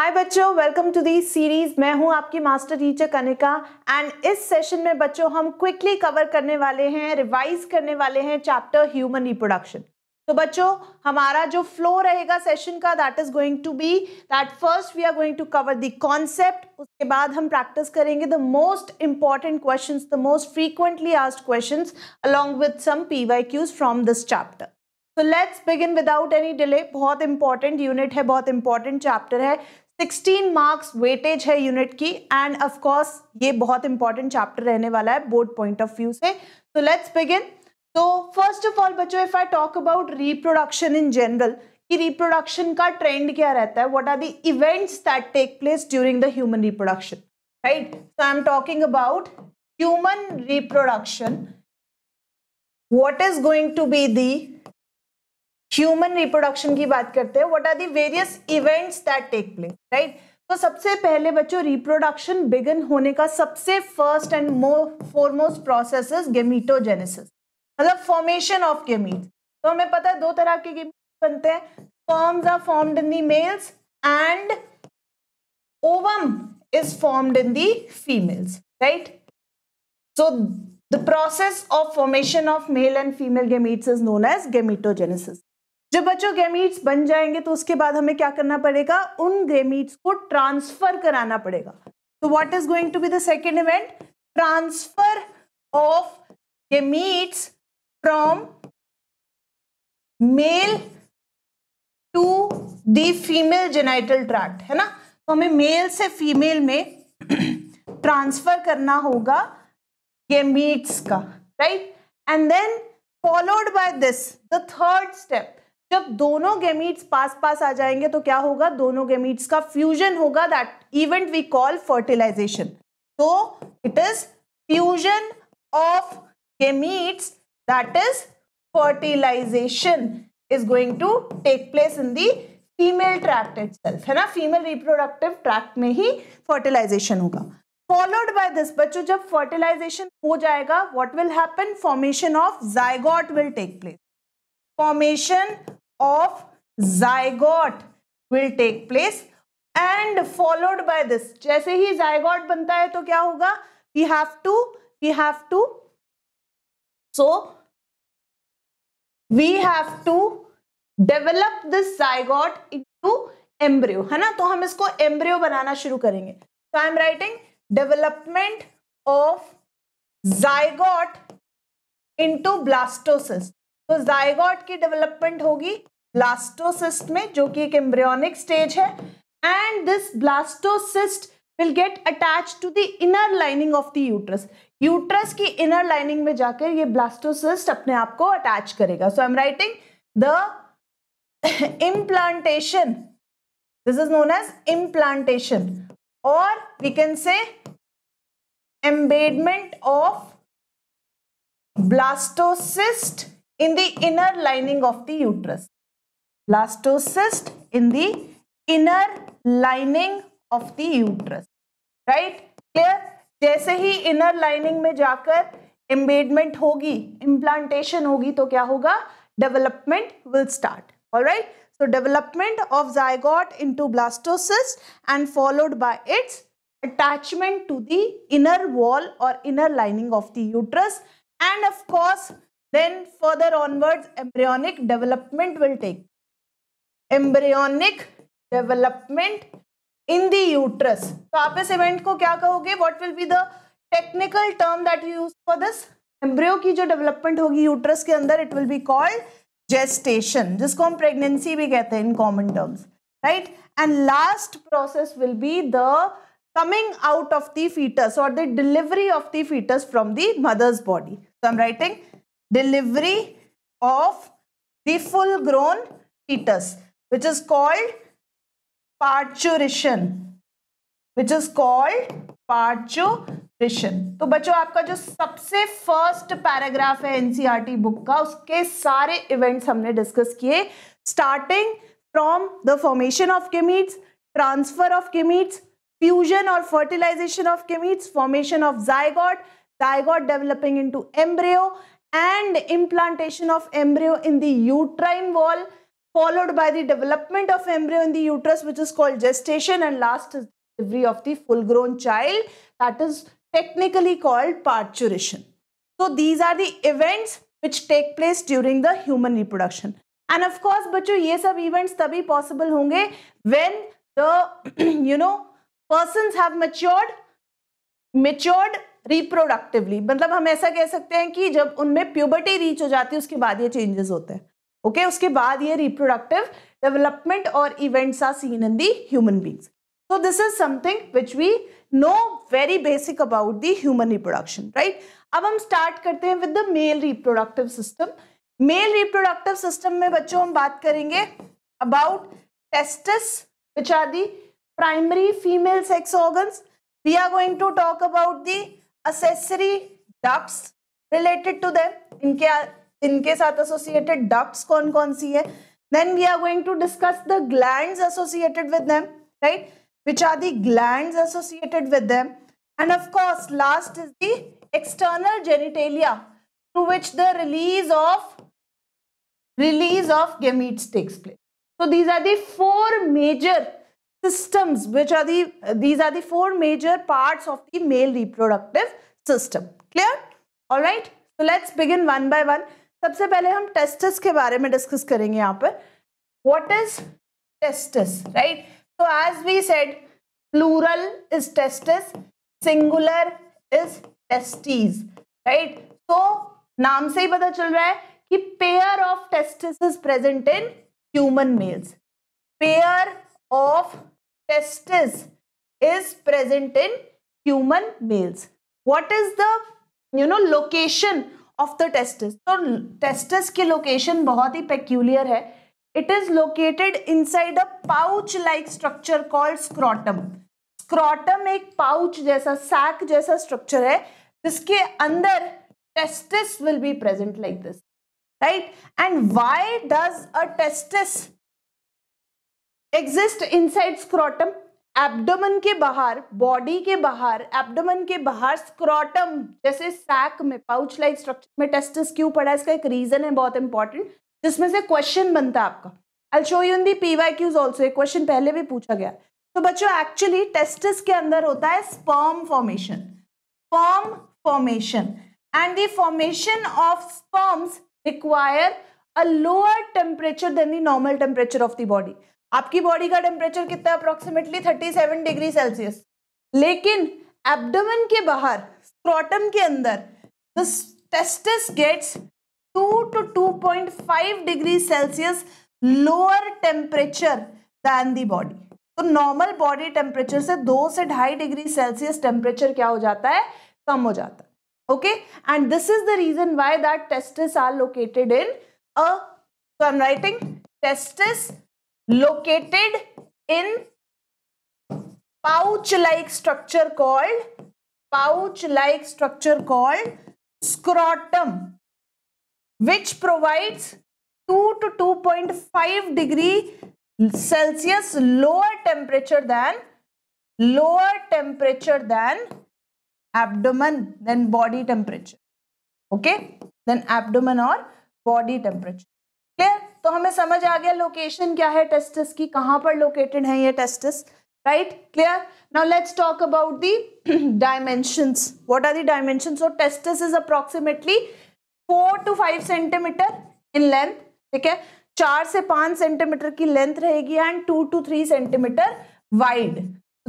हाय बच्चों welcome to the series मैं हूं आपकी मास्टर टीचर कनिका एंड इस सेशन में बच्चों हम क्विकली कवर करने वाले हैं रिवाइज करने वाले हैं चैप्टर ह्यूमन रिप्रोडक्शन तो बच्चों हमारा जो फ्लो रहेगा सेशन का that is going to be that first we are going to cover the concept उसके बाद हम प्रैक्टिस करेंगे the most important question the most frequently asked question along with some P Y Qs from this chapter तो let's begin without any delay बहुत important unit है बहुत important chapter है sixteen marks weightage है unit की and of course ये बहुत important chapter रहने वाला है बोर्ड पॉइंट ऑफ व्यू से तो लेट्स बिगिन तो फर्स्ट ऑफ ऑल बच्चों if I talk about reproduction in general कि रिप्रोडक्शन का ट्रेंड क्या रहता है what are the events that take place during the human reproduction right so I am talking about human reproduction what is going to be the human reproduction की बात करते हैं what are the various events that take place right तो सबसे पहले बच्चों reproduction begin होने का सबसे first and foremost process is gametogenesis मतलब फॉर्मेशन ऑफ गेमीट तो हमें पता है दो तरह के गेमीट बनते हैं forms are formed in the males and ovum is formed in the females right so the process of formation of male and female gametes is known as gametogenesis जब बच्चों गेमीट्स बन जाएंगे तो उसके बाद हमें क्या करना पड़ेगा उन गेमीट्स को ट्रांसफर कराना पड़ेगा तो what is going to be the second event transfer of gametes from male to the female genital tract है ना तो हमें मेल से फीमेल में ट्रांसफर करना होगा गेमीट्स का right and then followed by this the third step जब दोनों गेमीट्स पास पास आ जाएंगे तो क्या होगा दोनों गेमीट्स का फ्यूजन होगा that event we call fertilisation तो it is fusion of gametes that is fertilisation is going to take place in the female tract itself है ना फीमेल रिप्रोडक्टिव ट्रैक्ट में ही फर्टिलाइजेशन होगा फॉलोड बाय दिस बच्चों जब fertilisation हो जाएगा what will happen formation of zygote will take place formation of zygote will take place and followed by this जैसे ही zygote बनता है तो क्या होगा we have to we have to so we have to develop this zygote into embryo है ना तो हम इसको embryo बनाना शुरू करेंगे so I am writing development of zygote into blastocyst so zygote की development होगी ब्लास्टोसिस्ट में जो कि एक एम्ब्रियोनिक स्टेज है and this blastocyst will get attach to the inner lining of the uterus uterus की इनर लाइनिंग में जाकर ये ब्लास्टोसिस्ट अपने आप को अटैच करेगा so I am writing the implantation this is known as implantation और we can say embedment of blastocyst in the inner lining of the uterus blastocyst in the inner lining of the uterus right clear जैसे ही inner lining में embayment, embedment होगी implantation होगी तो क्या होगा development will start all right so development of zygote into blastocyst and followed by its attachment to the inner wall or inner lining of the uterus and of course then further onwards embryonic development will take embryonic development in the uterus तो आप इस event को क्या कहोगे what will be the technical term that you use for this embryo की जो development होगी uterus के अंदर it will be called gestation जिसको हम प्रेगनेंसी भी कहते हैं in common terms right and last process will be the out of of the fetus or the delivery of the fetus from the mother's body. So am writing delivery of the full grown foetus which is called parturition which is called parturition to बच्चों aapka jo sabse first paragraph hai ncrt book ka uske sare events humne discuss kiye starting from the formation of gametes transfer of gametes fusion or fertilization of gametes, formation of zygote, zygote developing into embryo and implantation of embryo in the uterine wall, followed by the development of embryo in the uterus which is called gestation and last is delivery of the full grown child that is technically called parturition. So these are the events which take place during the human reproduction. And of course बच्चों ये सब events तभी possible होंगे when the you know persons have matured matured reproductively मतलब हम ऐसा कह सकते हैं कि जब उनमें puberty reach हो जाती है उसके बाद ये changes होते हैं ओके उसके बाद ये रिप्रोडक्टिव डेवलपमेंट और events are seen in the human beings so this is something which we know very basic about the human reproduction right अब हम स्टार्ट करते हैं with the male reproductive system male reproductive system में बच्चों हम बात करेंगे about testis which are the primary female sex organs we are going to talk about the accessory ducts related to them इनके इनके साथ एसोसिएटेड डक्ट्स कौन कौन सी है then we are going to discuss the glands associated with them right which are the glands associated with them and of course last is the external genitalia through which the release of release of gametes takes place so these are the four major systems which are the these are the four major parts of the male reproductive system clear all right so let's begin one by one सबसे पहले हम टेस्टस के बारे में discuss करेंगे यहाँ पर what is testis right तो as we said plural is testis singular is testes right तो नाम से ही पता चल रहा है कि pair of testis is present in human males pair of testis is present in human males what is the you know location of the testis तो टेस्टिस की लोकेशन बहुत ही पेक्यूलियर है it is located inside a pouch like structure called scrotum scrotum एक pouch जैसा sac जैसा structure है जिसके अंदर testis will be present like this right and why does a testis exist inside scrotum abdomen के बाहर body के बाहर एब्डोमन के बाहर स्क्रॉटम जैसे सैक में पाउच लाइक स्ट्रक्चर में टेस्टिस क्यों पड़ा इसका एक रीजन है बहुत इंपॉर्टेंट जिसमें से क्वेश्चन बनता है आपका I show you in the P Y Qs also एक क्वेश्चन पहले भी पूछा गया तो बच्चों एक्चुअली टेस्टिस के अंदर होता है sperm formation sperm formation and the formation of sperms require a lower temperature then the normal temperature of the body आपकी बॉडी का टेम्परेचर कितना अप्रोक्सीमेटली 37 डिग्री सेल्सियस लेकिन एब्डोमेन के बाहर स्क्रॉटम के अंदर the testis gets 2 to 2.5 degree Celsius lower temperature than the body तो normal body temperature से दो से ढाई डिग्री सेल्सियस टेम्परेचर क्या हो जाता है कम हो जाता है okay and this is the reason why that testis are located in a writing testis located in pouch-like structure called pouch-like structure called scrotum which provides 2 to 2.5 degree Celsius lower temperature than lower temperature than abdomen than body temperature okay then abdomen or body temperature तो हमें समझ आ गया location क्या है testis की कहाँ पर लोकेटेड है ये testis right clear now let's talk about the dimensions what are the dimensions so testis is approximately four to five centimetre in length ठीक है चार से पांच सेंटीमीटर की लेंथ रहेगी and two to three centimetre wide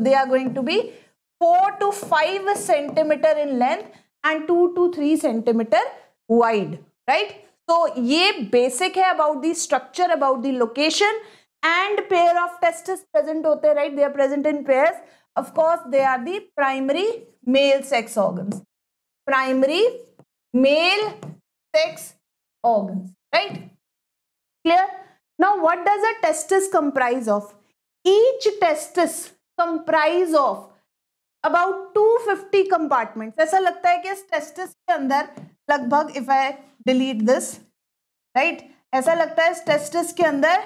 they are going to be four to five centimetre in length and two to three centimetre wide right तो ये basic है about the structure about the location and pair of testis present होते हैं right they are present in pairs of course they are the primary male sex organs primary male sex organs right clear now what does a testis comprise of each testis comprise of about 250 compartments ऐसा लगता है कि इस टेस्टिस के अंदर लगभग if I delete this right ऐसा लगता है इस टेस्टिस के अंदर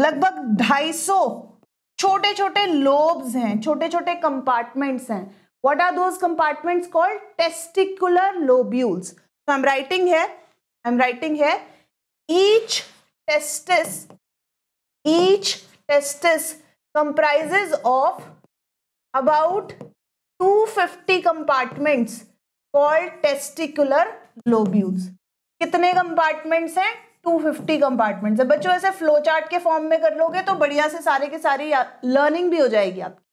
लगभग 250 छोटे छोटे लोब्स हैं छोटे छोटे कंपार्टमेंट्स हैं what are those compartments called testicular lobules तो आई एम राइटिंग है आई एम राइटिंग है each testis each testis comprises of about two fifty compartments called testicular globules कितने कंपार्टमेंट्स हैं 250 कंपार्टमेंट्स है बच्चों ऐसे फ्लो चार्ट के फॉर्म में कर लोगे तो बढ़िया से सारे के सारे लर्निंग भी हो जाएगी आपकी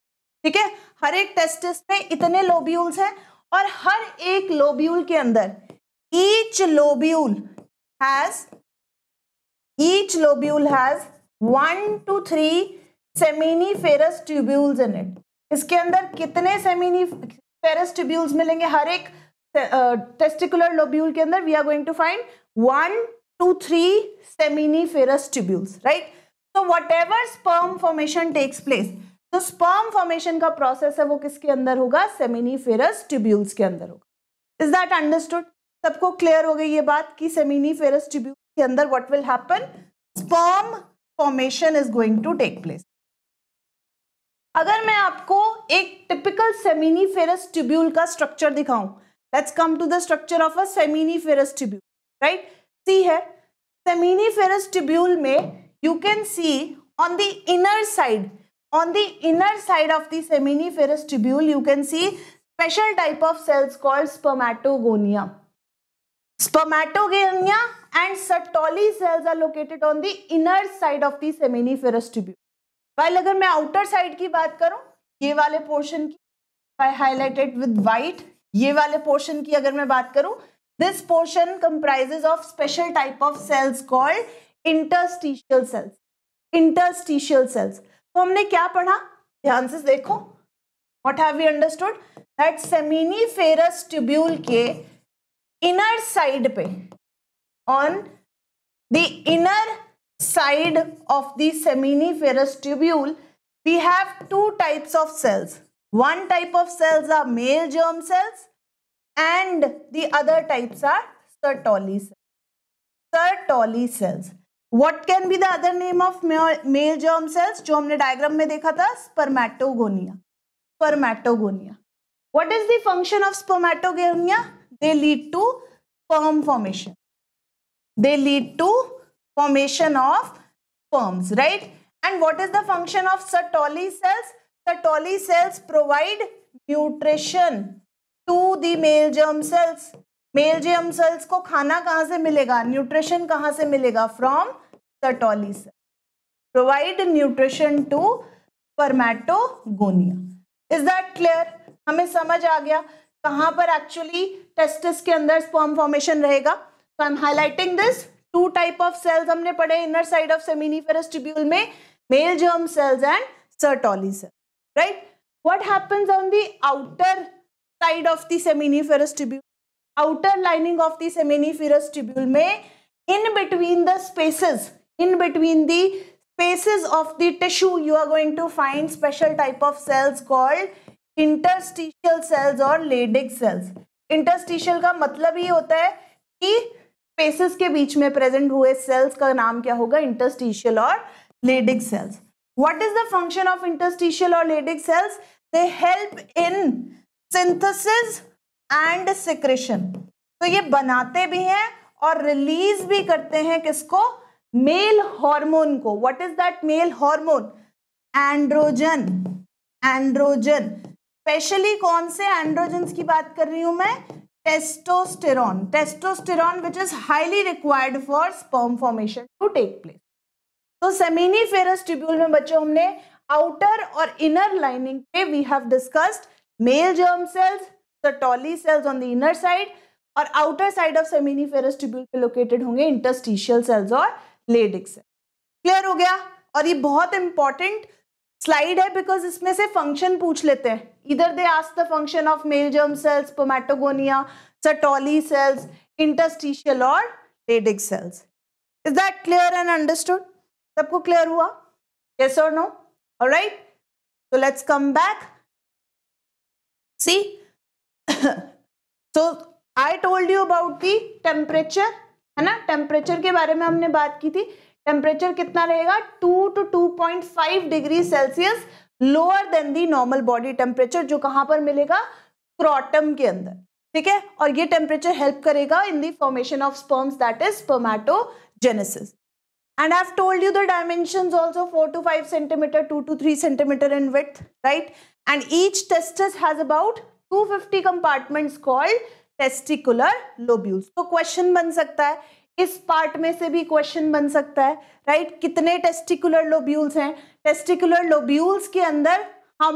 ठीक है हर एक टेस्टिस में इतने लोब्यूल्स हैं और हर एक लोब्यूल के अंदर each lobule has each lobule has one two three seminiferous tubules in it इसके अंदर कितने सेमिनी फेरस ट्यूब्यूल्स मिलेंगे हर एक टेस्टिकुलर लोब्यूल के अंदर we are going to find one two three seminiferous tubules right so whatever sperm formation takes place तो sperm formation का process है वो किसके अंदर होगा सेमिनी फेरस ट्यूब्यूल्स के अंदर होगा इज दैट अंडरस्टूड सबको क्लियर हो गई ये बात कि सेमिनी फेरस ट्यूब्यूल के अंदर what will happen sperm formation is going to take place अगर मैं आपको एक टिपिकल सेमिनी फेरस ट्यूब्यूल का स्ट्रक्चर दिखाऊं let's come to the structure of a seminiferous tubule right see here seminiferous tubule mein you can see on the inner side on the inner side of the seminiferous tubule you can see special type of cells called spermatogonia spermatogonia and Sertoli cells are located on the inner side of the seminiferous tubule while अगर मैं outer side की बात करूं ये वाले portion की I highlighted with white ये वाले पोर्शन की अगर मैं बात करूं this portion comprises of special type of cells called interstitial cells interstitial cells तो हमने क्या पढ़ा ध्यान से देखो what have you understood that seminiferous tubule के इनर साइड पे on the inner side of the seminiferous tubule we have two types of cells One type of cells are male germ cells and the other types are Sertoli cells. Sertoli cells. What can be the other name of male germ cells? जो हमने diagram में देखा था spermatogonia. Spermatogonia. What is the function of spermatogonia? They lead to sperm formation. They lead to formation of sperms, right? And what is the function of Sertoli cells? the Tolly cells provide nutrition to the male germ cells. Male germ cells को खाना कहाँ से मिलेगा nutrition कहाँ से मिलेगा from Sertoli cell provide nutrition to spermatogonia is that clear हमें समझ आ गया कहाँ पर एक्चुअली टेस्टिस के अंदर स्पर्म फॉर्मेशन रहेगा तो I am highlighting this two type of cells हमने पढ़े inner side of seminiferous tubule में male germ cells and Sertoli cells right? What happens on the outer side of the seminiferous tubule? Outer lining of the seminiferous tubule may in between the spaces, in between the spaces of the tissue, you are going to find special type of cells called interstitial cells or Leydig cells. Interstitial ka matlab hi hota hai ki spaces ke beech mein present hue cells ka naam kya hoga interstitial or Leydig cells what is the function of interstitial और Leydig cells They help in synthesis and secretion तो ये बनाते भी हैं और release भी करते हैं किसको मेल हॉर्मोन को what is that male hormone androgen androgen specially कौन से एंड्रोजन की बात कर रही हूं मैं testosterone testosterone which is highly required for sperm formation to take place तो सेमिनी फेरस ट्यूब्यूल में बच्चों हमने आउटर और इनर लाइनिंग पे we have discussed male germ cells Sertoli cells on the inner side और outer side of seminiferous tubule पे located होंगे interstitial cells और लेडिक सेल क्लियर हो गया और ये बहुत इंपॉर्टेंट स्लाइड है बिकॉज इसमें से फंक्शन पूछ लेते हैं इधर they ask the function of male germ cells spermatogonia Sertoli cells interstitial और Leydig cells is that clear and understood सबको क्लियर हुआ यस और no alright so let's come back see so I told you about the temperature है ना temperature के बारे में हमने बात की थी टेम्परेचर कितना रहेगा 2 to 2.5 degree Celsius lower then the normal body temperature जो कहां पर मिलेगा क्रॉटम के अंदर ठीक है और ये टेम्परेचर हेल्प करेगा in the formation of sperms that is spermatogenesis And I've told you the dimensions also 4 to 5 centimeter, 2 to 3 centimeter in width, right? And each testis has about 250 compartments called testicular lobules. So question बन सकता है इस part में से भी question बन सकता है right right? testicular lobules lobules हैं Testicular lobules के अंदर how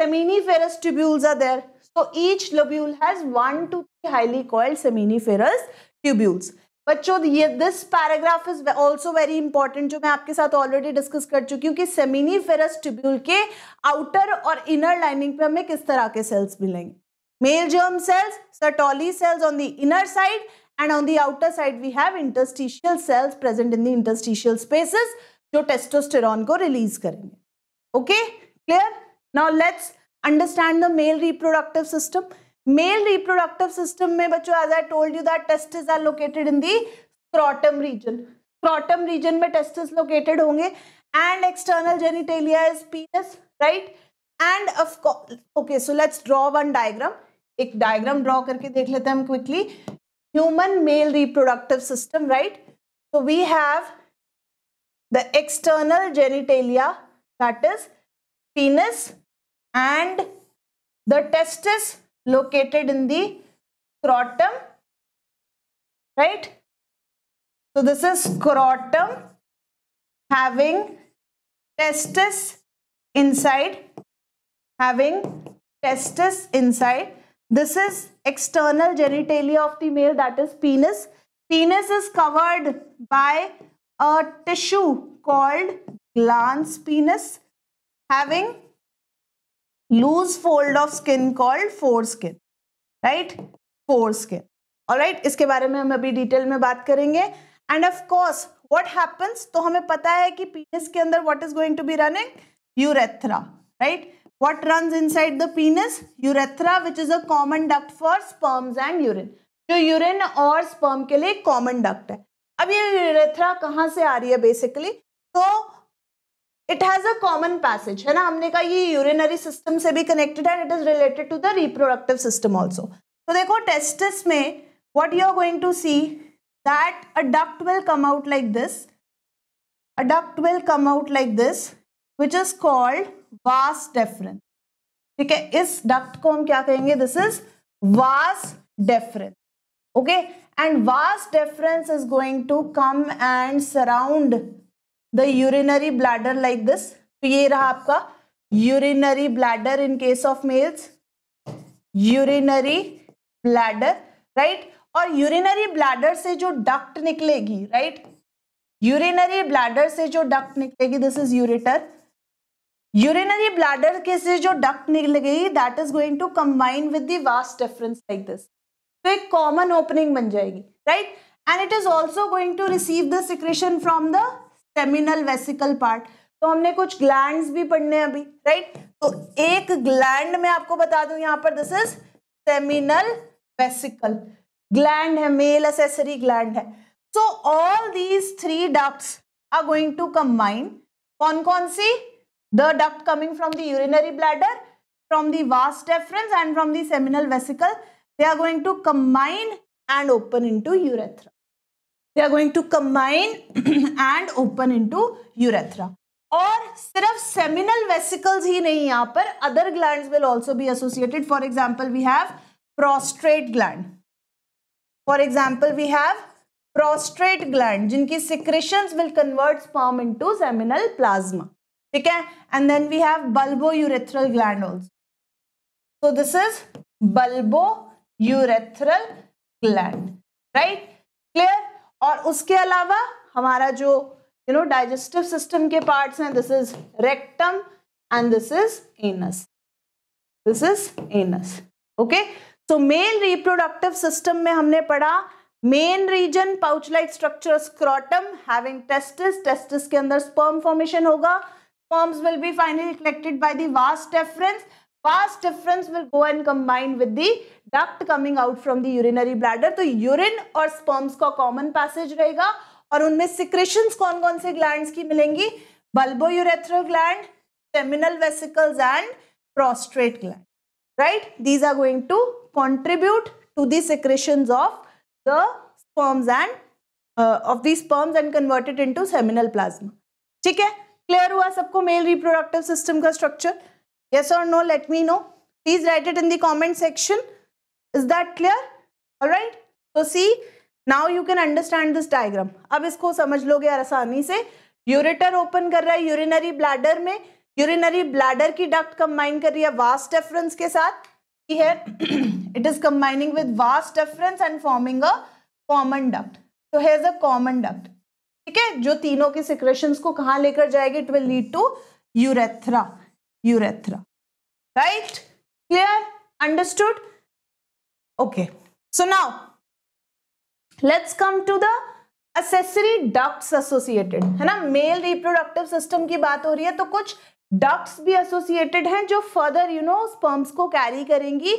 seminiferous tubules are there. So each lobule has one to three highly coiled seminiferous tubules. बच्चों ये this paragraph is also very important जो मैं आपके साथ ऑलरेडी डिस्कस कर चुकी हूँ कि सेमिनी फेरस ट्यूब्यूल के आउटर और इनर लाइनिंग पे हमें किस तरह के सेल्स मिलेंगे male germ cells Sertoli cells on the inner side and on the outer side we have interstitial cells present in the interstitial spaces जो टेस्टोस्टेरॉन को रिलीज करेंगे okay clear now let's understand the male reproductive system male reproductive system में बच्चों as I told you that testis are located in the scrotum region scrotum region में testis located होंगे and external genitalia is penis right and of okay so let's draw one diagram एक diagram draw करके देख लेते हैं हम quickly human male reproductive system right so we have the external genitalia that is penis and the testis located in the scrotum right so this is scrotum having testis inside having testis inside this is external genitalia of the male that is penis penis is covered by a tissue called glans penis having loose fold of skin called foreskin right foreskin right इसके बारे में हम अभी detail में बात करेंगे and of course what happens तो हमें पता है कि पीनस के अंदर what is going to be running urethra right run inside the penis urethra which is a common duct for sperms and urine जो यूरिन और स्पर्म के लिए कॉमन डक्ट है अब ये यूरेथ्रा कहाँ से आ रही है बेसिकली तो it has a common passage है ना हमने कहा ये यूरिनरी सिस्टम से भी कनेक्टेड है it is related to the reproductive system also तो देखो टेस्टिस में what you are going to see that a duct will come out like this a duct will come out like this which is called vas deferens ठीक है इस duct को हम क्या कहेंगे this is vas deferens okay and vas deferens is going to come and surround the urinary bladder like this तो ये रहा आपका urinary bladder in case of males urinary bladder right और यूरिनरी ब्लैडर से जो डक्ट निकलेगी right urinary bladder से जो डक्ट निकलेगी this is ureter urinary bladder के से जो डक्ट निकलेगी that is going to combine with the vas deferens like this तो एक कॉमन ओपनिंग बन जाएगी right and it is also going to receive the secretion from the seminal vesicle part तो हमने कुछ ग्लैंड भी पढ़ने हैं अभी राइट तो एक ग्लैंड में आपको बता दू यहां पर this is seminal vesicle gland है मेल असेसरी ग्लैंड है so all these three ducts are going to combine कौन कौन सी the duct coming from the urinary bladder from from vas deferens and from from seminal vesicle they are going to combine and open into urethra they are going to combine and open into urethra और सिर्फ seminal vesicles ही नहीं यहाँ पर other gland will also be associated for example we have prostate gland for example we have prostate gland जिनकी secretion will convert sperm into seminal plasma ठीक है and then we have bulbourethral gland also so this is bulbourethral gland right clear और उसके अलावा हमारा जो you know digestive system के parts हैं this is rectum and this is anus this is anus okay so male reproductive system में हमने पढ़ा main region pouch like structure scrotum having testis testis के अंदर स्पर्म फॉर्मेशन होगा sperms will be finally collected by the vas deferens vast difference will go and combine with the duct coming out from the urinary bladder तो urine और sperms का common passage रहेगा और उनमें secretions कौन कौन से glands की मिलेंगी bulbourethral gland seminal vesicles and prostate gland right these are going to contribute to the secretions of the sperms and uh, of the sperms and convert it into seminal plasma ठीक है clear हुआ सबको male reproductive system का structure yes or no let me know please write it in the comment section is that clear all right so see now you can understand this diagram अब इसको समझ लोगे आसानी से ureter open कर रहा है यूरिनरी ब्लैडर में यूरिनरी ब्लैडर की डक्ट कंबाइन कर रही है वास्ट डेफरेंस के साथ here it is combining with vas deferens and forming a common duct so here's a common duct ठीक है जो तीनों के सिक्रेशंस को कहा लेकर जाएगी it will lead to urethra urethra. Right? Clear? Understood? Okay. So now, let's come to the accessory ducts associated. है ना मेल रिप्रोडक्टिव सिस्टम की बात हो रही है तो कुछ डक्ट्स भी एसोसिएटेड हैं जो फर्दर यू नो स्पर्म्स को कैरी करेंगी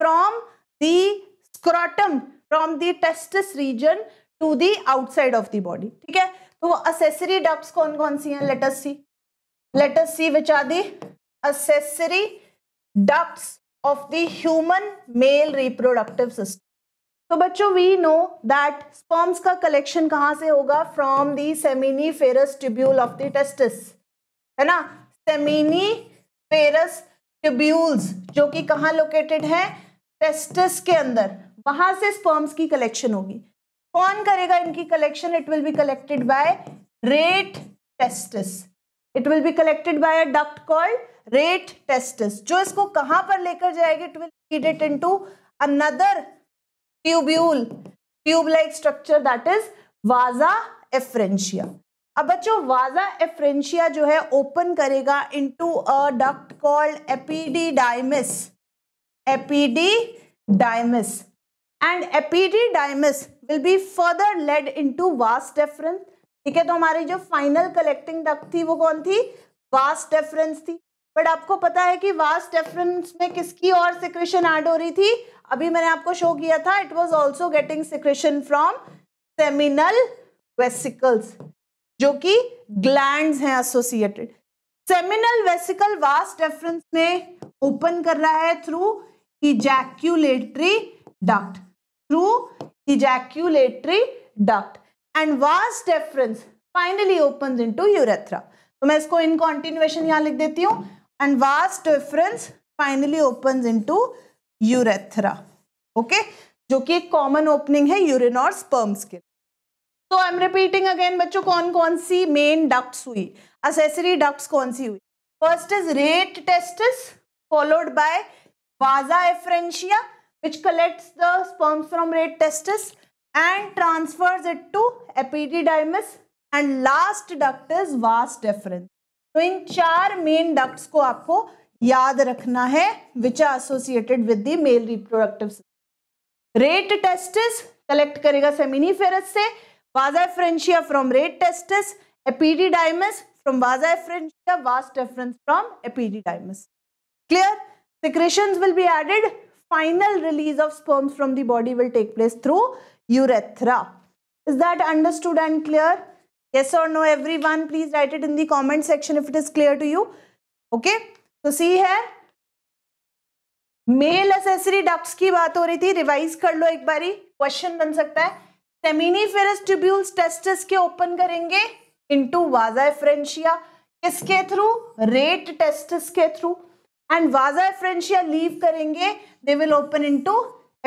from the scrotum from the testis region to the outside of the body ठीक है तो वो असेसरी डक्ट्स कौन कौन सी हैं let's see let's see which are the accessory ducts of the human male reproductive system. तो बच्चों वी नो दैट स्पर्म्स का कलेक्शन कहाँ से होगा from the seminiferous tubule of the testis है ना सेमिनी फेरस ट्यूब्यूल्स जो कि कहाँ लोकेटेड है टेस्टिस के अंदर वहां से स्पर्म्स की कलेक्शन होगी कौन करेगा इनकी collection it will be collected by rete testis it will be collected by a duct called rete testis जो इसको कहां पर लेकर जाएगी it will feed it into another tubule tube like structure that is vasa efferentia अब बच्चों vasa efferentia जो है ओपन करेगा into a duct called epididymis epididymis and epididymis will be further led into vas deferens ठीक है तो हमारी जो फाइनल कलेक्टिंग डक्ट थी वो कौन थी वास्ट एफरेंस थी बट आपको पता है कि वास्ट डेफरेंस में किसकी और सिक्रेशन ऐड हो रही थी अभी मैंने आपको शो किया था it was also getting secretion from seminal vesicles जो कि ग्लैंड हैं associated seminal vesicle vas deferens में ओपन कर रहा है through ejaculatory duct through ejaculatory duct and vas deferens finally open to urethra तो मैं इसको इन कॉन्टिन्यूएशन यहां लिख देती हूँ and vast difference finally opens into urethra okay जो कि एक कॉमन ओपनिंग है यूरिन और स्पर्म्स के तो आई एम रिपीटिंग अगेन बच्चों कौन कौन सी मेन डक्ट्स हुई असेसरी डक्ट्स कौन सी हुई first is rete testis followed by vasa efferentia which collects the sperms from red testis and transfers it to epididymis and last duct is vas deferens तो इन चार मेन डक्ट्स को आपको याद रखना है which are associated with the male reproductive rete testis collect करेगा seminiferous से vasa efferentia from rete testis epididymis from vasa efferentia vas deferens from epididymis clear secretions will be added final release of sperms from the body will take place through urethra is that understood and clear yes or no everyone please write it in the comment section if it is clear to you okay so see here male accessory ducts की बात हो रही थी revise कर लो एक बारी question बन सकता है सेमिनी फेरस ट्यूब्यूल्स टेस्टिस के ओपन करेंगे इनटू वाजा फ्रेंशिया किसके थ्रू रेट टेस्टिस के through and vasa efferentia leave करेंगे they will open into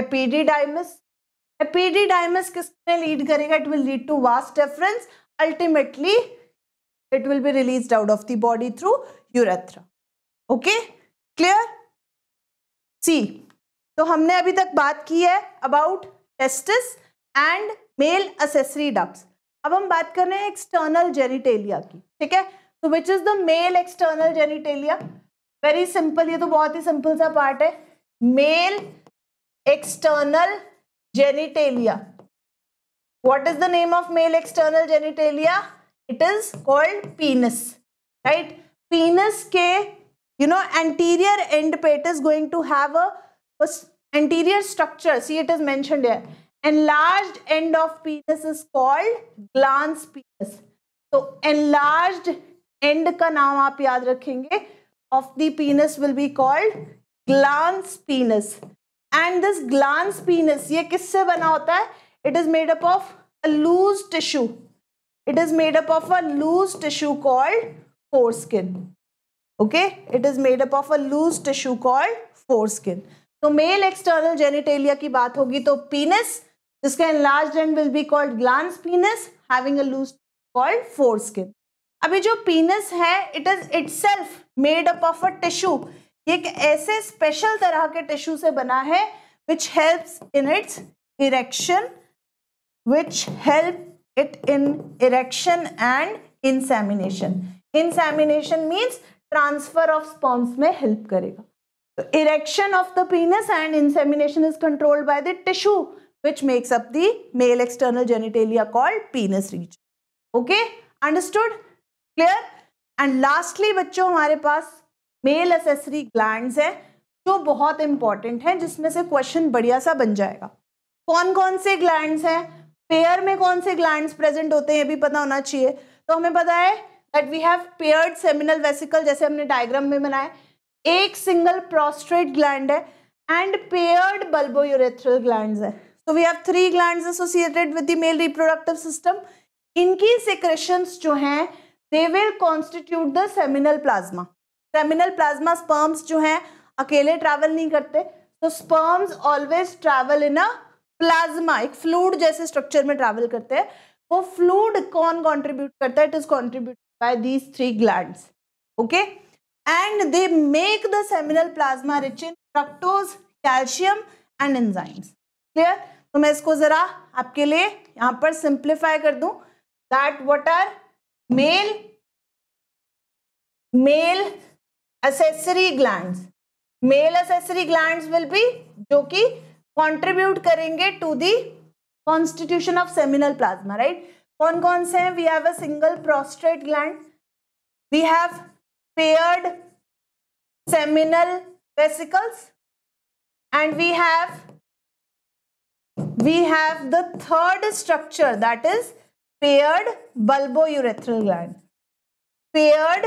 epididymis epididymis किसने लीड करेगा it will lead to vas deferens ultimately it will be released out of the body through urethra okay clear see तो हमने अभी तक बात की है about testis and male accessory ducts अब हम बात कर रहे हैं एक्सटर्नल जेनिटेलिया की ठीक है तो which is the male external genitalia very simple ये तो बहुत ही सिंपल सा पार्ट है male external genitalia what is the name of male external genitalia it is called penis right penis ke you know anterior end पे it is going to have a, a anterior structure see it is mentioned here enlarged end of penis is called glans penis so enlarged end का नाम आप याद रखेंगे of the penis will be called glans penis and this glans penis ये किससे बना होता है it is made up of a loose tissue it is made up of a loose tissue called foreskin okay it is made up of a loose tissue called foreskin तो male external genitalia की बात होगी तो पीनस जिसका enlarged end will be called glans penis having a loose called foreskin अभी जो penis है it is itself made up of a tissue ये एक ऐसे स्पेशल तरह के टिश्यू से बना है which helps in its erection which help it in erection and insemination. Insemination means transfer of sperms में help करेगा. So erection of the penis and insemination is controlled by the tissue which makes up the male external genitalia called penis region. Okay, understood? Clear? And lastly बच्चों हमारे पास male accessory glands हैं जो बहुत important है जिसमें से question बढ़िया सा बन जाएगा कौन कौन से ग्लैंड्स हैं पेयर में कौन से ग्लैंड प्रेजेंट होते हैं ये भी पता होना चाहिए तो हमें पता है that we have paired seminal vesicle जैसे हमने डायग्राम में बनाया एक सिंगल प्रोस्ट्रेट ग्लैंड है and paired bulbourethral gland है so we have three gland associated with the male reproductive system इनकी सिक्रेशंस जो हैं they will constitute the seminal plasma seminal plasma sperms जो हैं अकेले ट्रैवल नहीं करते तो sperms always travel in a plasma एक फ्लूड जैसे स्ट्रक्चर में ट्रैवल करते हैं वो फ्लूड कौन कंट्रीब्यूट करता है it is contribute by these three glands okay and they make the seminal plasma rich in fructose calcium and enzymes clear तो मैं इसको जरा आपके लिए यहां पर सिंप्लीफाई कर दू that what are male male accessory gland male accessory gland will be जो कि कॉन्ट्रीब्यूट करेंगे to the constitution of seminal plasma right कौन कौन से हैं we have a single prostate gland we have paired seminal vesicles and we have we have the third structure that is paired bulbourethral gland paired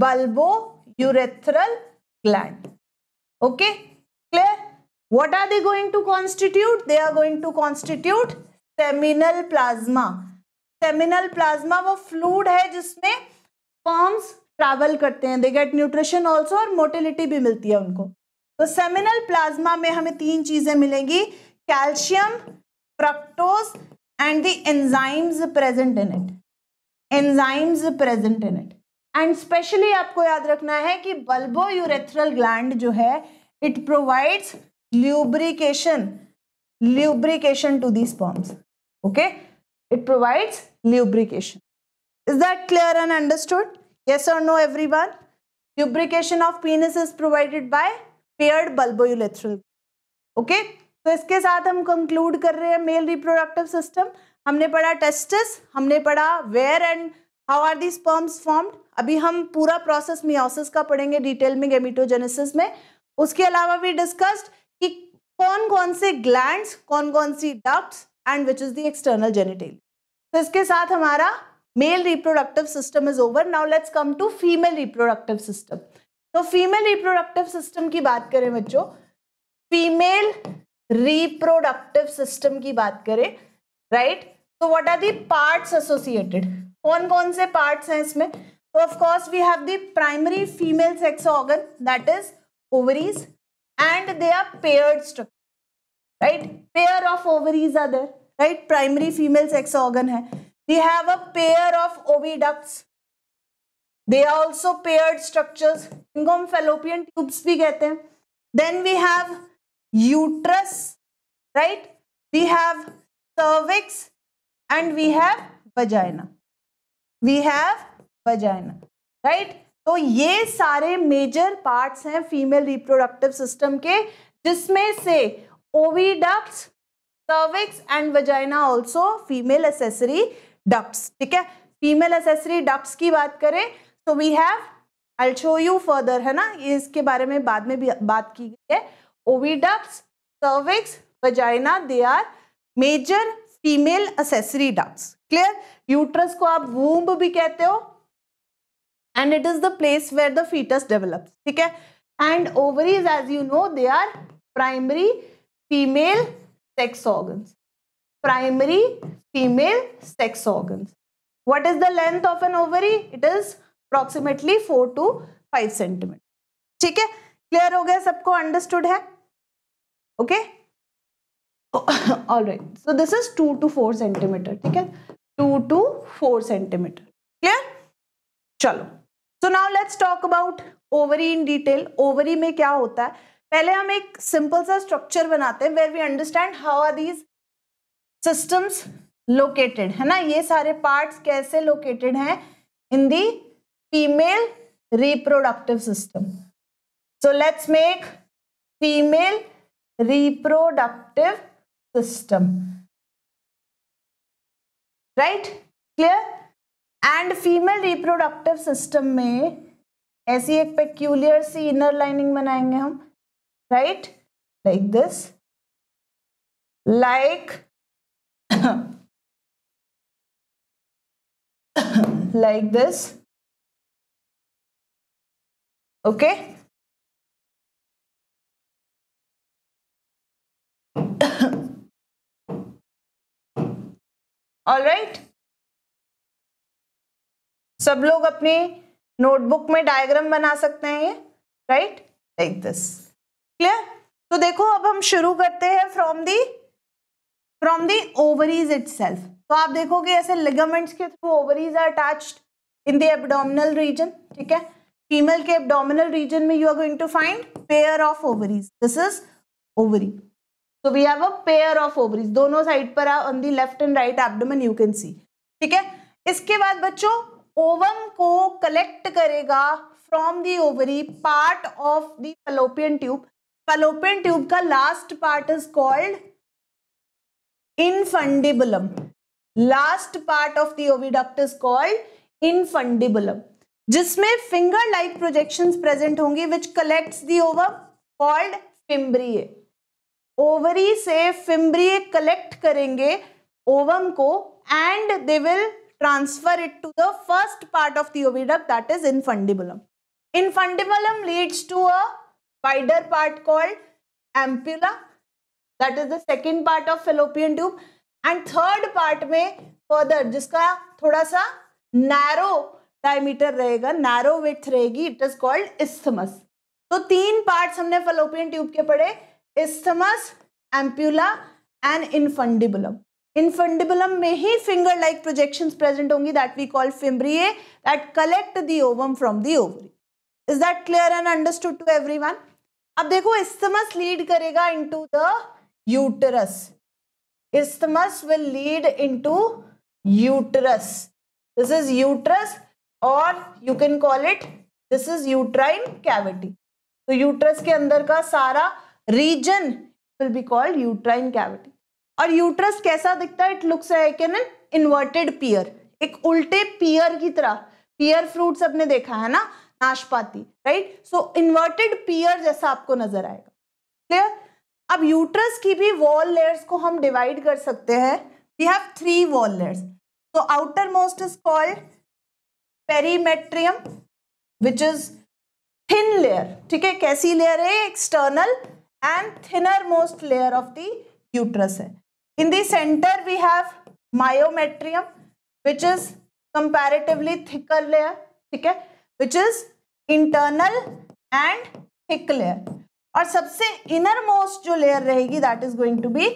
bulbourethral gland okay clear what are they going to constitute they are going to constitute seminal plasma seminal plasma वो fluid है जिसमें forms travel करते हैं they get nutrition also और motility भी मिलती है उनको तो सेमिनल प्लाज्मा में हमें तीन चीजें मिलेंगी calcium fructose and the enzymes present in it enzymes present in it and specially आपको याद रखना है कि बल्बो यूरेथ्रल ग्लैंड जो है it provides lubrication lubrication to these sperms okay it provides lubrication is that clear and understood yes or no everyone lubrication of penis is provided by paired bulboulethral okay तो इसके साथ हम conclude कर रहे हैं mail reproductive system हमने पढ़ा testis हमने पढ़ा where and how are the sperms formed अभी हम पूरा प्रोसेस मियोसिस का पढ़ेंगे डिटेल में गेमिटोजेनेसिस में उसके अलावा भी डिस्कस्ड कौन कौन से ग्लैंड कौन कौन सी ducts and which is the external genital तो इसके साथ हमारा male reproductive system is over now let's come to female reproductive system तो फीमेल रिप्रोडक्टिव सिस्टम की बात करें बच्चों फीमेल रिप्रोडक्टिव सिस्टम की बात करें राइट तो what are the parts associated कौन कौन से पार्ट्स हैं इसमें तो of course we have the primary female sex organ that is ovaries and they are paired structure. Right? Pair of ovaries are there. Right? Primary female sex organ hai. We have a pair of oviducts. They are also paired structures. इनको fallopian tubes भी कहते हैं. Then we have uterus. Right? We have cervix and we have vagina. We have vagina. Right? तो ये सारे major parts हैं female reproductive system के जिसमें से oviducts cervix and vagina also female accessory ducts ठीक है फीमेल एसेसरी डक्ट्स की बात करें तो we have I show you further है ना इसके बारे में बाद में भी बात की गई है oviducts cervix vagina they are major female accessory ducts clear uterus को आप वूम्ब भी कहते हो and it is the place where the fetus develops okay and ovaries as you know they are primary female sex organs primary female sex organs what is the length of an ovary it is approximately 4 to 5 centimeter ठीक है clear हो गया सबको understood है okay all right so this is two to four centimetre ठीक है two to four centimetre clear चलो so now let's talk about ovary in detail ovary में क्या होता है पहले हम एक सिंपल सा स्ट्रक्चर बनाते हैं where we understand how are these systems located है ना ये सारे पार्ट्स कैसे लोकेटेड हैं in the female reproductive system so let's make female reproductive system right clear and female reproductive system में ऐसी एक पेक्यूलियर सी इनर लाइनिंग बनाएंगे हम right like this like like this okay all right सब लोग अपने नोटबुक में डायग्राम बना सकते हैं ये राइट लाइक दिस क्लियर तो देखो अब हम शुरू करते हैं from the from the ovaries it तो आप देखोगे ऐसे लिगामेंट्स के थ्रू ovaries are attached in the abdominal region ठीक है फीमेल के एबडोमिनल रीजन में you are going to find pair of ovaries this is ovary तो we have a pair of ovaries दोनों साइड पर on the left and right abdomen you can see ठीक है इसके बाद बच्चों ओवम को कलेक्ट करेगा from the ovary part of the fallopian tube fallopian tube का last part is called infundibulum last part of the oviduct is called infundibulum जिसमें finger like projection present होंगे which collect the ovum called fimbriae ovary से fimbriae collect करेंगे ovum को and they will transfer it to the first part of the oviduct that is infundibulum. Infundibulum leads to a wider part called ampulla that is the second part of fallopian tube and third part में further जिसका थोड़ा सा narrow diameter रहेगा narrow width रहेगी it is called isthmus. तो तीन parts हमने fallopian tube के पढ़े isthmus, ampulla and infundibulum. Infundibulum में ही फिंगर लाइक प्रोजेक्शन प्रेजेंट होंगी that we call fimbriae that collect the ovum from the ovary is that clear and understood to everyone अब देखो isthmus lead करेगा into the uterus isthmus will lead into uterus this is uterus और you can call it this is uterine cavity तो uterus के अंदर का सारा region will be called uterine cavity और यूट्रस कैसा दिखता है it looks like an inverted pear एक उल्टे पियर की तरह पियर फ्रूट सबने देखा है ना नाशपाती राइट सो इनवर्टेड पियर जैसा आपको नजर आएगा क्लियर अब यूट्रस की भी वॉल लेयर्स को हम डिवाइड कर सकते हैं we have three wall layers तो outer most is called perimetrium which is thin layer ठीक है कैसी लेयर है external and thinner most layer of the uterus है in the center we have myometrium which is comparatively thicker layer theek hai which is internal and thick layer और सबसे inner most जो layer रहेगी that is going to be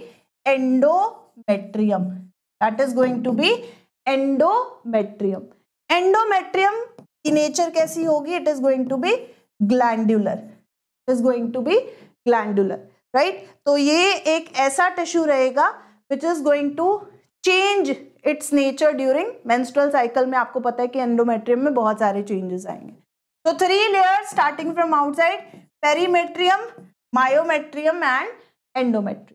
endometrium that is going to be endometrium endometrium की nature कैसी होगी it is going to be glandular it is going to be glandular right तो ये एक ऐसा टिश्यू रहेगा which is going to change its nature during menstrual cycle में आपको पता है कि एंडोमेट्रियम में बहुत सारे चेंजेस आएंगे तो three layer starting from outside perimetrium myometrium and endometrium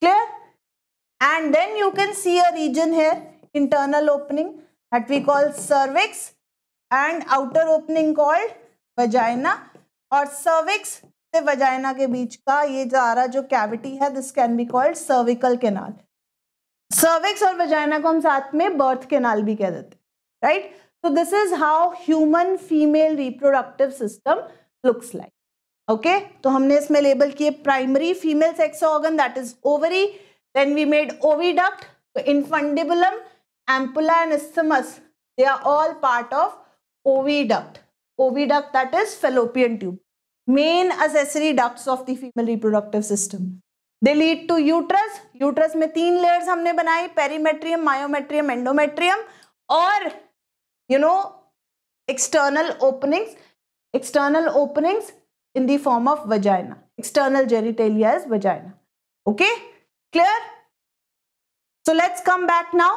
clear and then you can see a region here internal opening that we call cervix and outer opening called vagina और cervix से vagina के बीच का ये सारा जो cavity है this can be called cervical canal cervix और वजाइना को हम साथ में बर्थ केनाल भी कह देते राइट तो this is how human female reproductive system looks like okay तो हमने इसमें लेबल किए primary female sex organ that is ovary then we made oviduct तो infundibulum ampulla and isthmus they are all part of oviduct oviduct that is fallopian tube main accessory duct of the female reproductive system they lead to uterus uterus में तीन layers हमने बनाई perimetrium myometrium endometrium और you no external openings external openings in the form of vagina external genitalia is vagina okay clear so let's come back now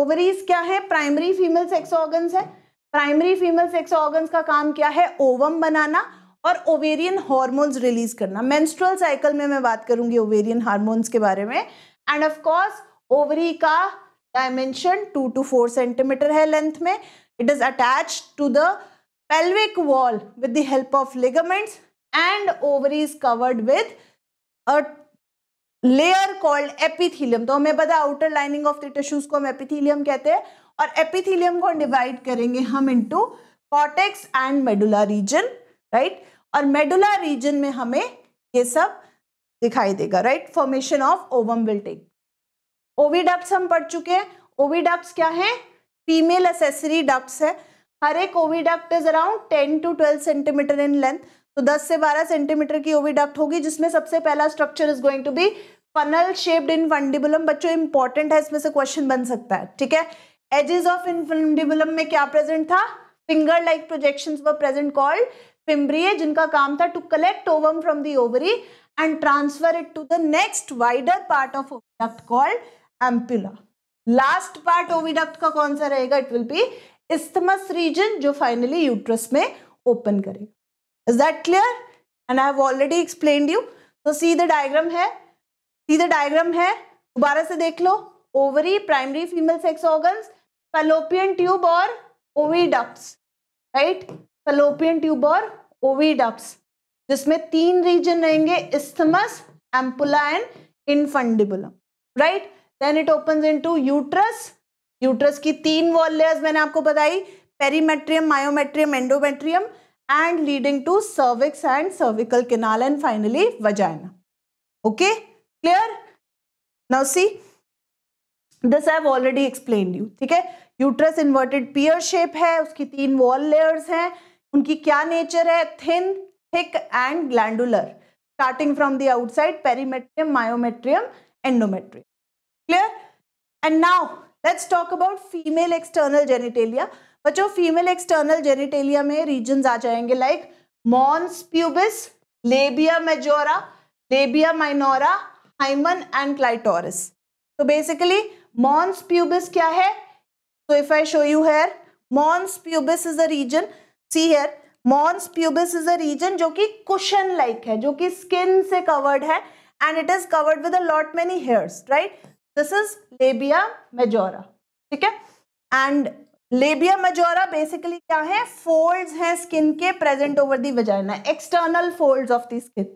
ovaries क्या है primary female sex organ है primary female sex organ का काम क्या है ovum बनाना और ovarian hormones release करना मेंस्ट्रुअल साइकिल में मैं बात करूंगी ओवेरियन हार्मोन्स के बारे में एंड ऑफकोर्स ओवरी का dimension two to four centimetre है लेंथ में it is attach to the pelvic wall with the help of ligaments and ovary is covered with a layer called epithelium तो हमें पता outer lining of the tissues को हम epithelium कहते हैं और एपिथीलियम को डिवाइड करेंगे हम into cortex and medulla region right और मेडुला रीजन में हमें ये सब दिखाई देगा right formation of ovum will take oviducts हम पढ़ चुके हैं ओविडक्स क्या है फीमेल असेसरी डक्ट्स है हर एक oviduct is around ten to twelve centimetre in length तो 10 से 12 सेंटीमीटर की ओवीडक्ट होगी जिसमें सबसे पहला structure is going to be funnel shaped infundibulum बच्चों इंपॉर्टेंट है इसमें से क्वेश्चन बन सकता है ठीक है एजेस ऑफ फंडिबुलम में क्या प्रेजेंट था finger like projection present called fimbriae है जिनका काम था to collect ovum from the ovary and transfer it to the next wider part of oviduct called ampulla last part oviduct का कौन सा रहेगा it will be isthmus region जो finally uterus में ओपन करेगा is that clear and I have already explain you तो see the diagram है see the diagram है दोबारा से देख लो ovary primary female sex organ fallopian tube और ओविडक्ट राइट फलोपियन ट्यूब और ओविडक्स जिसमें तीन रीजन रहेंगे isthmus ampulla and infundibulum right then it open into uterus uterus की तीन वॉल लेयर्स मैंने आपको बताई perimetrium myometrium endometrium and leading to cervix and cervical canal and finally vagina okay clear now see this have already explain you ठीक है uterus inverted पियर shape है उसकी तीन वॉल लेयर्स हैं उनकी क्या नेचर है thin thick and glandular starting from the outside perimetrium myometrium endometrium clear and now let's talk about female external genitalia बच्चों फीमेल एक्सटर्नल जेनिटेलिया में रीजन आ जाएंगे like mons pubis labia majora labia minora hymen and clitoris तो basically mons pubis क्या है तो if I show you here mons pubis is a region see here mons pubis is a region जो कि cushion like है जो कि skin से कवर्ड है and it is covered with a lot many hairs right this is labia majora ठीक है and labia majora basically क्या है फोल्ड्स हैं स्किन के present over the vagina external folds of the skin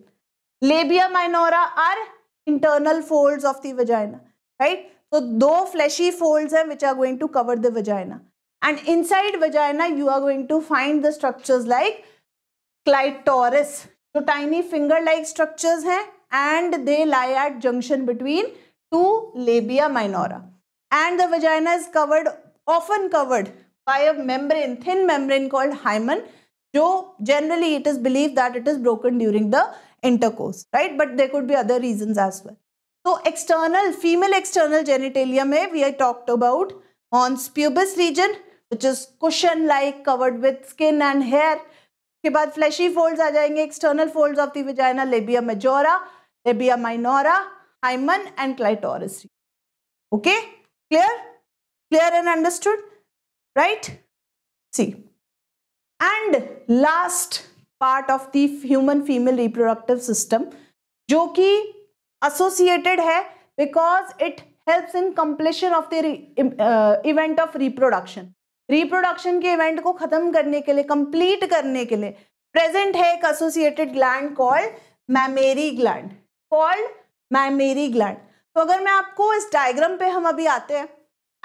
labia minora are internal folds of the vagina right तो दो fleshy folds हैं which are going to cover the vagina And inside vagina, you are going to find the structures like clitoris. So tiny finger-like structures hai, and they lie at junction between two labia minora. And the vagina is covered, often covered by a membrane, thin membrane called hymen. So generally it is believed that it is broken during the intercourse, right? But there could be other reasons as well. So external, female external genitalia we we talked about on pubis region, which is cushion like covered with skin and hair के बाद flashy folds आ जाएंगे external folds of the vagina labia majora labia minora hymen and clitoris okay clear clear and understood right see and last part of the human female reproductive system जो कि associated है because it helps in completion of the event of reproduction reproduction के event को खत्म करने के लिए complete करने के लिए प्रेजेंट है एक associated gland called mammary gland called mammary gland तो अगर मैं आपको इस डायग्राम पे हम अभी आते हैं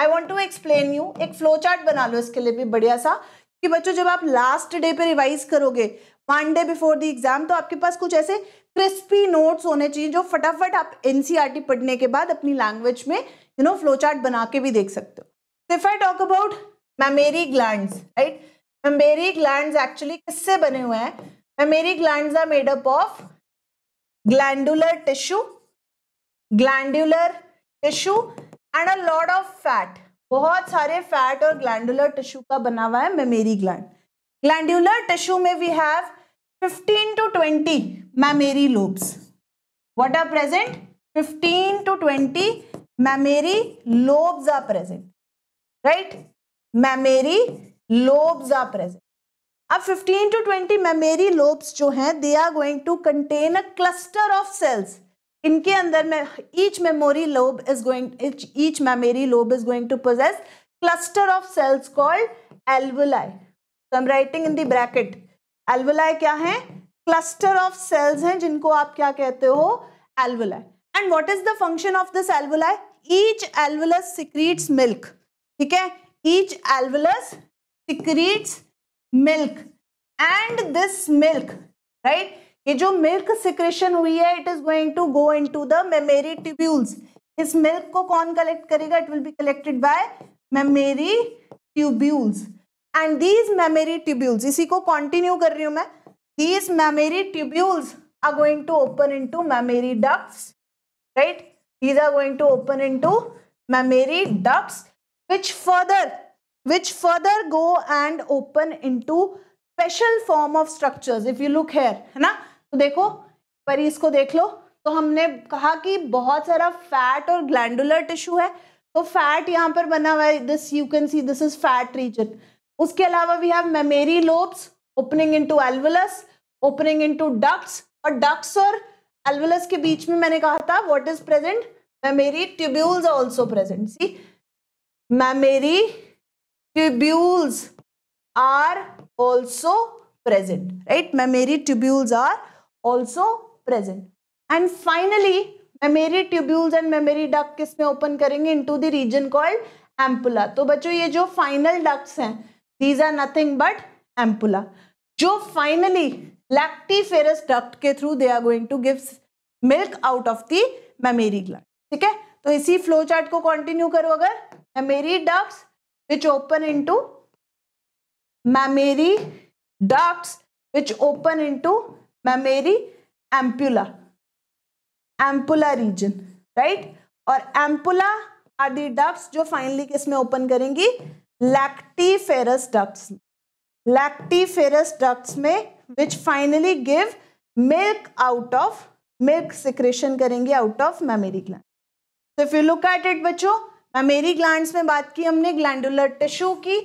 I want to explain you एक फ्लो चार्ट बना लो इसके लिए भी बढ़िया सा कि बच्चों जब आप लास्ट डे पे रिवाइज करोगे one day before the exam तो आपके पास कुछ ऐसे क्रिस्पी नोट्स होने चाहिए जो फटाफट आप एनसीईआरटी e पढ़ने के बाद अपनी लैंग्वेज में यू नो फ्लो चार्ट बना के भी देख सकते हो if I talk about mammary gland right mammary gland actually किससे बने हुए हैं mammary glands are made up of glandular tissue glandular tissue and a lot of fat बहुत सारे फैट और ग्लैंडुलर टिश्यू का बना हुआ है मेमेरी ग्लैंड ग्लैंडुलर टिश्यू में we have 15 to 20 mammary lobes what are present 15 to 20 mammary lobes are present right mammary lobes are present अब 15 to 20 mammary lobes जो हैं they are going to contain a cluster of cells इनके अंदर में each mammary lobe is going each mammary lobe is going to possess cluster of cells called alveoli तो I am writing in the bracket alveoli क्या है cluster of sales हैं जिनको आप क्या कहते हो alveoli and what is the function of this alveoli each alveolus secretes milk ठीक है each alveolus secretes milk and this milk right ये जो मिल्क सिक्रेशन हुई है it is going to go into the mammary tubules इस milk को कौन collect करेगा it will be collected by mammary tubules and these mammary tubules इसी को कंटिन्यू कर रही हूं मैं these mammary tubules are going to open into mammary ducts right these are going to open into mammary ducts which further which further go and open into special form of structures if you look here है ना तो देखो पर इसको देख लो तो हमने कहा कि बहुत सारा फैट और ग्लैंडुलर टिश्यू है तो फैट यहाँ पर बना हुआ है this you can see this is fat region उसके अलावा we have mammary lobes opening to alveolus opening to ducts और डक्स और एल्वुलस के बीच में मैंने कहा था what is present mammary tubules also present see mammary tubules are also present right mammary tubules are also present and finally mammary tubules and mammary duct किस में ओपन करेंगे into the region called ampulla तो बच्चों ये जो final ducts हैं these are nothing but ampulla जो finally lactiferous duct के through they are going to give milk out of the mammary gland ठीक है तो इसी फ्लो चार्ट को कंटिन्यू करो अगर mammary ducts which open into mammary ducts which open into mammary ampulla ampulla region right और ampulla आदि ducts जो फाइनली किस में ओपन करेंगी लैक्टीफेरस डक्स लैक्टीफेरस डक्स में which finally give milk out of milk secretion करेंगे out of mammary gland so if you look at it बच्चों मेरी ग्लैंड्स में बात की हमने ग्लैंडुलर टिश्यू की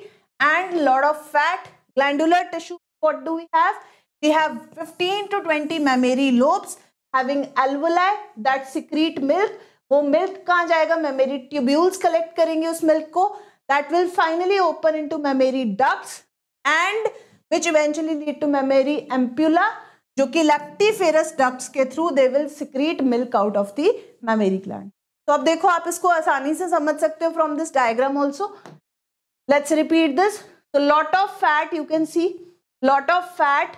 and lot of fat glandular tissue what do we have we have 15 to 20 mammary lobes having alveoli that secrete milk वो milk कहाँ जाएगा मेमेरी ट्यूब्यूल्स कलेक्ट करेंगे उस मिल्क को that will finally open into mammary ducts and which eventually lead to mammary ampulla जो कि lactiferous ducts के through they will secrete milk out of the mammary gland तो अब देखो आप इसको आसानी से समझ सकते हो from this diagram also let's repeat this तो lot of fat you can see lot of fat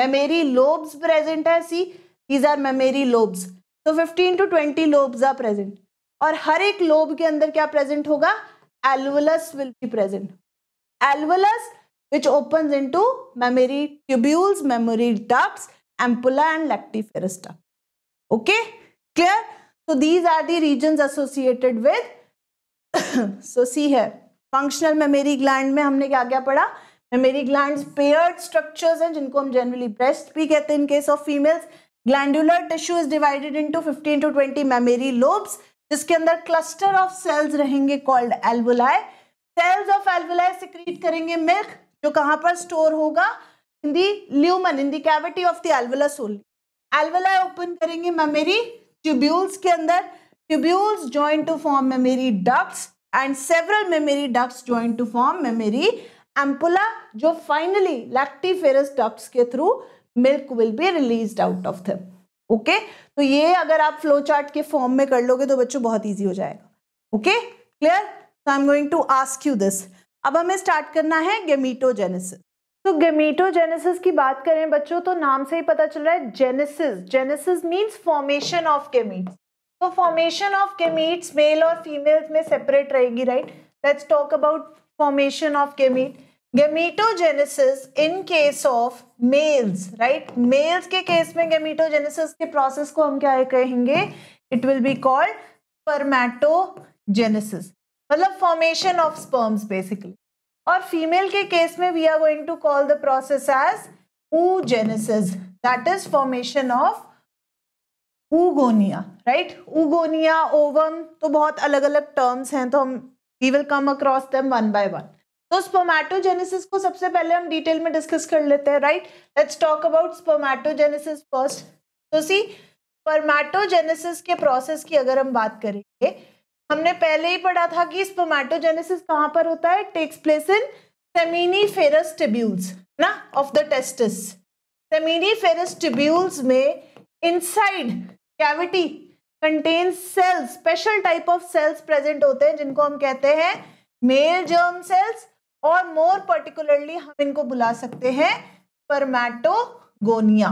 mammary lobes present है see these are mammary lobes तो 15 टू 20 लोब्स आर प्रेजेंट और हर एक लोब के अंदर क्या प्रेजेंट होगा alveolus will be present alveolus which open into tubules, tubules mammary ducts ampulla and lactiferous duct okay clear So these are the regions associated with so see है functional mammary gland में हमने क्या क्या पढ़ा memory gland paired structures हैं जिनको हम generally breast भी कहते हैं in case of females glandular tissue is divided into 15 to 20 mammary lobes जिसके अंदर क्लस्टर ऑफ सेल्स रहेंगे called alveoli cells of alveoli secrete करेंगे मिल्क जो कहाँ पर स्टोर होगा in the lumen in the cavity of the alveolus only alveoli open करेंगे mammary tubules के अंदर tubules join to form mammary ducts and several mammary ducts join to form mammary ampulla जो finally lactiferous ducts के through milk will be release out of them okay तो ये अगर आप flow chart के form में कर लोगे तो बच्चों बहुत ईजी हो जाएगा okay clear I am going to ask you this अब हमें स्टार्ट करना है गेमीटोजेनेसिस तो गेमीटोजेनेसिस की बात करें बच्चों तो नाम से ही पता चल रहा है genesis genesis means formation of gametes तो फॉर्मेशन ऑफ गेमीट्स मेल और फीमेल्स में सेपरेट रहेगी right let's talk about formation of gamete gametogenesis in case of males right males के केस में गेमीटोजेनेसिस के प्रोसेस को हम क्या कहेंगे it will be called spermatogenesis मतलब फॉर्मेशन ऑफ स्पर्म्स बेसिकली और फीमेल के केस में we are going to call the process as oogenesis that is formation of oogonia right oogonia ovum तो बहुत अलग अलग टर्म्स हैं तो हम we will come across them one by one तो स्पोमैटोजेनेसिस को सबसे पहले हम डिटेल में डिस्कस कर लेते हैं right let's talk about spermatogenesis first तो सी स्पर्माटोजेनेसिस के प्रोसेस की अगर हम बात करेंगे हमने पहले ही पढ़ा था कि स्पोमैटोजेनेसिस कहाँ पर होता है takes place in seminiferous tubules ना of the testis seminiferous tubules में inside cavity contain cells special type of cells present होते हैं जिनको हम कहते हैं मेल जर्म सेल्स और मोर पर्टिकुलरली हम इनको बुला सकते हैं spermatogonia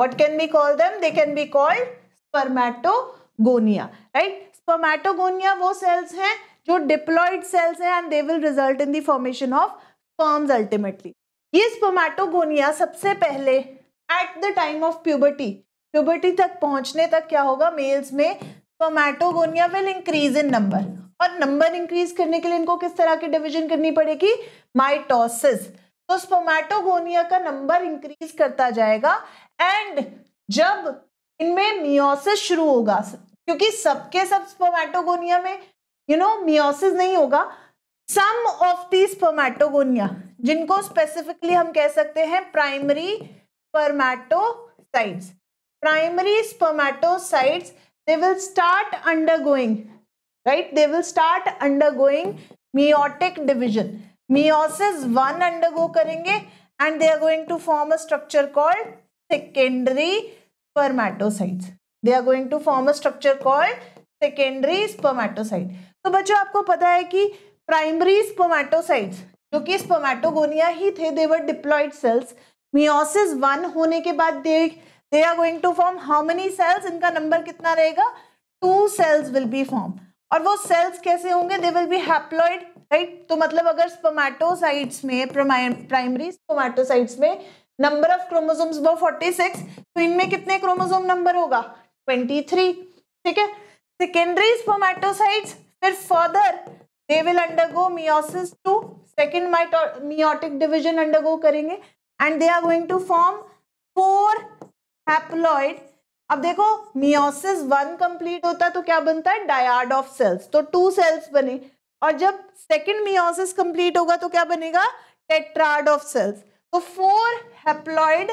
what can be call them they can be called spermatogonia right spermatogonia वो cells हैं जो diploid cells हैं and they will result in the formation of sperms ultimately. ये spermatogonia सबसे पहले at the time of puberty puberty तक पहुंचने तक क्या होगा males में spermatogonia will increase in number और नंबर इंक्रीज करने के लिए इनको किस तरह की डिवीजन करनी पड़ेगी माइटोसिस तो स्पोमैटोगोनिया का नंबर इंक्रीज करता जाएगा एंड जब इनमें मियोसिस शुरू होगा क्योंकि सबके सब स्पर्मेटोगोनिया में यू नो मियोसिस नहीं होगा सम ऑफ दी स्पर्मेटोगोनिया जिनको स्पेसिफिकली हम कह सकते हैं primary spermatocytes primary spermatocytes they will start undergoing right they will start undergoing meiotic division meiosis one undergo करेंगे and they are going to form a structure called secondary spermatocytes they are going to form a structure called secondary spermatocyte तो बच्चों आपको पता है कि primary स्पोमैटोसाइट जो कि spermatogonia ही थे they were diploid cells meiosis one होने के बाद they they are going to form how many cells इनका नंबर कितना रहेगा two cells will be form और वो सेल्स कैसे होंगे they will be haploid right तो मतलब अगर स्पोमैटोसाइट्स में प्राइमरी स्पोमैटोसाइट्स में नंबर ऑफ क्रोमोसोम्स वो 46 तो इनमें कितने क्रोमोसोम नंबर होगा ट्वेंटी थ्री ठीक है सेकेंडरी स्पोमैटोसाइट फिर further they will undergo meiosis two second meiotic division undergo करेंगे and they are going to form four haploid अब देखो मियोसिस वन कंप्लीट होता है तो क्या बनता है डायड ऑफ सेल्स तो टू सेल्स बने और जब सेकंड मियोसिस कंप्लीट होगा तो क्या बनेगा टेट्राड ऑफ सेल्स तो four haploid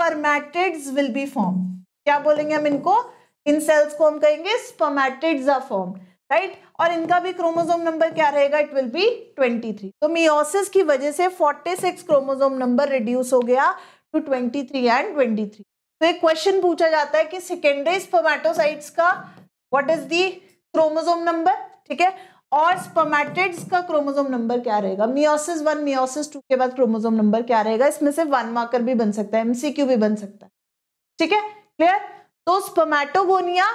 spermatids will be form क्या बोलेंगे हम इनको इन सेल्स को हम कहेंगे स्पर्मेटिड्स आर फॉर्म राइट और इनका भी क्रोमोसोम नंबर क्या रहेगा इट विल बी 23 तो मियोसिस की वजह से 46 क्रोमोसोम नंबर रिड्यूस हो गया टू 23 एंड 23 तो एक क्वेश्चन पूछा जाता है कि सेकेंडरी स्पर्मेटोसाइट्स का what is the chromosome number ठीक है और स्पर्मेटिड्स का क्रोमोसोम नंबर क्या रहेगा मियोसिस वन मियोसिस टू के बाद क्रोमोसोम नंबर क्या रहेगा इसमें से वन मार्कर भी बन सकता है एमसीक्यू भी बन सकता है ठीक है क्लियर तो spermatogonia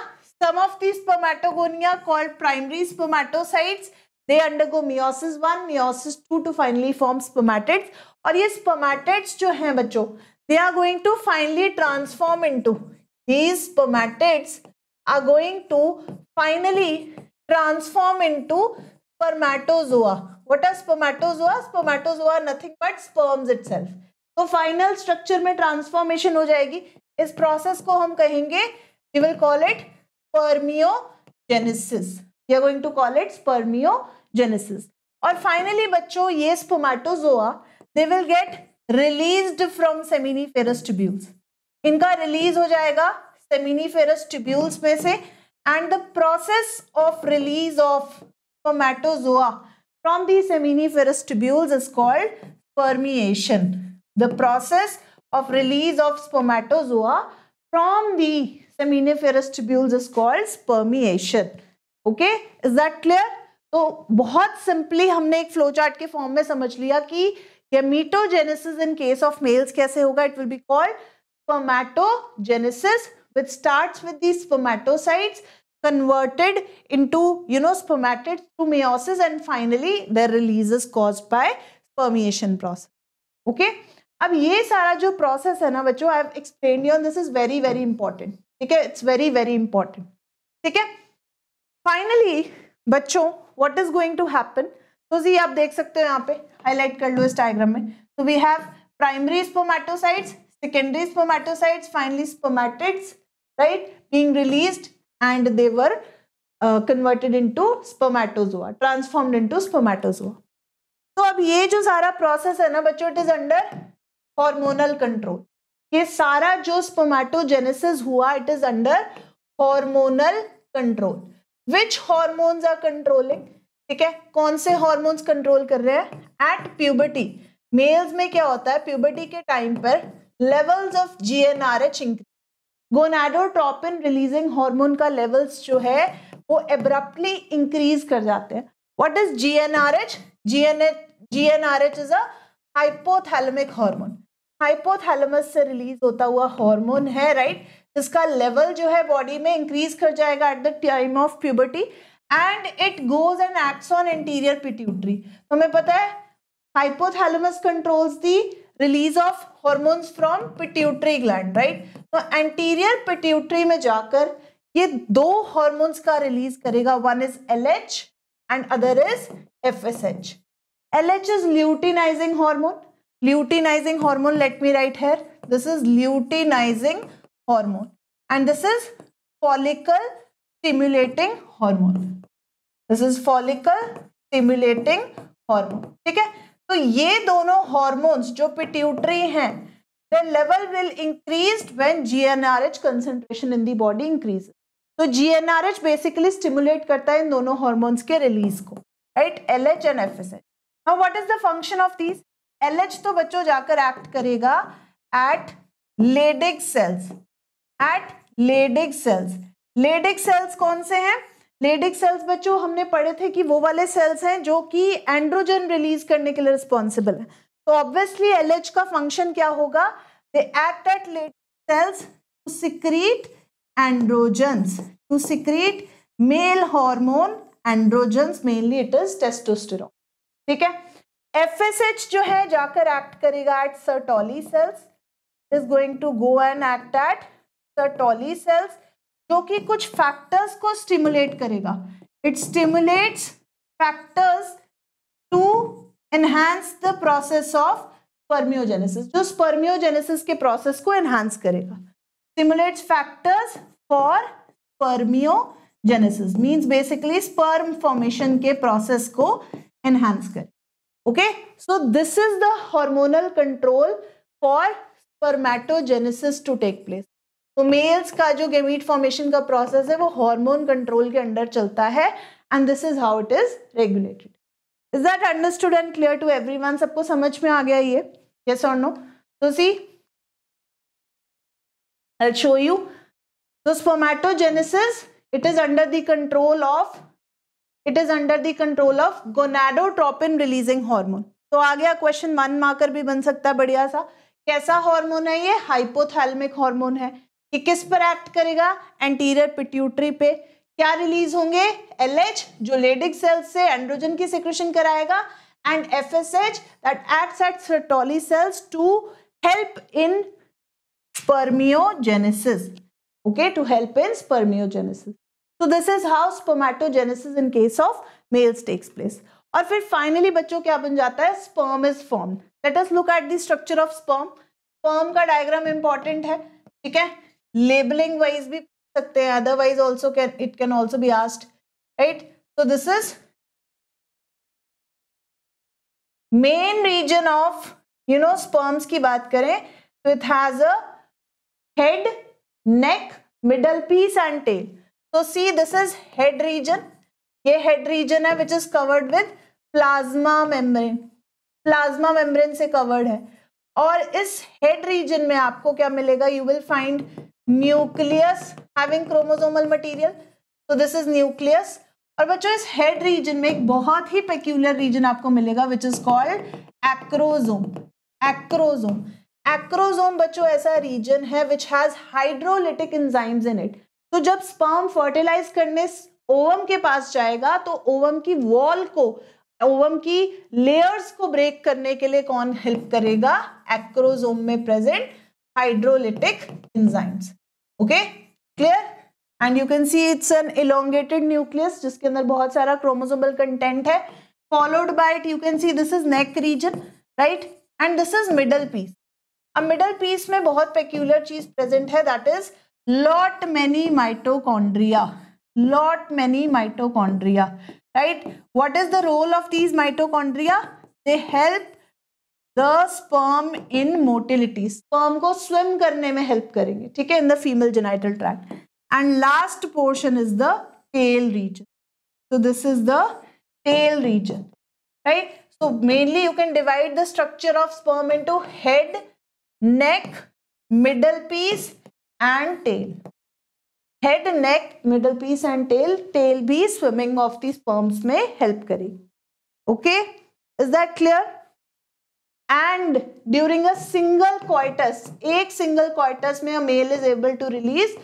some of the spermatogonia called primary spermatocytes they undergo meiosis one meiosis two to finally form spermatids और ये स्पमेटेट्स जो हैं बच्चों they are going to finally transform into these spermatids are going to finally transform into spermatozoa what are spermatozoa spermatozoa nothing but sperms itself तो final structure में transformation हो जाएगी इस प्रोसेस को हम कहेंगे we will call it spermiogenesis we are going to call it spermiogenesis और finally बच्चों ये spermatozoa they will get released from seminiferous tubules इनका रिलीज हो जाएगा सेमिनीफेरस ट्यूब्यूल्स में से and the process of release of spermatozoa from the seminiferous tubules is called spermiation the process of release of spermatozoa from the seminiferous tubules is called spermiation. Okay, is that clear? so बहुत simply हमने एक flow chart के form में समझ लिया कि gametogenesis in case of males कैसे होगा it will be called spermatogenesis which starts with the spermatocytes converted into you know spermatids to meiosis and finally their release is caused by spermiation process okay अब ये सारा जो process है ना बच्चों I have explain you this is very very important ठीक है it's very very important ठीक है फाइनली बच्चों what is going to happen तो जी आप देख सकते हो यहाँ पे हाईलाइट कर लो इस डायग्राम में तो we have primary spermatocytes secondary spermatocytes finally spermatids right being released and they were converted into spermatozoa transformed into spermatozoa तो अब ये जो सारा प्रोसेस है ना बच्चों it is under hormonal control ये सारा जो स्पोमैटोजेनेसिस हुआ it is under hormonal control which hormones are controlling ठीक है कौन से हॉर्मोन्स कंट्रोल कर रहे हैं एट प्यूबर्टी मेल्स में क्या होता है प्यूबर्टी के टाइम पर levels of G N R H increase gonadotropin releasing hormone का लेवल्स जो है वो एब्रप्टली इंक्रीज कर जाते हैं what is G N R H G N H G N R H is a hypothalamic hormone hypothalamus से release होता हुआ हार्मोन है राइट right? जिसका लेवल जो है बॉडी में इंक्रीज कर जाएगा at the time of puberty and it goes and act on interior pituitary तो हमें पता है hypothalamus controls the release of hormones from pituitary gland right तो एंटीरियर पिट्यूटरी में जाकर ये दो हॉर्मोन्स का रिलीज करेगा one is L H and other is F S H L H is luteinizing hormone luteinizing hormone let me write here this is luteinizing hormone and this is follicle stimulating hormone this is follicle stimulating hormone ठीक है तो ये दोनों hormones जो pituitary हैं the level will increased when GnRH concentration in the body increases. तो GnRH basically stimulate करता है इन दोनों hormones के release को right LH and FSH. Now what is the function of these? L तो बच्चों जाकर एक्ट करेगा at Leydig cells at Leydig cells Leydig cells कौन से हैं लेडिक सेल्स बच्चों हमने पढ़े थे कि वो वाले सेल्स हैं जो कि एंड्रोजन रिलीज करने के लिए रिस्पॉन्सिबल है तो ऑब्वियसली एलएच का फंक्शन क्या होगा they act at Leydig cells to secrete androgens to secrete male hormone androgens mainly it is testosterone ठीक है एफ जो है जाकर एक्ट करेगा at Sertoli cells is going to go and act at Sertoli cells जो कि कुछ factors को स्टिमुलेट करेगा it stimulates factors to enhance the process of spermiogenesis जो स्पर्मियोजेनेसिस के प्रोसेस को एनहांस करेगा stimulates factors for spermiogenesis means basically sperm formation के प्रोसेस को एनहांस करेगा okay so this is the hormonal control for spermatogenesis to take place तो males का जो गेमीट फॉर्मेशन का प्रोसेस है वो हार्मोन कंट्रोल के अंडर चलता है and this is how it is regulated is that understood and clear to every one सबको समझ में आ गया ये यस और no so see I show you so spermatogenesis it is under the control of it is under the control of gonadotropin releasing hormone तो आ गया क्वेश्चन मन माकर भी बन सकता है बढ़िया सा कैसा हार्मोन है ये हाइपोथैलमिक हार्मोन है कि किस पर एक्ट करेगा एंटीरियर पिट्यूटरी पे क्या रिलीज होंगे एल एच जो लेडिक सेल्स से एंड्रोजन की सिक्रेशन कराएगा and F S H that acts at Sertoli cells to help in spermiogenesis okay to help in spermiogenesis so this is how spermatogenesis in case of males takes place और फिर finally बच्चों क्या बन जाता है sperm is form let us look at the structure of sperm sperm का diagram important है ठीक है लेबलिंग वाइज भी सकते हैं otherwise also can it can also be asked right so this is main region of you know sperms की बात करें तो it has a head neck middle piece and tail तो see this is head region ये head region है which is covered with plasma membrane plasma membrane से covered है और इस हेड रीजन में आपको क्या मिलेगा you will find nucleus having chromosomal material तो दिस इज न्यूक्लियस और बच्चों इस हेड रीजन में एक बहुत ही पेक्यूलर रीजन आपको मिलेगा which is called acrosome acrosome acrosome बच्चों ऐसा रीजन है which has hydrolytic enzymes in it तो जब स्पर्म फर्टिलाइज करने ओवम के पास जाएगा तो ओवम की वॉल को ओवम की लेयर्स को ब्रेक करने के लिए कौन हेल्प करेगा एक्रोजोम में present hydrolytic enzymes okay clear and you can see it's an elongated nucleus जिसके अंदर बहुत सारा क्रोमोजोमल कंटेंट है followed by it you can see this is neck region right and this is middle piece अब middle piece में बहुत peculiar चीज present है that is lot many mitochondria lot many mitochondria right what is the role of these mitochondria they help the sperm in motility sperm ko swim karne mein help karenge theek hai in the female genital tract and last portion is the tail region so this is the tail region right so mainly you can divide the structure of sperm into head neck middle piece and tail. Head neck middle piece and tail tail भी swimming of the sperms में help करेगी okay is that clear and during a single coitus एक single coitus में a male is able to release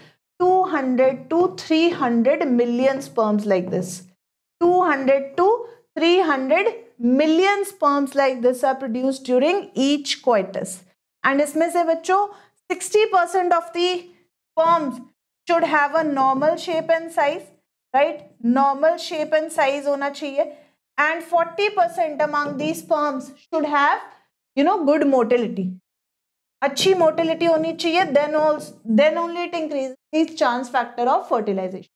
200 to 300 million sperms like this 200 to 300 million sperms like this are produced during each coitus and इसमें से बच्चों 60% of the sperms should have a normal shape and size, right? Normal shape and size hona chahiye. And 40% among these sperms should have, you know, good motility. Achhi motility honi chahiye, then, also, then only it increases the chance factor of fertilization.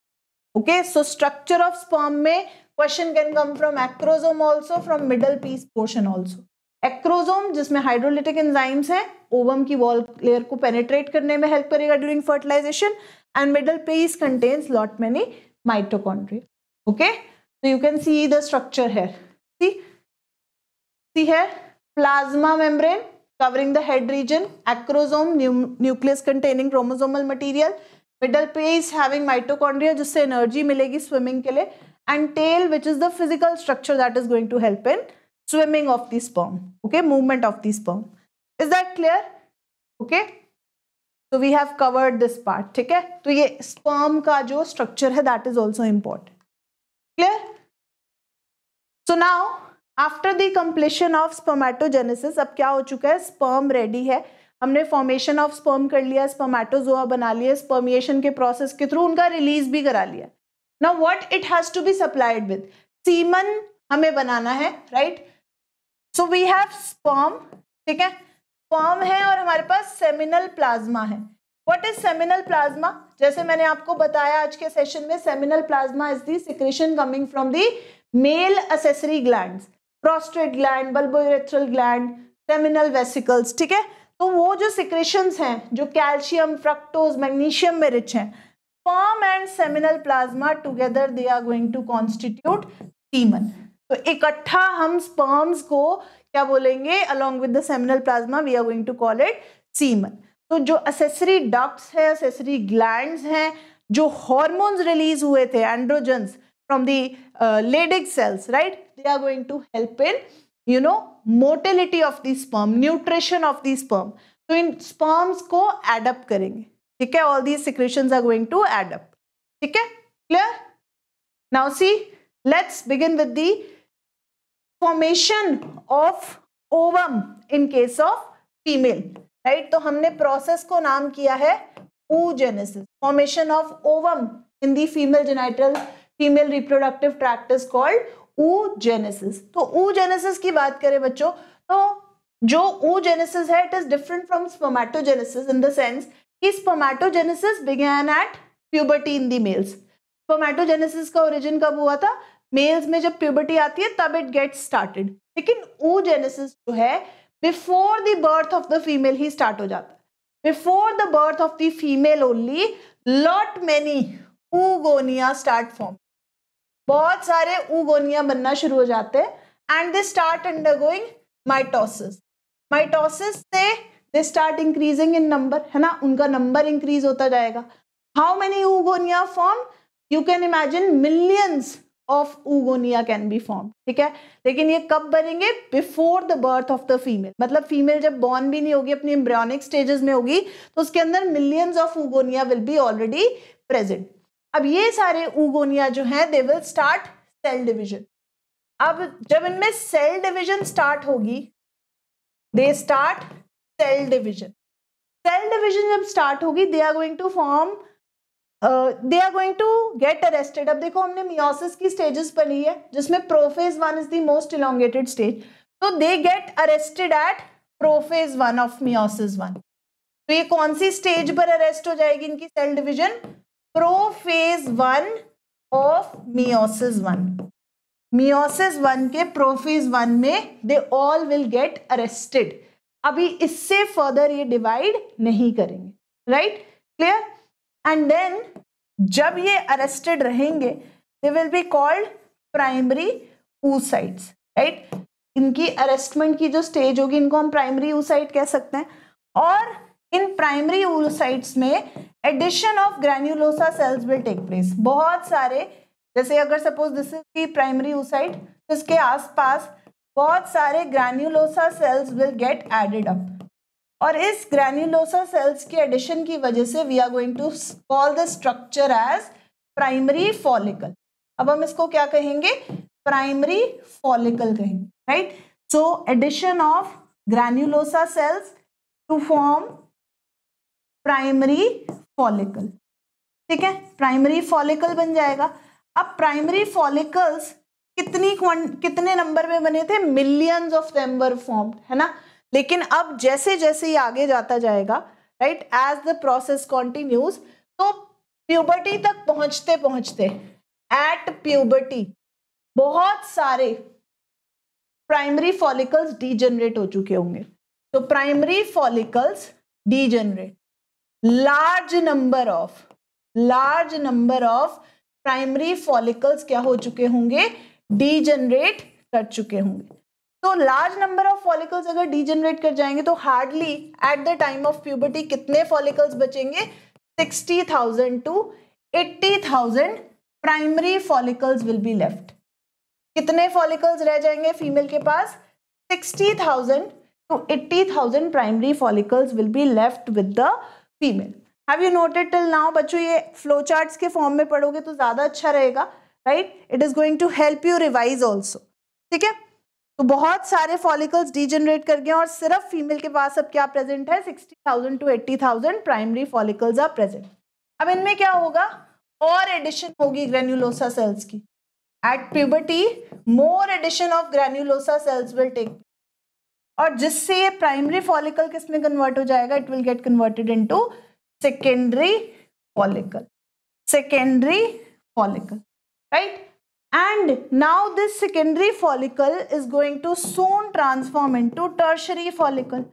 Okay, so structure of sperm may question can come from acrosome also, from middle piece portion also. Acrosome जिसमें hydrolytic enzymes हैं ovum की wall layer को penetrate करने में help करेगा during fertilisation and middle piece contains lot many mitochondria okay तो you can see the structure here see see है plasma membrane covering the head region acrosome nucleus containing chromosomal material middle piece having mitochondria जिससे energy मिलेगी swimming के लिए and tail which is the physical structure that is going to help in swimming of the sperm okay movement of the sperm is that clear okay so we have covered this part theek hai to ye sperm ka jo structure hai that is also important clear so now after the completion of spermatogenesis ab kya ho chuka hai sperm ready hai हमने formation of sperm कर लिया spermatozoa बना लिया spermiation के process के through उनका release भी करा लिया now what it has to be supplied with semen हमें बनाना है right right? So we have sperm ठीक है स्पर्म है और हमारे पास सेमिनल प्लाज्मा है व्हाट इज सेमिनल प्लाज्मा जैसे मैंने आपको बताया आज के सेशन में seminal plasma is the secretion coming from the male accessory gland prostate gland bulbourethral gland seminal vesicles ठीक है तो वो जो सिक्रेशन हैं जो कैल्शियम फ्रक्टोज मैग्नीशियम में रिच हैं sperm and seminal plasma together they are going to constitute semen तो इकट्ठा हम स्पर्म्स को क्या बोलेंगे along with the seminal plasma we are going to call it semen तो जो असेसरी डक्ट्स है असेसरी ग्लैंड्स हैं जो हॉर्मोन्स रिलीज हुए थे androgens from the Leydig cells right they are going to help in you know motility of the sperm nutrition of the sperm तो इन sperms को एडप्ट करेंगे ठीक है all these secretion are going to adapt ठीक है clear now see let's begin with the formation of ovum in case of female right तो हमने प्रोसेस को नाम किया है oogenesis formation of ovum in the female genital female reproductive tract is called oogenesis तो oogenesis की बात करें बच्चों तो जो ओजेनेसिस है it is different from spermatogenesis in the sense कि spermatogenesis began at puberty in the males spermatogenesis का ओरिजिन कब हुआ था मेल्स में जब प्यूबर्टी आती है तब इट गेट स्टार्टेड लेकिन ओ जेनेसिस जो है before the birth of the female ही स्टार्ट हो जाता है before the birth of the female only lot many oogonia start form बहुत सारे ऊगोनिया बनना शुरू हो जाते हैं and they start undergoing mitosis mitosis से they start increasing in number है ना उनका नंबर इंक्रीज होता जाएगा how many oogonia form you can imagine millions of oogonia can be form ठीक है लेकिन ये कब बनेंगे before the birth of the female मतलब फीमेल जब बॉर्न भी नहीं होगी अपनी एम्ब्रियोनिक स्टेजेस में होगी तो उसके अंदर millions of oogonia will be already present अब ये सारे ऊगोनिया जो है they will start cell division अब जब इनमें सेल डिविजन स्टार्ट होगी they start cell division cell division जब स्टार्ट होगी they are going to form they are going to get arrested अब देखो हमने मियोसिस की स्टेजेस पढ़ी है जिसमें prophase one is the most elongated stage तो they get arrested eight prophase one of meiosis one तो ये कौन सी स्टेज पर अरेस्ट हो जाएगी इनकी cell division prophase one of meiosis one meiosis one के प्रोफेज वन में they all will get arrested अभी इससे फर्दर ये डिवाइड नहीं करेंगे right right? Clear and then जब ये अरेस्टेड रहेंगे they will be called primary oocytes right इनकी अरेस्टमेंट की जो स्टेज होगी इनको हम प्राइमरी ऊसाइट कह सकते हैं और इन प्राइमरी ऊसाइट्स में addition of granulosa cells will take place बहुत सारे जैसे अगर suppose this is the primary oocyte तो इसके आसपास बहुत सारे granulosa cells will get added up और इस ग्रेन्यूलोसा सेल्स के एडिशन की वजह से we are going to call the structure as primary follicle अब हम इसको क्या कहेंगे प्राइमरी फॉलिकल कहेंगे right so addition of granulosa cells to form primary follicle ठीक है प्राइमरी फॉलिकल बन जाएगा अब प्राइमरी फॉलिकल्स कितनी कितने नंबर में बने थे millions of them were formed है ना लेकिन अब जैसे जैसे ये आगे जाता जाएगा right as the process continues तो प्यूबर्टी तक पहुंचते पहुंचते एट प्यूबर्टी बहुत सारे प्राइमरी फॉलिकल्स डीजनरेट हो चुके होंगे तो primary follicles degenerate large number of large number of primary follicles क्या हो चुके होंगे डीजनरेट कर चुके होंगे तो लार्ज नंबर ऑफ फॉलिकल्स अगर डीजनरेट कर जाएंगे तो hardly at the time of puberty कितने फॉलिकल्स बचेंगे 60,000 to 80,000 primary follicles will be left कितने फॉलिकल्स रह जाएंगे फीमेल के पास 60,000 to 80,000 primary follicles will be left with the female have you noted till now बच्चों ये फ्लो चार्ट के फॉर्म में पढ़ोगे तो ज़्यादा अच्छा रहेगा right it is going to help you revise also ठीक है तो बहुत सारे फॉलिकल्स डीजनरेट कर गए और सिर्फ फीमेल के पास अब क्या प्रेजेंट है sixty thousand to eighty thousand primary follicles are present अब इनमें क्या होगा और एडिशन होगी ग्रेन्यूलोसा सेल्स की at puberty more addition of granulosa cells will take और जिससे ये प्राइमरी फॉलिकल किस में कन्वर्ट हो जाएगा it will get converted into secondary follicle secondary follicle right and now this secondary follicle is going to soon transform into tertiary follicle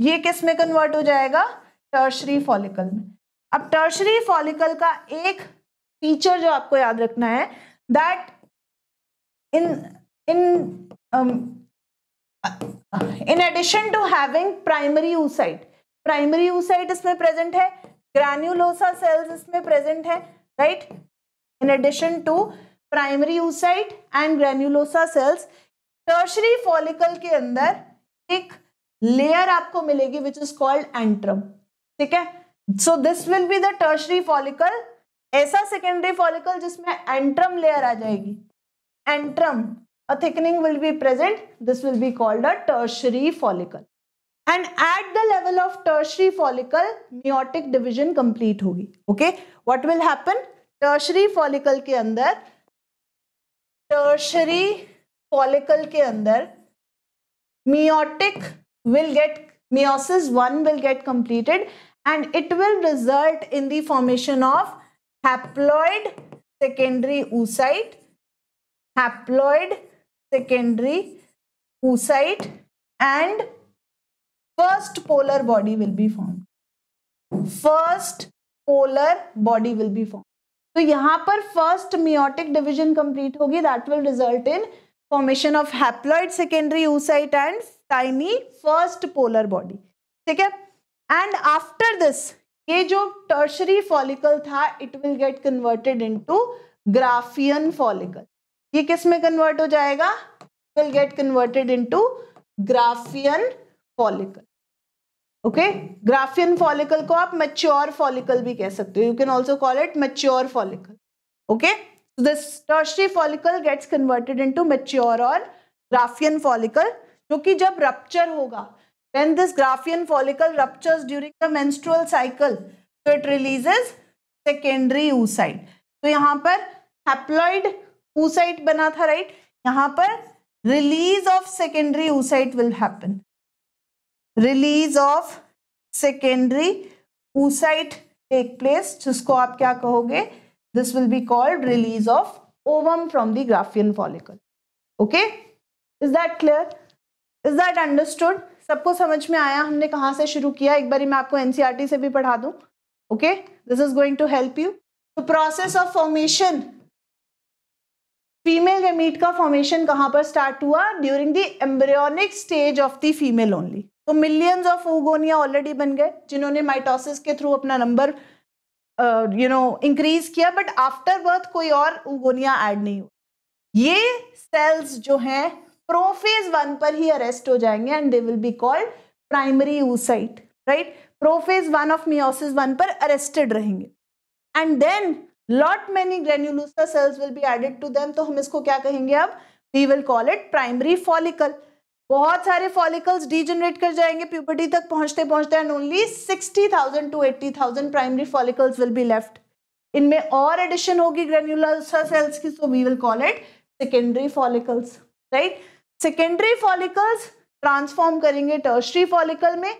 ये किस में कन्वर्ट हो जाएगा टर्शरी फॉलिकल में अब टर्शरी फॉलिकल का एक फीचर जो आपको याद रखना है that in in in addition to having primary oocyte primary oocyte इसमें प्रेजेंट है ग्रैन्यूलोसा सेल्स इसमें प्रेजेंट है right in addition to primary oocyte and granulosa cells tertiary follicle के अंदर एक लेयर आपको मिलेगी विच इज कॉल्ड एंट्रम ठीक है so this will be the tertiary follicle ऐसा सेकेंडरी फॉलिकल जिसमें एंट्रम लेयर आ जाएगी antrum a thickening will be present this will be called a tertiary follicle and at the level of tertiary follicle meiotic division complete होगी okay what will happen tertiary follicle के अंदर tertiary follicle के अंदर meiotic will get meiosis 1 will get completed and it will result in the formation of haploid secondary oocyte haploid secondary oocyte and first polar body will be formed first polar body will be formed तो यहाँ पर first meiotic division complete होगी that will result in formation of haploid secondary oocyte and tiny first polar body ठीक है and after this ये जो tertiary follicle था it will get converted into Graafian follicle ये किस में कन्वर्ट हो जाएगा will get converted into Graafian follicle okay Graafian follicle को आप मच्योर फॉलिकल भी कह सकते हो you can also call it mature follicle okay follicle gets converted to mature और ग्राफियन फॉलिकल जो कि जब रप्चर होगा when this graphian follicle ruptures during the menstrual cycle so it releases secondary oocyte तो so, यहाँ पर haploid oocyte बना था राइट right? यहाँ पर release of secondary oocyte will happen release of secondary oocyte take place जिसको आप क्या कहोगे this will be called release of ovum from the Graafian follicle okay is that clear is that understood सबको समझ में आया हमने कहाँ से शुरू किया एक बार मैं आपको एनसीईआरटी e से भी पढ़ा दूं okay this is going to help you तो process of formation female gamete का फॉर्मेशन कहाँ पर स्टार्ट हुआ during the embryonic stage of the female only तो मिलियंस ऑफ ओगोनिया ऑलरेडी बन गए जिन्होंने माइटोसिस के थ्रू अपना नंबर यू नो इंक्रीज किया बट आफ्टर बर्थ कोई और ओगोनिया ऐड नहीं हुआ ये सेल्स जो हैं प्रोफेज वन पर ही अरेस्ट हो जाएंगे and they will be called primary oocyte right prophase one of meiosis one पर अरेस्टेड रहेंगे and then lot many granulosa cells will be added to them तो हम इसको क्या कहेंगे अब we will call it primary follicle बहुत सारे फॉलिकल्स डीजनरेट कर जाएंगे प्यूबर्टी तक पहुंचते पहुंचते and only sixty thousand to eighty thousand primary follicles will be left इनमें और एडिशन होगी ग्रेन्यूलर सेल्स की so we will call it secondary follicles right secondary follicles transform करेंगे टर्शरी फॉलिकल में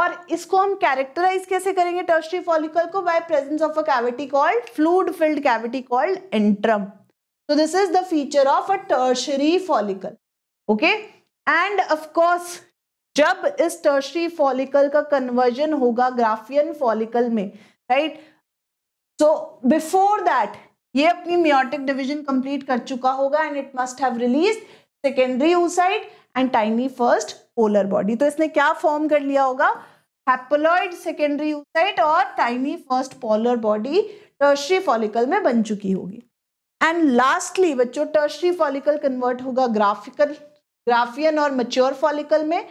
और इसको हम कैरेक्टराइज कैसे करेंगे टर्शरी फॉलिकल को by presence of a cavity called fluid filled cavity called antrum so this is the feature of a tertiary follicle okay and of course जब इस टर्शरी फॉलिकल का कन्वर्जन होगा ग्राफियन फॉलिकल में right so before that ये अपनी meiotic division complete कर चुका होगा and it must have release secondary oocyte and tiny first polar body तो इसने क्या फॉर्म कर लिया होगा हैपोलॉइड सेकेंडरी यूसाइट और tiny first polar body tertiary follicle में बन चुकी होगी एंड लास्टली बच्चों टर्शरी फॉलिकल कन्वर्ट होगा ग्राफिकल ग्राफियन और मच्योर फॉलिकल में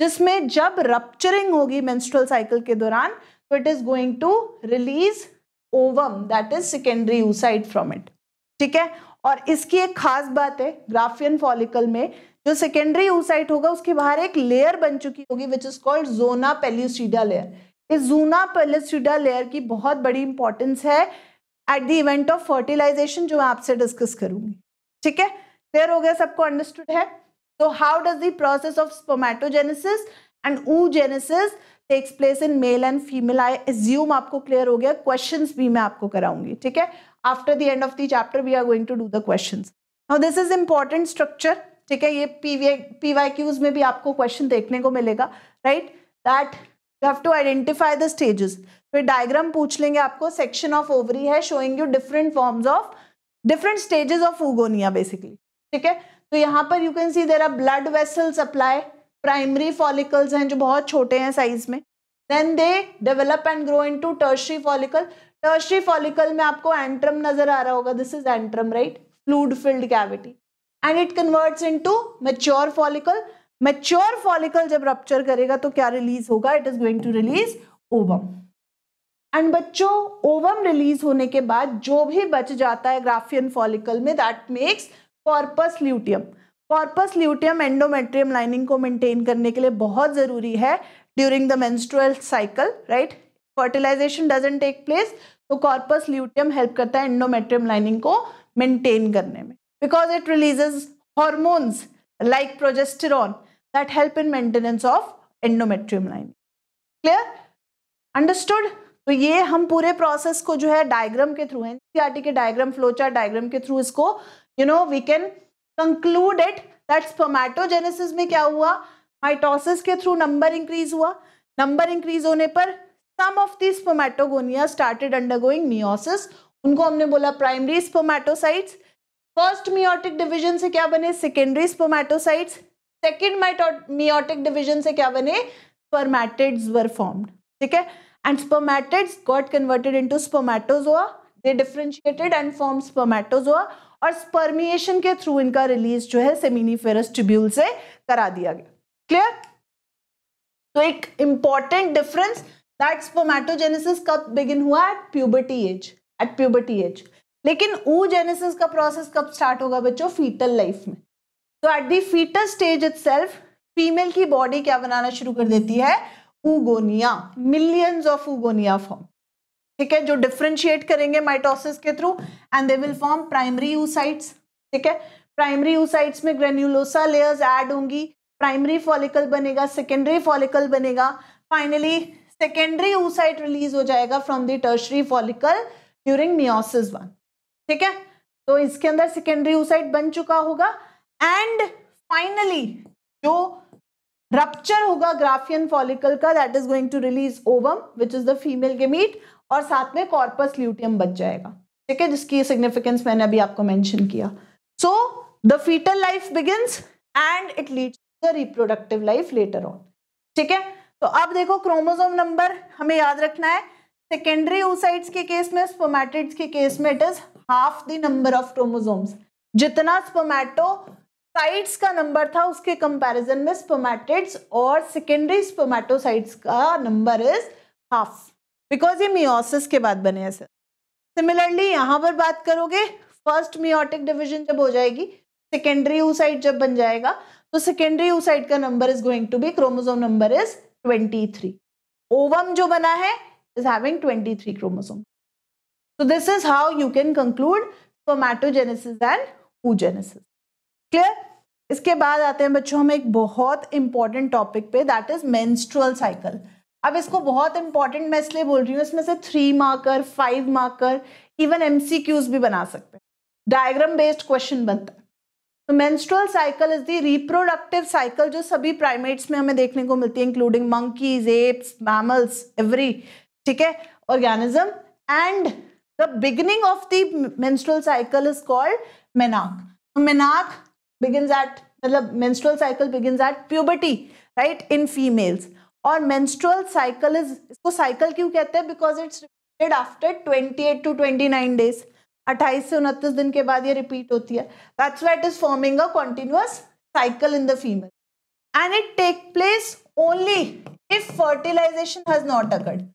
जिसमें जब रपचरिंग होगी मेंस्ट्रुअल साइकिल के दौरान तो it is going to release ovum that is secondary oocyte from it ठीक है और इसकी एक खास बात है ग्राफियन फॉलिकल में जो सेकेंडरी यूसाइट होगा उसके बाहर एक लेयर बन चुकी होगी which is called zona pellucida layer इस जोना पेल्यूसिडा लेयर की बहुत बड़ी इंपॉर्टेंस है at the event of fertilisation जो मैं आपसे डिस्कस करूंगी ठीक है क्लियर हो गया सबको अंडरस्टूड है So how does the process of spermatogenesis and oogenesis takes place in male and female? I assume आपको clear हो Questions भी मैं आपको कराऊंगी. ठीक है? After the end of the chapter, we are going to do the questions. Now this is important structure. ठीक है? ये PYQs में भी आपको question देखने को मिलेगा. Right? That you have to identify the stages. फिर diagram पूछ लेंगे आपको. Section of ovary है, showing you different forms of different stages of oogonia basically. ठीक है? तो यहाँ पर you can see there are blood vessels apply primary follicles हैं जो बहुत छोटे हैं साइज में then they develop and grow into tertiary follicle tertiary follicle में आपको एंट्रम नजर आ रहा होगा this is antrum right fluid filled cavity and it converts into mature follicle mature follicle जब रप्चर करेगा तो क्या रिलीज होगा it is going to release ovum and बच्चों ओवम रिलीज होने के बाद जो भी बच जाता है ग्राफियन फॉलिकल में that makes corpus luteum corpus luteum endometrium lining को मेंटेन करने के लिए बहुत ज़रूरी है during the menstrual cycle right fertilisation doesn't take place तो कॉर्पस ल्यूटियम हेल्प करता है एंडोमेट्रियम लाइनिंग को मेंटेन करने में because it releases hormones like progesterone that help in maintenance of endometrium lining clear understood तो ये हम पूरे प्रोसेस को जो है डायग्राम के थ्रू एनसीआरटी के डायग्राम फ्लोचार डायग्राम के थ्रू इसको you know we can conclude it that spermatogenesis में क्या हुआ माइटोसिस के थ्रू नंबर इंक्रीज हुआ नंबर इंक्रीज होने पर some of the spermatogonia started undergoing meiosis उनको हमने बोला primary spermatocytes first meiotic division से क्या बने secondary spermatocytes second meiotic division से क्या बने स्पर्मेटिड्स वर फॉर्म्ड ठीक है and spermatids got converted into स्पोमैटोजोआ they differentiated and form spermatozoa और स्पर्मिएशन के थ्रू इनका रिलीज जो है सेमिनिफेरस ट्रिब्यूल से करा दिया गया क्लियर तो एक इंपॉर्टेंट डिफरेंस दैट स्पोमैटोजेनेसिस कब बिगिन हुआ at puberty age at puberty age लेकिन ऊ जेनेसिस का प्रोसेस कब स्टार्ट होगा बच्चों फीटल लाइफ में तो at the fetal stage it female की बॉडी क्या बनाना शुरू कर देती है oogonia millions of oogonia form ठीक है जो डिफ्रेंशिएट करेंगे माइटोसिस के through and they will form primary oocytes ठीक है प्राइमरी यूसाइट्स में ग्रेन्यूलोसा लेयर्स ऐड होंगी प्राइमरी फॉलिकल बनेगा सेकेंडरी फॉलिकल बनेगा फाइनली सेकेंडरी यूसाइट रिलीज हो जाएगा from the tertiary follicle during meiosis one ठीक है तो इसके अंदर सेकेंडरी यूसाइट बन चुका होगा एंड फाइनली जो रप्चर होगा ग्राफियन फॉलिकल का that is going to release ovum which is the female gamete और साथ में कॉर्पस ल्यूटियम बच जाएगा ठीक है जिसकी सिग्निफिकेंस मैंने अभी आपको मेंशन किया so the fetal life begins and it leads the reproductive life later on ठीक है तो अब देखो क्रोमोसोम नंबर हमें याद रखना है सेकेंडरी ओसाइड्स के केस में स्पोमैटिड्स के केस में it is half the number of chromosomes जितना स्पोमैटो साइट्स का नंबर था उसके कंपैरिजन में स्पोमैटिड्स और सेकेंडरी स्पोमैटोसाइट्स का नंबर इज हाफ बिकॉज ये मियोसिस के बाद बने हैं सर सिमिलरली यहाँ पर बात करोगे फर्स्ट मियोटिक डिविजन जब हो जाएगी सेकेंडरी ऊसाइड जब बन जाएगा तो सेकेंडरी ऊसाइड का number is going to be chromosome number is twenty three ovum जो बना है is having twenty three chromosome so this is how you can conclude spermatogenesis and oogenesis clear इसके बाद आते हैं बच्चों हम एक बहुत इंपॉर्टेंट टॉपिक पे दैट इज मेंस्ट्रुअल साइकिल अब इसको बहुत इंपॉर्टेंट मैं इसलिए बोल रही हूँ इसमें से three marker five marker even M भी बना सकते हैं डायग्राम बेस्ड क्वेश्चन बनता है तो menstrual cycle is the reproductive cycle जो सभी प्राइमेट्स में हमें देखने को मिलती है including monkeys apps mammals every ठीक है organism and the beginning of the menstrual cycle is called मेनाक मेनाक begins at मतलब menstrual cycle begins at puberty right in females और मेंस्ट्रुअल साइकिल इज इसको साइकिल क्यों कहते हैं because it's repeated after 28 to 29 days 28 से उनतीस दिन के बाद ये रिपीट होती है that's why it is forming a continuous cycle in the female and it take place only if fertilisation has not occurred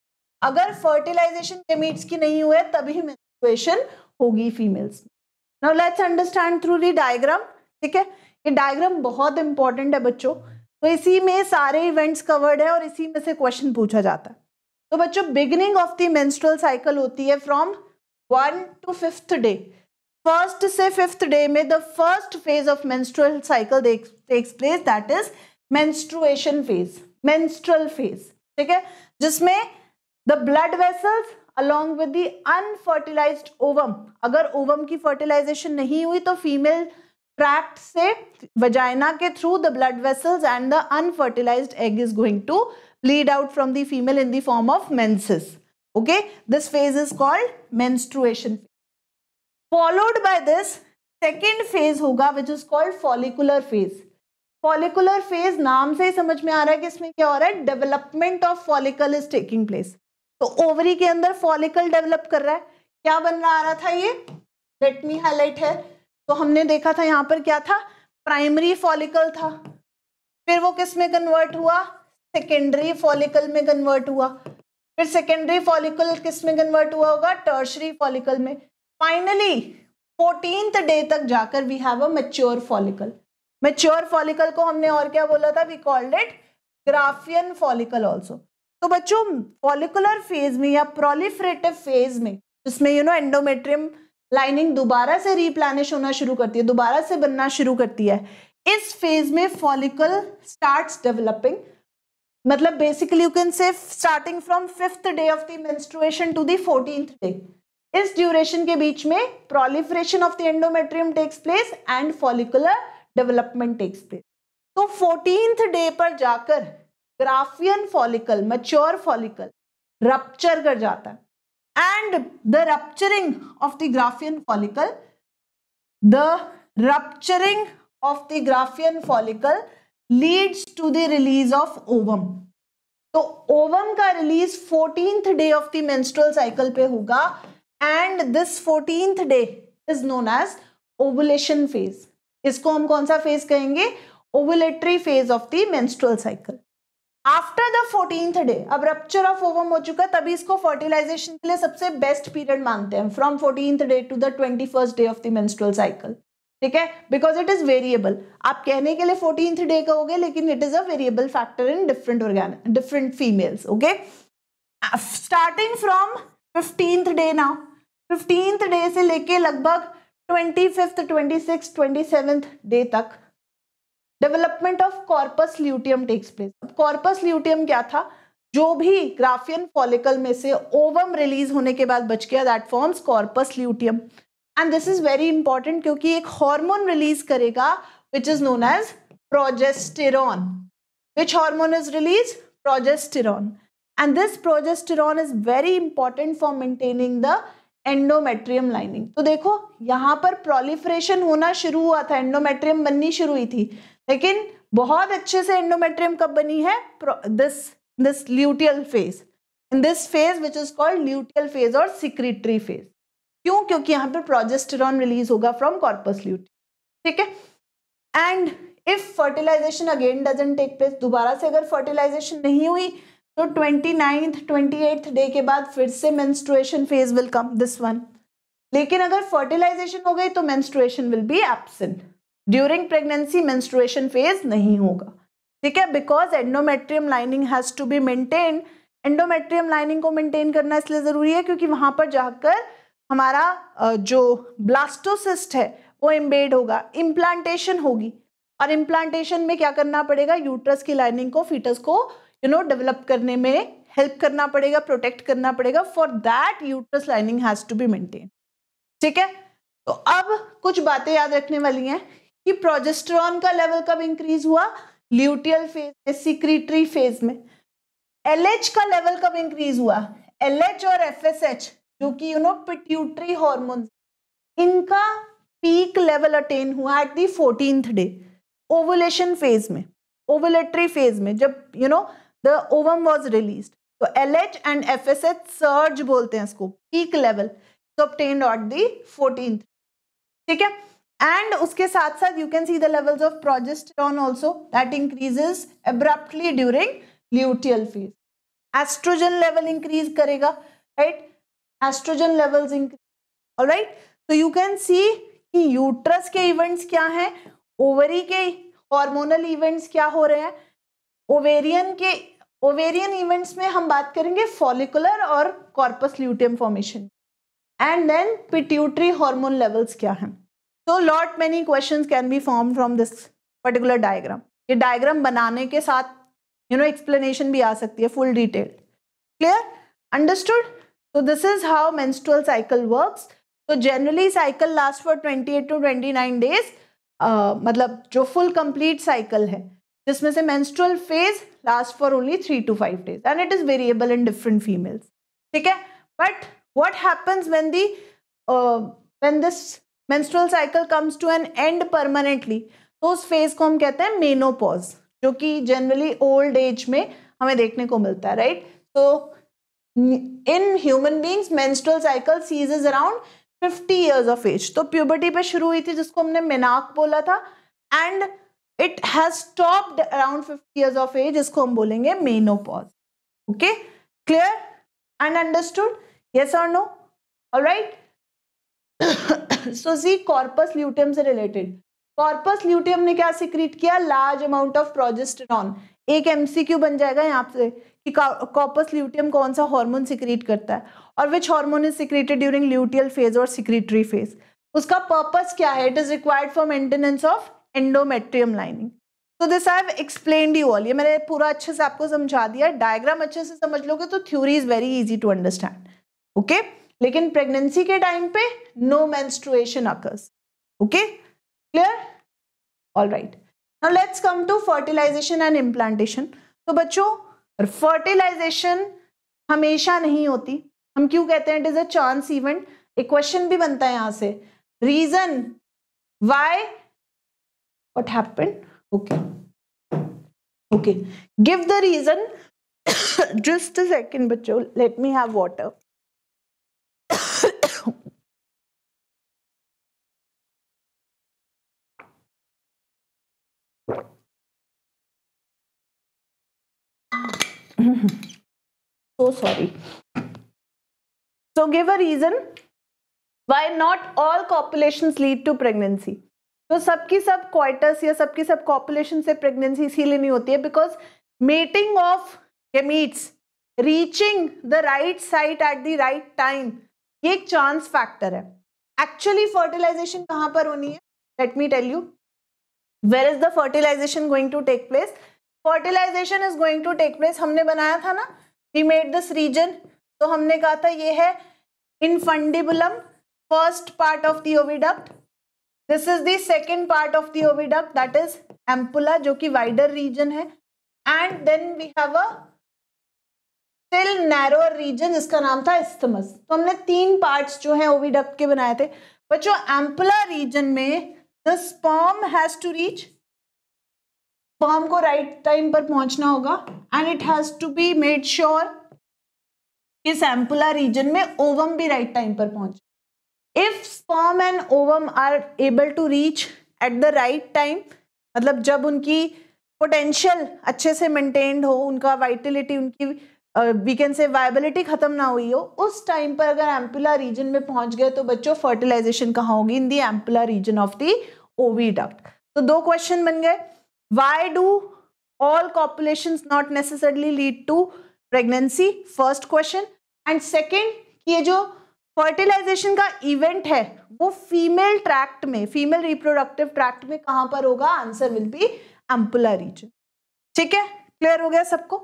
अगर फर्टिलाइजेशन गेमीट्स की नहीं हुए तभी मेंस्ट्रुएशन होगी females now let's understand through the diagram ठीक है ये diagram बहुत इंपॉर्टेंट है बच्चों तो इसी में सारे इवेंट्स कवर्ड है और इसी में से क्वेश्चन पूछा जाता है तो बच्चों beginning of the menstrual cycle होती है from one to fifth day first से फिफ्थ डे में the first phase of menstrual cycle takes place that is menstruation phase menstrual phase ठीक है जिसमें the blood vessels along with the unfertilised ovum अगर ovum की fertilisation नहीं हुई तो फीमेल ट्रैक्ट से वजाइना के through the blood vessels and the unfertilised egg is going to bleed out from the female in the form of menses okay this phase is called menstruation followed by this second phase होगा which is called follicular phase follicular phase नाम से ही समझ में आ रहा है कि इसमें क्या हो रहा है development of follicle is taking place तो ओवरी के अंदर फॉलिकल डेवलप कर रहा है क्या बन रहा आ रहा था ये लेट मी हाईलाइट है तो हमने देखा था यहाँ पर क्या था प्राइमरी फॉलिकल था फिर वो किस में कन्वर्ट हुआ सेकेंडरी फॉलिकल में कन्वर्ट हुआ फिर सेकेंडरी फॉलिकल किस में कन्वर्ट हुआ होगा टर्शरी फॉलिकल में फाइनली फोर्टीन डे तक जाकर we have a mature follicle mature follicle को हमने और क्या बोला था we called it Graafian follicle also तो बच्चों फॉलिकुलर फेज में या प्रोलिफ्रेटिव फेज में जिसमें यू नो एंडोमेट्रियम लाइनिंग दोबारा से रिप्लानिश होना शुरू करती है दोबारा से बनना शुरू करती है इस फेज में फॉलिकल स्टार्ट्स डेवलपिंग मतलब basically you can say starting from fifth day of menstruation to the day इस ड्यूरेशन के बीच में proliferation of the endometrium takes place and follicular development takes place तो फोर्टींथ डे पर जाकर Graafian follicle mature follicle rupture कर जाता है and the rupturing of the graphene follicle the rupturing of the graphene follicle leads to the release of ovum तो ovum का release fourteenth day of the menstrual cycle पे होगा and this fourteenth day is known as ovulation phase इसको हम कौन सा फेज कहेंगे ovulatory phase of the menstrual cycle after the fourteenth day अब रप्चर ऑफ ओवम हो चुका है तभी इसको फर्टिलाइजेशन के लिए सबसे बेस्ट पीरियड मानते हैं from fourteen day to the twenty first day of the menstrual cycle ठीक है बिकॉज इट इज वेरिएबल आप कहने के लिए फोर्टीन डे कहोगे लेकिन it is a variable factor in different organ different females okay starting from fifteenth day now fifteenth day से लेके लगभग twenty fifth twenty six twenty seventh day तक development of corpus luteum takes place corpus luteum क्या था जो भी Graafian follicle में से ओवम रिलीज होने के बाद बच गया that forms corpus luteum and this is very important क्योंकि एक हार्मोन रिलीज करेगा which is known as progesterone which hormone is release progesterone and this progesterone is very important for maintaining the endometrium lining तो देखो यहां पर proliferation होना शुरू हुआ था एंडोमेट्रियम बननी शुरू हुई थी लेकिन बहुत अच्छे से एंडोमेट्रियम कब बनी है this this luteal phase in this phase which is called luteal phase और सिक्रिटरी फेज क्यों क्योंकि यहाँ पर प्रोजेस्टेरॉन रिलीज होगा फ्रॉम कॉर्पस ल्यूटी ठीक है and if fertilisation again doesn't take place दोबारा से अगर फर्टिलाइजेशन नहीं हुई तो twenty ninth twenty eighth day के बाद फिर से menstruation phase will come this one लेकिन अगर फर्टिलाइजेशन हो गई तो menstruation will be absent during pregnancy menstruation phase नहीं होगा ठीक है because endometrium lining has to be maintain endometrium lining को मेंटेन करना इसलिए ज़रूरी है क्योंकि वहां पर जाकर हमारा जो ब्लास्टोसिस्ट है वो एम्बेड होगा इम्प्लांटेशन होगी और इम्प्लांटेशन में क्या करना पड़ेगा यूट्रस की लाइनिंग को फीटस को यू नो डेवलप करने में हेल्प करना पड़ेगा प्रोटेक्ट करना पड़ेगा for that uterus lining has to be maintain ठीक है तो अब कुछ बातें याद रखने वाली हैं कि प्रोजेस्ट्रॉन का लेवल कब इंक्रीज हुआ ल्यूटियल फेज में सिक्रीटरी फेज में एलएच का लेवल कब इंक्रीज हुआ एलएच और एफएसएच जो कि यू नो पिट्यूटरी हॉर्मोन इनका पीक लेवल अटेन हुआ at the fourteenth day ovulation phase में ओवुलेटरी फेज में जब you know the ovum was release तो L H and F S H surge बोलते हैं इसको peak level at the fourteen ठीक है एंड उसके साथ साथ you can see the levels of progesterone also that increases abruptly during luteal phase estrogen level increase करेगा right estrogen levels increase all right तो यू कैन सी कि uterus के events क्या हैं ओवरी के हार्मोनल इवेंट्स क्या हो रहे हैं ओवेरियन के ओवेरियन इवेंट्स में हम बात करेंगे फॉलिकुलर और corpus luteum formation and then pituitary hormone levels क्या हैं So lot many questions can be formed from this particular diagram. ये diagram बनाने के saath, you know explanation भी आ सकती है full detailed. Clear? Understood? So this is how menstrual cycle works. So generally cycle lasts for 28 to 29 days. Uh, मतलब jo full complete cycle है, जिसमें से menstrual phase lasts for only three to five days and it is variable in different females. ठीक है? But what happens when the uh, when this menstrual cycle comes to an end permanently तो उस phase को हम कहते हैं menopause जो कि जनरली ओल्ड एज में हमें देखने को मिलता है राइट तो in human beings menstrual cycle ceases around 50 years of age तो प्यूबर्टी पे शुरू हुई थी जिसको हमने मेनाक बोला था and it has stopped around 50 years of age इसको हम बोलेंगे menopause okay clear and understood yes और no alright so see corpus luteum से रिलेटेड कॉर्पस ल्यूटियम ने क्या सिक्रीट किया लार्ज अमाउंट ऑफ प्रोजेस्टेरॉन एक एमसीक्यू बन जाएगा यहाँ से कि कॉर्पस ल्यूटियम कौन सा हार्मोन सिक्रीट करता है और which hormone is secreted during luteal phase और सिक्रीटरी फेज उसका पर्पस क्या है it is required for maintenance of endometrium lining so this I have explain you all ये मैंने पूरा अच्छे से आपको समझा दिया डायग्राम अच्छे से समझ लोगे तो theory is very easy to understand okay लेकिन प्रेगनेंसी के टाइम पे no menstruation occurs okay clear all right now let's come to fertilisation and implantation तो बच्चों फर्टिलाइजेशन हमेशा नहीं होती हम क्यों कहते हैं it is a chance event एक क्वेश्चन भी बनता है यहां से reason why what happen okay okay give the reason just a second bachcho let me have water so sorry so give a reason why not all copulations lead to pregnancy तो सबकी सब coitus या सबकी सब copulation से pregnancy इसीलिए नहीं होती है because mating of gametes reaching the right site at the right time ये एक चांस फैक्टर है एक्चुअली फर्टिलाइजेशन कहाँ पर होनी है let me tell you where is the fertilisation going to take place fertilisation is going to take place हमने बनाया था ना वी मेड दिस रीजन तो हमने कहा था ये है infundibulum first part of the oviduct this is the part of the oviduct that is ampulla जो कि वाइडर रीजन है and then we have a still narrow region जिसका नाम था इस्थमस तो हमने तीन पार्ट्स जो हैं ओविडक्ट के बनाए थे बच्चों एम्पुला रीजन में the sperm has to reach sperm को राइट right टाइम पर पहुंचना होगा and it has to be made sure कि सैम्पुला रीजन में ओवम भी राइट right टाइम पर पहुंचे if sperm and ovum are able to reach at the right time मतलब जब उनकी पोटेंशियल अच्छे से मेंटेन्ड हो उनका वाइटिलिटी उनकी वी कैन से वायबिलिटी खत्म ना हुई हो उस टाइम पर अगर एम्पुला रीजन में पहुंच गए तो बच्चों फर्टिलाइजेशन कहाँ होगी in the ampulla region of the oviduct तो दो क्वेश्चन बन गए why do all copulation not necessarily lead to pregnancy first question and second ये जो फर्टिलाइजेशन का इवेंट है वो फीमेल ट्रैक्ट में फीमेल रिप्रोडक्टिव ट्रैक्ट में कहां पर होगा answer will be ampulla region ठीक है क्लियर हो गया सबको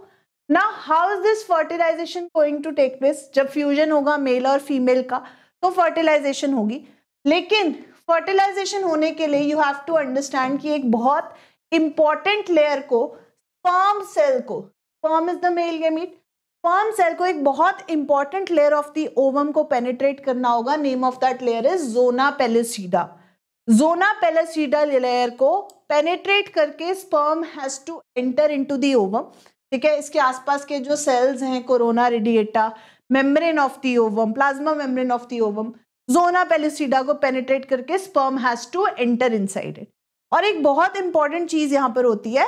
now how is this fertilisation going to take place जब फ्यूजन होगा मेल और फीमेल का तो फर्टिलाइजेशन होगी लेकिन फर्टिलाइजेशन होने के लिए यू हैव टू अंडरस्टैंड कि एक बहुत इंपॉर्टेंट लेयर को स्पर्म सेल को sperm is the male gamete sperm cell को एक बहुत important layer of the ovum को पेनिट्रेट करना होगा name of that layer is zona pellucida zona pellucida layer को पेनिट्रेट करके sperm has to enter into the ovum ठीक है इसके आसपास के जो सेल्स हैं corona radiata membrane of the ovum plasma membrane of the ovum zona पेलिसीडा को पेनिट्रेट करके sperm has to enter inside it और एक बहुत इंपॉर्टेंट चीज यहाँ पर होती है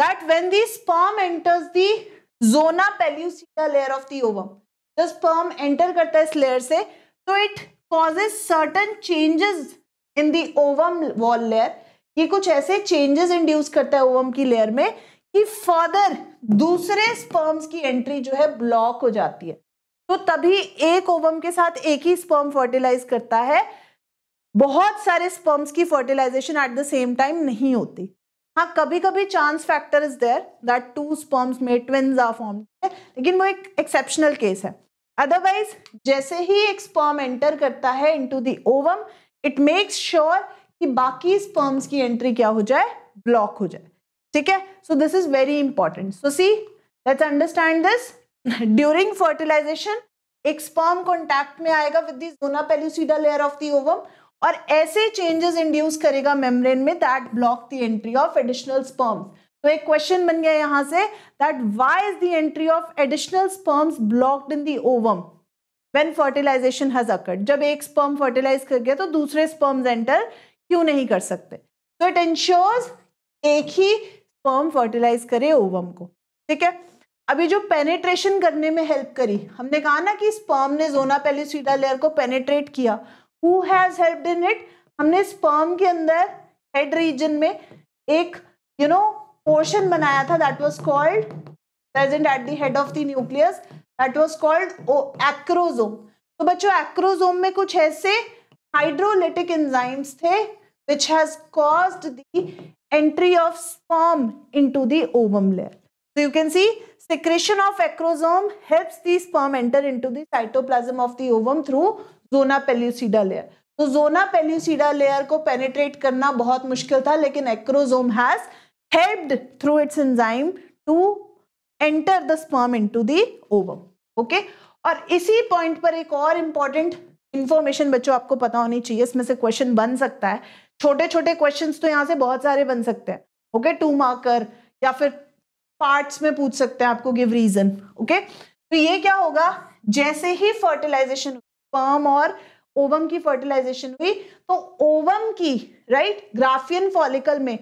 that when the sperm enters the zona pellucida layer of the ovum जब स्पर्म एंटर करता है इस लेयर से तो it causes certain changes in the ovum wall layer ये कुछ ऐसे चेंजेस इंड्यूस करता है ओवम की लेयर में कि फादर दूसरे स्पर्म्स की एंट्री जो है ब्लॉक हो जाती है तो तभी एक ओवम के साथ एक ही स्पर्म फर्टिलाइज करता है बहुत सारे स्पर्म्स की fertilisation at the same time नहीं होती हाँ कभी कभी chance factor is there that two sperms में ट्विंस आर फॉर्म लेकिन वो एक एक्सेप्शनल केस है अदरवाइज जैसे ही एक स्पर्म एंटर करता है into the ovum it makes sure कि बाकी स्पर्म्स की एंट्री क्या हो जाए ब्लॉक हो जाए ठीक है so this is very important so see let's understand this during fertilisation एक स्पर्म कॉन्टैक्ट में आएगा with the zona pellucida layer of the ovum और ऐसे चेंजेस इंड्यूस करेगा मेम्ब्रेन में that block the entry of additional sperms तो एक question बन गया यहां से that why is the entry of additional sperms blocked in the ovum when fertilisation has occurred जब एक स्पर्म फर्टिलाइज कर गया तो दूसरे स्पर्म्स एंटर क्यों नहीं कर सकते तो इट इंश्योर्स एक ही स्पर्म फर्टिलाइज करे ओवम को ठीक है अभी जो पेनेट्रेशन करने में हेल्प करी हमने कहा ना कि स्पर्म ने जोना पेलिसीडा लेयर को पेनेट्रेट किया who has help in it हमने स्पर्म के अंदर हेड रीजन में एक यू नो पोर्शन बनाया था that was called present at the head of the nucleus that was called acrosome तो बच्चों एक्रोजोम में कुछ ऐसे हाइड्रोलिटिक एंजाइम्स थे which has caused the entry of sperm into the ovum layer. So you can see secretion of acrosome helps the sperm enter into the cytoplasm of the ovum through zona pellucida layer. तो zona pellucida layer को penetrate करना बहुत मुश्किल था लेकिन acrosome has helped through its enzyme to enter the sperm into the ovum okay और इसी point पर एक और इंपॉर्टेंट इंफॉर्मेशन बच्चों आपको पता होनी चाहिए इसमें से क्वेश्चन बन सकता है छोटे छोटे क्वेश्चन तो यहाँ से बहुत सारे बन सकते हैं ओके टू मार्कर या फिर पार्ट्स में पूछ सकते हैं आपको गिव रीजन ओके तो ये क्या होगा जैसे ही फर्टिलाइजेशन पर्म और ओवम की फर्टिलाइजेशन हुई तो ओवम की राइट ग्राफियन फॉलिकल में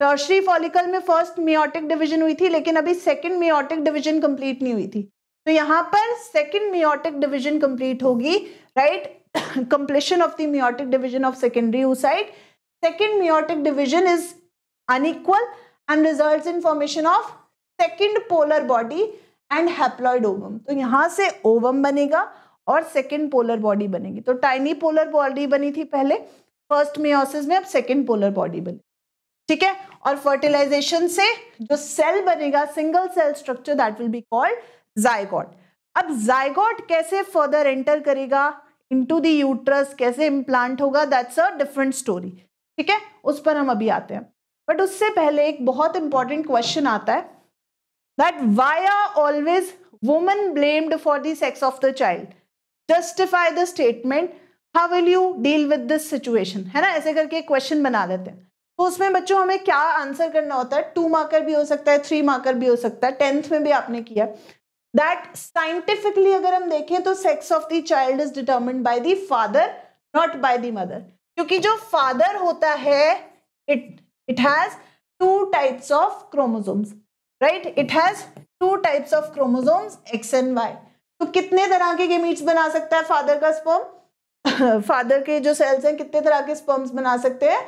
टर्शरी फॉलिकल में फर्स्ट मियोटिक डिवीजन हुई थी लेकिन अभी सेकंड मियोटिक डिवीजन कंप्लीट नहीं हुई थी तो यहां पर सेकंड मियोटिक डिवीजन कंप्लीट होगी right completion of the meiotic division of secondary oocyte second meiotic division is unequal and results in formation of second polar body and haploid ovum तो यहाँ से ओवम बनेगा और सेकेंड पोलर बॉडी बनेगी तो tiny polar body बनी थी पहले फर्स्ट मियोसिस में अब सेकेंड पोलर बॉडी बनी ठीक है और फर्टिलाइजेशन से जो सेल बनेगा single cell structure that will be called zygote अब जायगॉट कैसे फर्दर एंटर करेगा इनटू द यूट्रस कैसे इम्प्लांट होगा दैट्स अ डिफरेंट स्टोरी ठीक है उस पर हम अभी आते हैं बट उससे पहले एक बहुत इंपॉर्टेंट क्वेश्चन आता है that why are always women blamed for the sex of the child justify the statement how will you deal with this situation है ना ऐसे करके क्वेश्चन बना देते हैं तो उसमें बच्चों हमें क्या आंसर करना होता है टू मार्कर भी हो सकता है थ्री मार्कर भी हो सकता है टेंथ में भी आपने किया दैट साइंटिफिकली अगर हम देखें तो sex of the child is determined by the father not by the mother क्योंकि जो फादर होता है it it has two types of chromosomes right it has two types of chromosomes X and Y तो कितने तरह के gametes बना सकता है फादर का स्पर्म फादर के जो सेल्स हैं कितने तरह के स्पर्म्स बना सकते हैं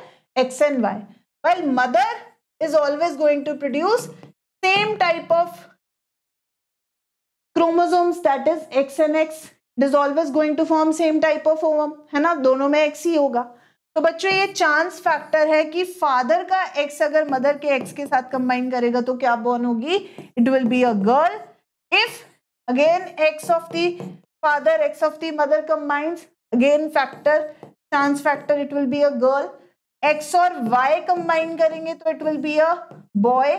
X and Y well mother is always going to produce same type of chromosomes that is X and X is always going to form same type of ovum है ना दोनों में एक्स ही होगा तो बच्चों ये चांस फैक्टर है कि फादर का एक्स अगर मदर के एक्स के साथ कंबाइन करेगा तो क्या बॉर्न होगी it will be a girl if again X of the father X of the mother combines again factor chance factor it will be a girl X और Y combine करेंगे तो it will be a boy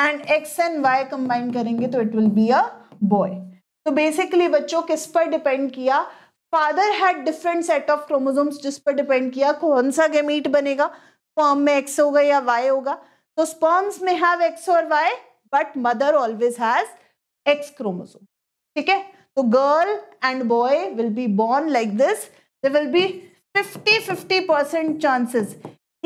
and X and Y combine करेंगे तो it will be a boy तो basically बच्चों किस पर depend किया father had different set of chromosomes जिस पर डिपेंड किया कौन सा गेमीट बनेगा स्पर्म में एक्स होगा या वाई होगा तो स्पर्म्स में हैव एक्स और Y but mother always has X chromosome ठीक है तो girl and boy will be born like this they will be fifty fifty percent chances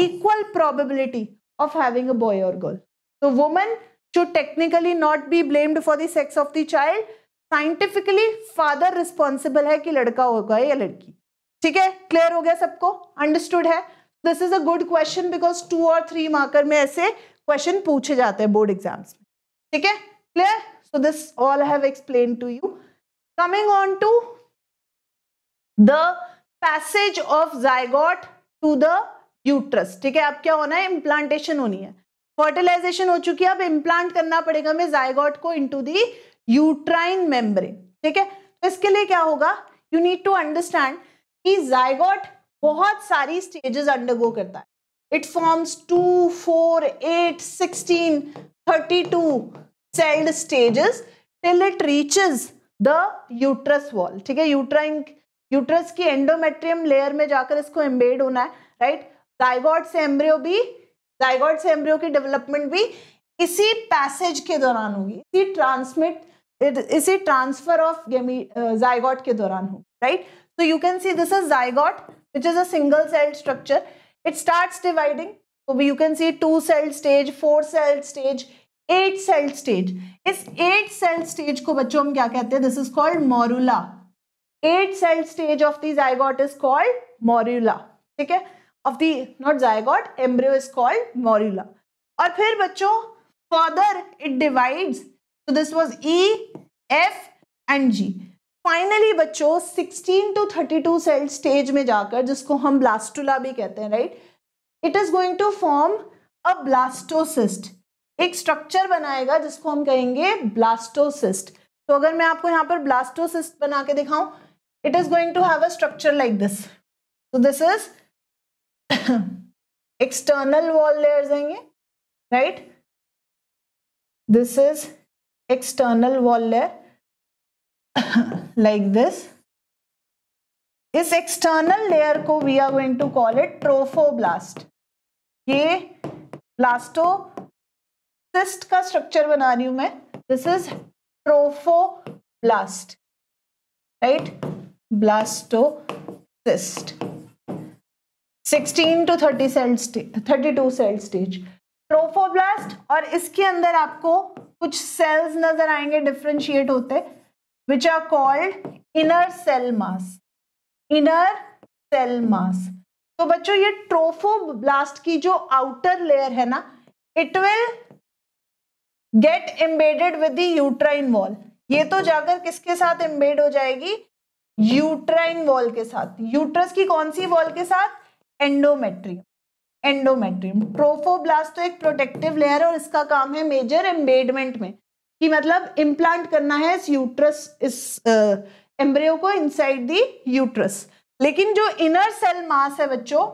equal probability of having a boy और girl तो women should technically not be blamed for the sex of the child scientifically father responsible है कि लड़का होगा या लड़की ठीक है क्लियर हो गया सबको अंडरस्टूड है this is a good question because two और थ्री मार्कर में ऐसे क्वेश्चन पूछे जाते हैं बोर्ड एग्जाम्स में ठीक है clear so this all have explain to you coming on to the passage of zygote to the uterus ठीक है अब क्या होना है इम्प्लांटेशन होनी है फर्टिलाइजेशन हो चुकी है अब इम्प्लांट करना पड़ेगा हमें जायगॉट को इनटू दी यूट्राइन मेम्ब्रेन ठीक है तो इसके लिए क्या होगा यू नीड टू अंडरस्टैंड कि जायगोट बहुत सारी स्टेजेस अंडरगो करता है it forms two four eight sixteen thirty two celled stages till it reaches the uterus wall ठीक है यूट्राइन यूट्रस की एंडोमेट्रियम लेयर में जाकर इसको एम्बेड होना है राइट जायगोट से एम्ब्रियो भी जायगोट से एम्ब्रियो की डेवलपमेंट भी इसी पैसेज के दौरान होगी इसी transmit it transfer of gamete zygote के दौरान हो right so you can see this is zygote which is a cell structure it start dividing you can see two cell stage four cell stage eight cell stage इस eight cell stage को बच्चों हम क्या कहते हैं this is called morula eight cell stage of the zygote is called morula ठीक है of the not zygote embryo is called morula और फिर बच्चों further it divides so this was e F and G finally बच्चों 16 to 32 cell stage में जाकर जिसको हम ब्लास्टुला भी कहते हैं right it is going to form a blastocyst एक स्ट्रक्चर बनाएगा जिसको हम कहेंगे ब्लास्टोसिस्ट तो अगर मैं आपको यहाँ पर ब्लास्टोसिस्ट बना के दिखाऊं it is going to have a structure like this तो this is external wall layers आएंगे right this is external wall layer like this इस एक्सटर्नल लेयर को we are going to call it trophoblast ये blastocyst का structure बना रही हूं मैं this is trophoblast right blastocyst sixteen to 30 cell to cell stage trophoblast और इसके अंदर आपको कुछ सेल्स नजर आएंगे डिफ्रेंशिएट होते which are called inner cell mass inner cell mass तो बच्चों ये ट्रोफोब्लास्ट की जो आउटर लेयर है ना it will get embedded with the uterine wall ये तो जाकर किसके साथ एम्बेड हो जाएगी यूट्राइन वॉल के साथ यूट्रस की कौन सी वॉल के साथ एंडोमेट्रियम एंडोमेट्रियम ट्रोफोब्लास्ट तो एक प्रोटेक्टिव लेयर है और इसका काम है मेजर एम्बेडमेंट में कि मतलब इम्प्लांट करना है इस यूट्रस इस एम्ब्रियो को इनसाइड दी यूट्रस लेकिन जो इनर सेल मास है बच्चों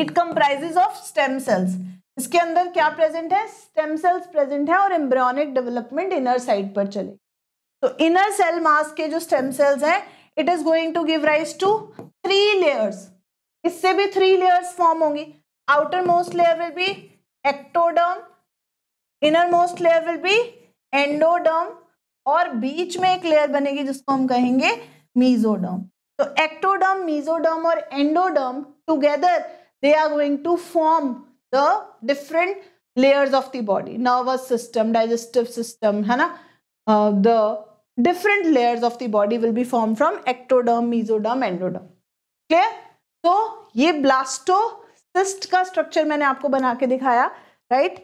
it comprises of stem cells इसके अंदर क्या प्रेजेंट है स्टेम सेल्स प्रेजेंट है और एम्ब्रियोनिक डेवलपमेंट इनर साइड पर चले तो इनर सेल मास के जो स्टेम सेल्स हैं it is going to give rise to three layers इससे भी थ्री लेयर्स फॉर्म होंगी outer most layer will be ectoderm inner most layer will be endoderm और बीच में एक लेयर बनेगी जिसको हम कहेंगे मीजोडर्म तो एक्टोडर्म मीजोडर्म और endoderm together they are going to form the different layers of the body nervous system digestive system है ना the different layers of the body will be form from ectoderm mesoderm endoderm clear तो ये blastocyst का structure मैंने आपको बना के दिखाया right right?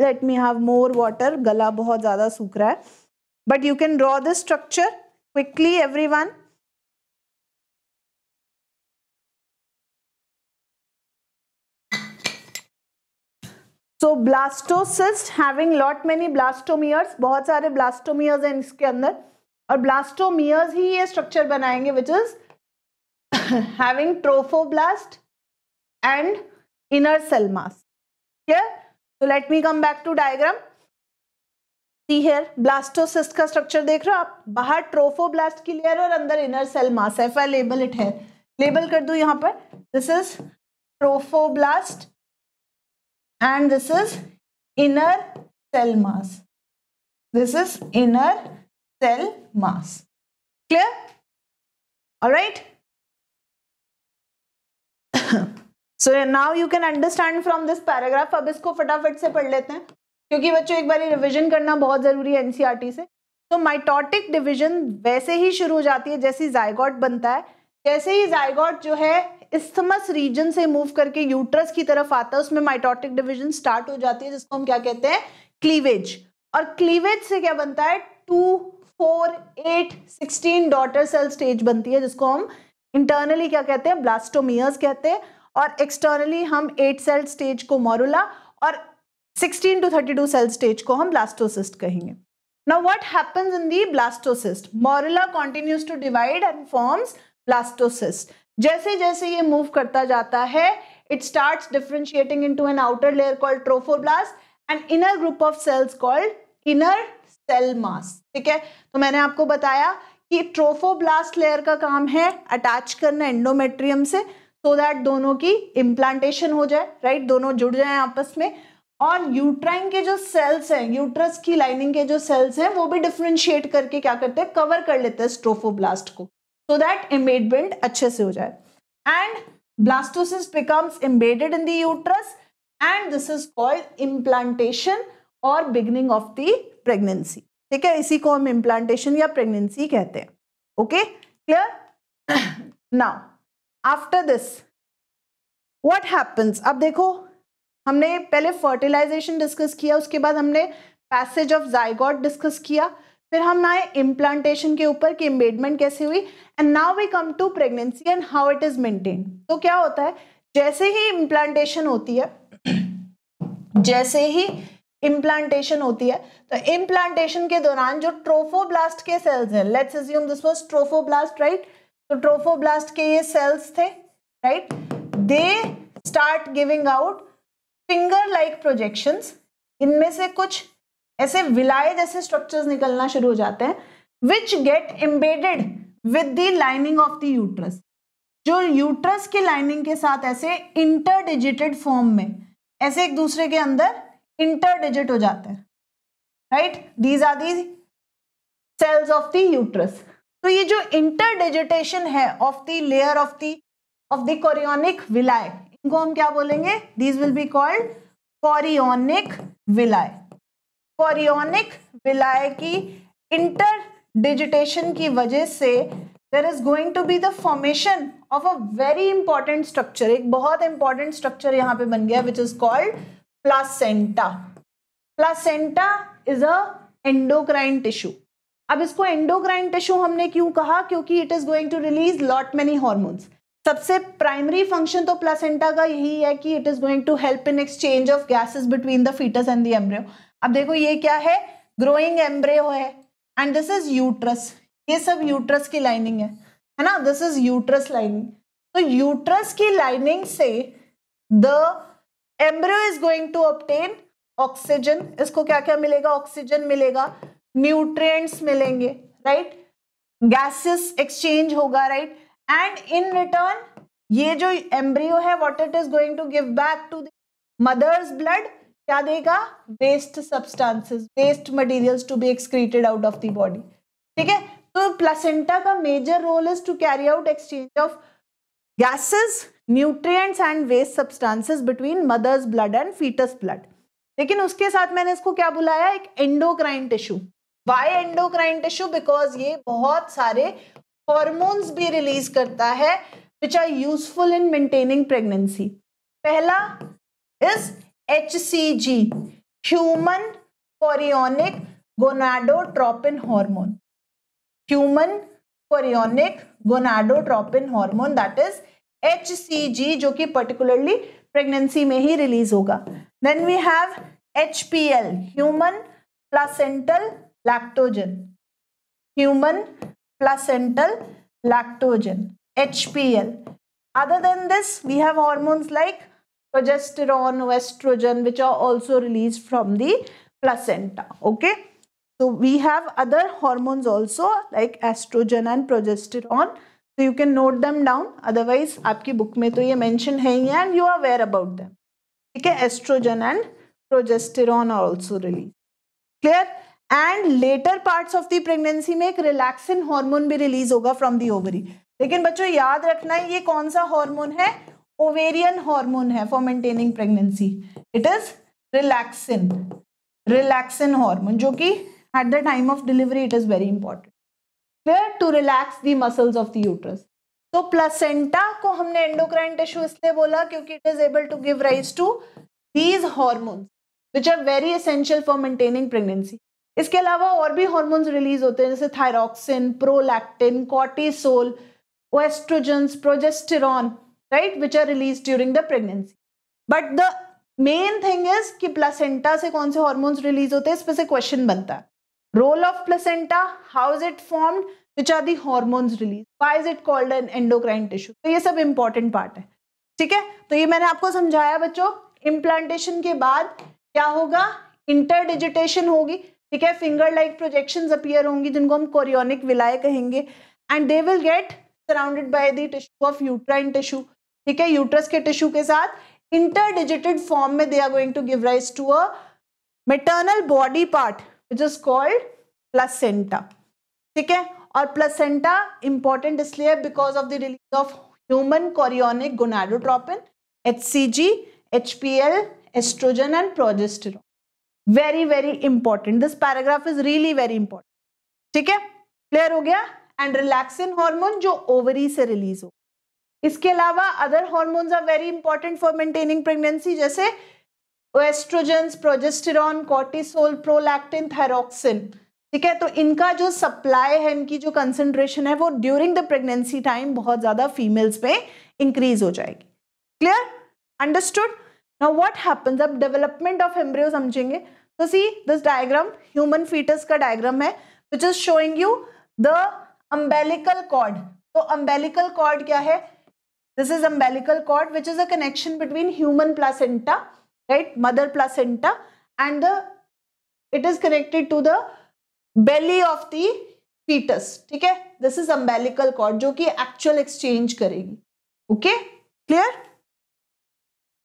Let me have more water गला बहुत ज़्यादा सूख रहा है but you can draw this structure quickly everyone so blastocyst having lot many blastomeres बहुत सारे ब्लास्टोमियर्स हैं इसके अंदर और ब्लास्टोमियर्स ही ये स्ट्रक्चर बनाएंगे which is having trophoblast and inner cell mass mass. तो let me come back to diagram see here blastocyst का स्ट्रक्चर देख रहे हो आप बाहर ट्रोफोब्लास्ट की लेयर और अंदर inner cell mass if I label it है लेबल कर दू यहां पर this is trophoblast and this is inner cell mass this is inner cell mass clear right so now you can understand from this paragraph अब इसको फटाफट से पढ़ लेते हैं क्योंकि बच्चों एक बार रिविजन करना बहुत ज़रूरी है एनसीआरटी e से तो माइटोटिक डिविजन वैसे ही शुरू हो जाती है जैसे जायगॉट बनता है जैसे ही जायगॉट जो है इस्थमस रीजन से मूव करके यूट्रस की तरफ आता है उसमें माइटोटिक डिविजन स्टार्ट हो जाती है जिसको हम क्या कहते हैं क्लीवेज और क्लीवेज से क्या बनता है two four eight sixteen daughter cell stage बनती है जिसको हम इंटरनली क्या कहते हैं ब्लास्टोमियर्स कहते हैं और एक्सटर्नली हम एट सेल स्टेज को मोरूला और 16 टू 32 सेल स्टेज को हम ब्लास्टोसिस्ट कहेंगे now what happens in the blastocyst morula continues to divide and forms blastocyst जैसे जैसे ये मूव करता जाता है it start differentiating into an outer layer called trophoblast and inner group of cells called inner cell mass ठीक है तो मैंने आपको बताया कि ट्रोफोब्लास्ट लेयर का काम है अटैच करना एंडोमेट्रियम से सो दैट दोनों की इम्प्लांटेशन हो जाए राइट right? दोनों जुड़ जाए आपस में और यूट्राइन के जो सेल्स हैं यूट्रस की लाइनिंग के जो सेल्स हैं वो भी डिफ्रेंशिएट करके क्या करते हैं कवर कर लेते हैं स्ट्रोफोब्लास्ट को सो दैट इम्बेडमेंट अच्छे से हो जाए and blastocyst becomes embedded in uterus and this is called implantation और बिगनिंग ऑफ द प्रेगनेंसी ठीक है इसी को हम इम्प्लांटेशन या प्रेगनेंसी कहते हैं okay clear now after this what happens अब देखो हमने पहले फर्टिलाइजेशन डिस्कस किया उसके बाद हमने पैसेज ऑफ जाइगॉड डिस्कस किया फिर हम आए इम्प्लांटेशन के ऊपर कि एम्बेडमेंट कैसे हुई and now we come to pregnancy and how it is maintain तो क्या होता है जैसे ही इम्प्लांटेशन होती है जैसे ही इम्प्लांटेशन होती है तो इम्प्लांटेशन के दौरान जो ट्रोफोब्लास्ट के सेल्स हैं let's assume this was trophoblast right right? तो ट्रोफोब्लास्ट के ये सेल्स थे right they start giving out finger like projections इनमें से कुछ ऐसे विलाय जैसे स्ट्रक्चर्स निकलना शुरू हो जाते हैं which get embedded with the lining of the uterus जो यूट्रस की लाइनिंग के साथ ऐसे इंटरडिजिटेड फॉर्म में ऐसे एक दूसरे के अंदर इंटर डिजिट हो जाते हैं right these are the cells of the uterus तो ये जो इंटरडिजिटेशन है of the layer of the of the chorionic villi इनको हम क्या बोलेंगे these will be called chorionic villi chorionic villi की इंटरडिजिटेशन की वजह से there is going to be the formation of a very important structure एक बहुत इंपॉर्टेंट स्ट्रक्चर यहाँ पे बन गया which is called placenta placenta is a endocrine tissue अब इसको एंडोक्राइन टिश्यू हमने क्यों कहा क्योंकि it is going to release lot many hormones सबसे प्राइमरी फंक्शन तो प्लासेंटा का यही है कि it is going to help in exchange of gases between the fetus and the embryo अब देखो ये क्या है ग्रोइंग एम्ब्रियो है एंड दिस इज यूट्रस ये सब यूट्रस की लाइनिंग है है ना दिस इज यूट्रस लाइनिंग तो यूट्रस की लाइनिंग से the embryo is going to obtain oxygen इसको क्या क्या मिलेगा ऑक्सीजन मिलेगा न्यूट्रिएंट्स मिलेंगे राइट गैसेस एक्सचेंज होगा राइट एंड इन रिटर्न ये जो एम्ब्रियो है what it is going to give back to mother's blood क्या देगा waste substances waste materials to be excreted out of the body ठीक है तो प्लेसेंटा का major role is to carry out exchange of gases nutrients and waste substances between mother's blood and fetus blood लेकिन उसके साथ मैंने इसको क्या बुलाया एक endocrine tissue why endocrine tissue because ये बहुत सारे हॉर्मोन्स भी रिलीज करता है which are useful in maintaining pregnancy पहला is H C G human chorionic gonadotropin hormone human chorionic gonadotropin hormone that is H C G जो कि particularly pregnancy में ही रिलीज होगा then we have H P L human placental lactogen. Human placental lactogen, HPL. Other than this, we have hormones like progesterone, estrogen, which are also released from the placenta. Okay. So we have other hormones also like estrogen and progesterone. So you can note them down. Otherwise, आपकी book में तो ये mention है and you are aware about them. Okay, estrogen and progesterone are also released. Clear? And later parts of the pregnancy में एक relaxin hormone भी release होगा from the ovary लेकिन बच्चों याद रखना है ये कौन सा हार्मोन है ओवेरियन हार्मोन है for maintaining pregnancy it is relaxin relaxin hormone जो कि at the time of delivery it is very important clear to relax the muscles of the तो प्लेसेंटा को हमने एंडोक्राइन टिश्यू इसलिए बोला क्योंकि it is able to give rise to these hormones which are very essential for maintaining pregnancy इसके अलावा और भी हॉर्मोन्स रिलीज होते हैं जैसे thyroxine prolactin cortisol ओएस्ट्रोजेंस progesterone right which are release during the pregnancy but the main thing is कि placenta से कौन से हॉर्मोन्स रिलीज होते हैं इस पर से क्वेश्चन बनता है role of placenta how is it formed which are the hormones release why is it called an endocrine tissue तो ये सब इंपॉर्टेंट पार्ट है ठीक है तो ये मैंने आपको समझाया बच्चों इम्प्लांटेशन के बाद क्या होगा इंटरडिजिटेशन होगी ठीक है फिंगर लाइक प्रोजेक्शन अपियर होंगी जिनको हम कोरियोनिक विलाय कहेंगे and they will get surrounded by the tissue of uterine tissue ठीक है यूट्रस के टिश्यू के साथ डिजिटेड फॉर्म में they are going to give rise to a maternal body part which is called placenta ठीक है और प्लसेंटा इंपॉर्टेंट इसलिए because of the release of human chorionic gonadotropin H C G H P L estrogen and progesterone very very important this paragraph is really very important ठीक है clear हो गया and relaxin hormone जो ovary से release हो इसके अलावा other hormones are very important for maintaining pregnancy जैसे estrogens progesterone cortisol prolactin thyroxine ठीक है तो इनका जो सप्लाई है इनकी जो कंसेंट्रेशन है वो ड्यूरिंग द प्रेगनेंसी टाइम बहुत ज्यादा फीमेल्स पे इंक्रीज हो जाएगी clear understood now what happens अब डेवलपमेंट ऑफ एम्ब्रियो समझेंगे So see this diagram, human fetus का diagram है which is showing you the umbilical cord. तो umbilical cord क्या है This is umbilical cord which is a connection between human placenta, right, mother placenta and the it is connected to the belly of the fetus. ठीक है This is umbilical cord जो कि actual exchange करेगी. Okay, clear?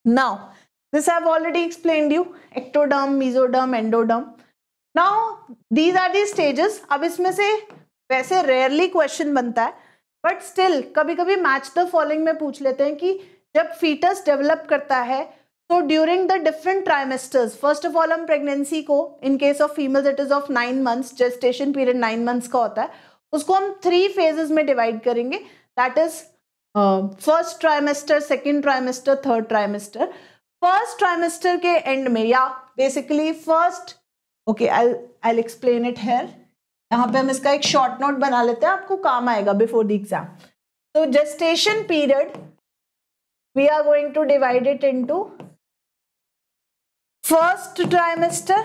Now This I have already explained you. Ectoderm, mesoderm, endoderm. Now these are the stages. ab isme से वैसे rarely question बनता है but still कभी कभी मैच द फॉलोइंग में पूछ लेते हैं कि जब फीटस डेवलप करता है तो during the different trimesters first of all हम प्रेगनेंसी को in case of females it is of nine months gestation period nine months का होता है उसको हम थ्री फेजेस में डिवाइड करेंगे that is first trimester second trimester third trimester first trimester के एंड में या basically first okay I I explain it here यहाँ पे हम इसका एक शॉर्ट नोट बना लेते हैं आपको काम आएगा बिफोर द एग्जाम तो gestation period we are going to divide it into first trimester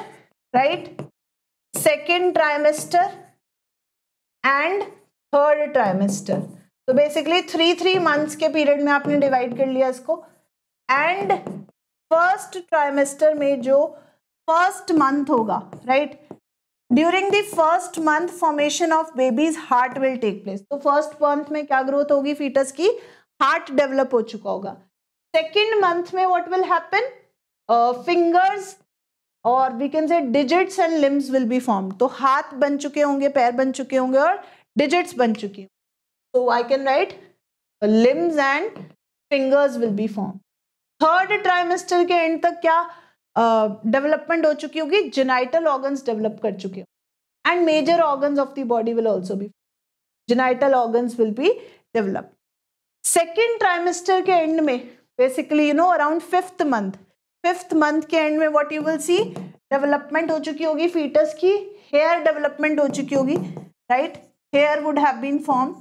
right second trimester and third trimester तो बेसिकली थ्री थ्री मंथ्स के पीरियड में आपने डिवाइड कर लिया इसको एंड फर्स्ट ट्राइमेस्टर में जो फर्स्ट मंथ होगा right during the first month formation of baby's heart will take place तो फर्स्ट मंथ में क्या ग्रोथ होगी फीटस की हार्ट डेवलप हो चुका होगा सेकेंड मंथ में वॉट विल हैपन फिंगर्स और we can say digits and limbs will be form तो हाथ बन चुके होंगे पैर बन चुके होंगे और डिजिट्स बन चुके होंगे तो I can write limbs and fingers will be form third trimester के एंड तक क्या डेवलपमेंट uh, हो चुकी होगी जेनाइटल ऑर्गन्स डेवलप कर चुके and major organs of the body will also be genital organs will be develop second trimester के end में basically you know around fifth month fifth month के एंड में what you will see development हो चुकी होगी foetus की hair development हो चुकी होगी right hair would have been form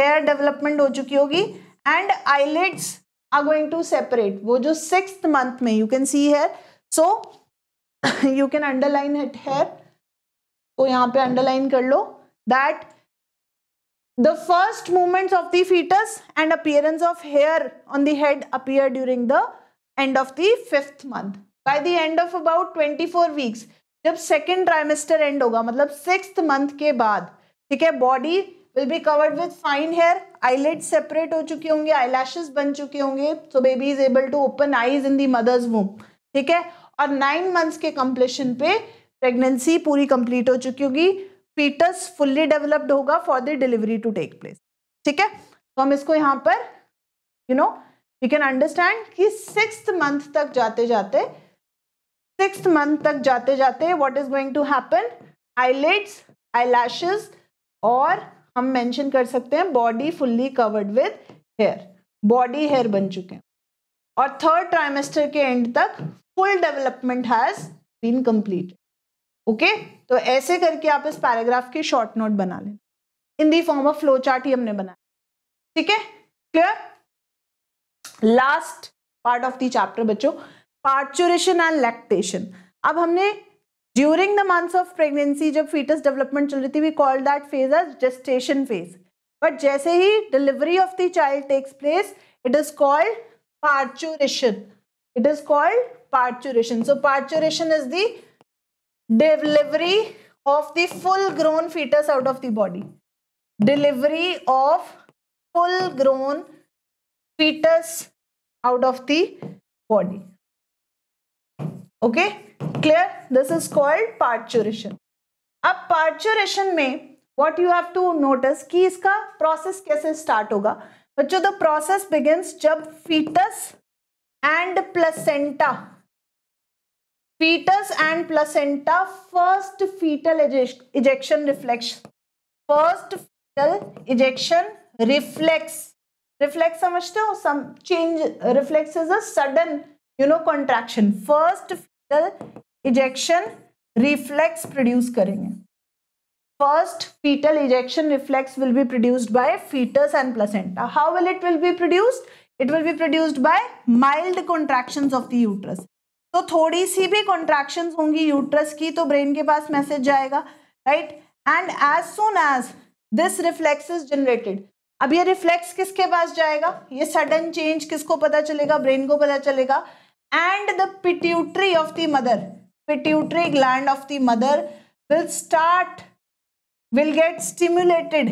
hair development हो चुकी होगी and eyelids are going to separate वो जो sixth month में you can see here so you can underline it here तो यहाँ पे underline कर लो that the first movements of the fetus and appearance of hair on the head appear during the end of the fifth month by the end of about 24 weeks जब second trimester end होगा मतलब six month के बाद ठीक है body will be covered with fine hair eyelid separate हो चुके होंगे आईलैशेस बन चुके होंगे so baby is able to open eyes in the mother's womb ठीक है और नाइन मंथ्स के कंप्लीशन पे प्रेगनेंसी पूरी कंप्लीट हो चुकी होगी फीटस फुल्ली डेवलप्ड होगा for the delivery to take place ठीक है तो हम इसको यहाँ पर you know you can understand कि सिक्स मंथ तक जाते जाते सिक्स मंथ तक जाते जाते what is going to happen eyelids eyelashes और हम मेंशन कर सकते हैं body fully covered with hair body hair बन चुके हैं और थर्ड ट्राइमेस्टर के एंड तक full development has been complete okay तो ऐसे करके आप इस पैराग्राफ की शॉर्ट नोट बना लें in the form of flow chart ही हमने बनाया ठीक है clear last part of the chapter बच्चों पार्चुरेशन एंड लैक्टेशन अब हमने during the months of pregnancy जब फीटस डेवलपमेंट चल रही थी we call that phase as gestation phase but जैसे ही delivery of the child takes place it is called parturition it is called parturition so parturition is the delivery of the full grown foetus out of the body delivery of full grown foetus out of the body okay clear this is called parturition अब parturition में what you have to notice कि इसका process कैसे start होगा बच्चों the process begins जब foetus and placenta foetus and placenta first foetal ejection reflex first foetal ejection reflex reflex समझते हो some change reflex is a sudden you know contraction first foetal ejection reflex produce करेंगे first foetal ejection reflex will be produced by foetus and placenta how will it will be produced it will be produced by mild contraction of the uterus तो थोड़ी सी भी contraction होंगी uterus की तो brain के पास message जाएगा right and as soon as this reflex is generated अब ये रिफ्लेक्स किसके पास जाएगा ये सडन चेंज किसको पता चलेगा ब्रेन को पता चलेगा and the pituitary of the mother pituitary gland of the mother will start will get stimulated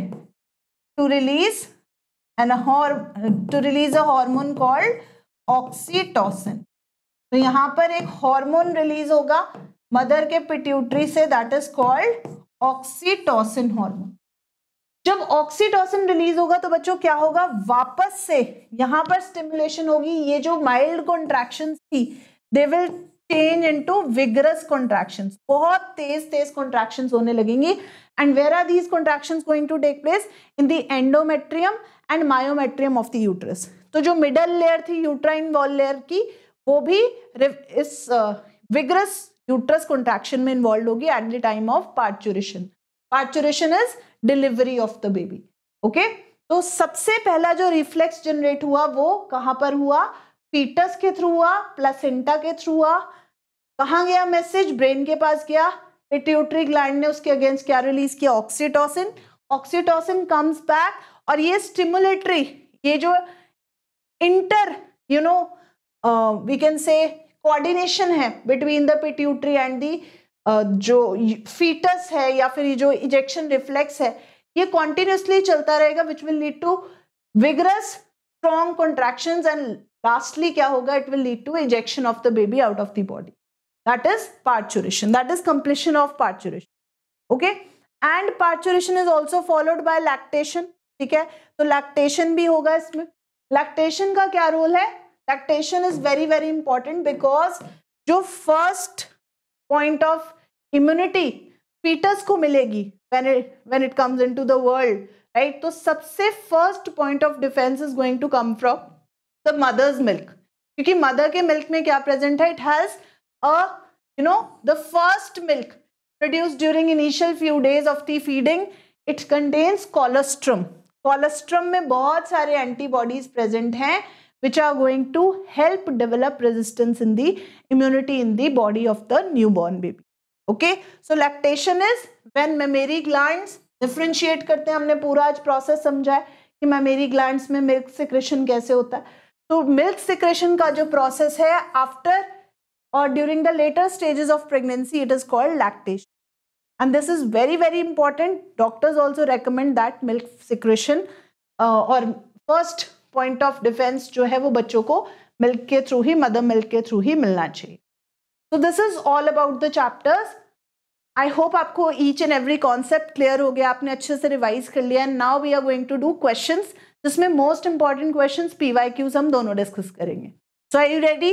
to release an to release a hormone called oxytocin तो यहाँ पर एक हार्मोन रिलीज होगा मदर के पिट्यूटरी से that is called oxytocin hormone जब oxytocin release होगा तो बच्चों क्या होगा वापस से यहां पर स्टिमुलेशन होगी ये जो माइल्ड कॉन्ट्रेक्शन थी they will change into vigorous contraction बहुत तेज तेज कॉन्ट्रेक्शन होने लगेंगी and where are these contraction going to take place in the endometrium and myometrium of the uterus तो जो मिडल लेयर थी यूट्राइन वॉल लेयर की वो भी इस विगरस यूट्रस कॉन्ट्रेक्शन में इन्वॉल्व होगी at the time of parturition parturition is delivery of the baby okay तो सबसे पहला जो रिफ्लेक्स जनरेट हुआ वो कहां पर हुआ पीटस के थ्रू हुआ प्लासेंटा के थ्रू हुआ कहा गया मैसेज ब्रेन के पास गया पिट्यूटरी ग्लैंड ने उसके अगेंस्ट क्या रिलीज किया ऑक्सीटोसिन ऑक्सीटोसिन कम्स बैक और ये स्टिमुलेटरी ये जो inter you know we can say coordination है between the pituitary and the जो फीटस है या फिर ये जो इजेक्शन रिफ्लेक्स है ये कॉन्टिन्यूसली चलता रहेगा which will lead to vigorous strong contraction and lastly क्या होगा it will lead to ejection of the baby out of the body that is parturition that is completion of parturition okay and parturition is also followed by lactation ठीक है तो lactation भी होगा इसमें lactation का क्या रोल है lactation is very very important because जो first point of immunity foetus को मिलेगी when it comes into the world right तो सबसे first point of defence is going to come from the mother's milk क्योंकि mother के milk में क्या present है it has a you know the first milk produce during initial few days of the feeding it contains colostrum colostrum में बहुत सारे antibodies present हैं which are going to help develop resistance in the immunity in the body of the new born baby okay so lactation is when mammary glands differentiate करते हैं हमने पूरा आज process समझा है कि मेमेरी ग्लैंड्स में मिल्क सिक्रेशन कैसे होता है तो मिल्क सिक्रेशन का जो प्रोसेस है आफ्टर और during the later stages of pregnancy it is called lactation and this is very very important doctors also recommend that milk secretion और फर्स्ट पॉइंट ऑफ डिफेंस जो है वो बच्चों को मिल्क के थ्रू ही मदर मिल्क के थ्रू ही मिलना चाहिए तो this is all about the chapters I hope आपको each and every concept clear हो गया आपने अच्छे से रिवाइज कर लिया and now we are going to do question जिसमें most important question P Y Qs हम दोनों डिस्कस करेंगे so I you ready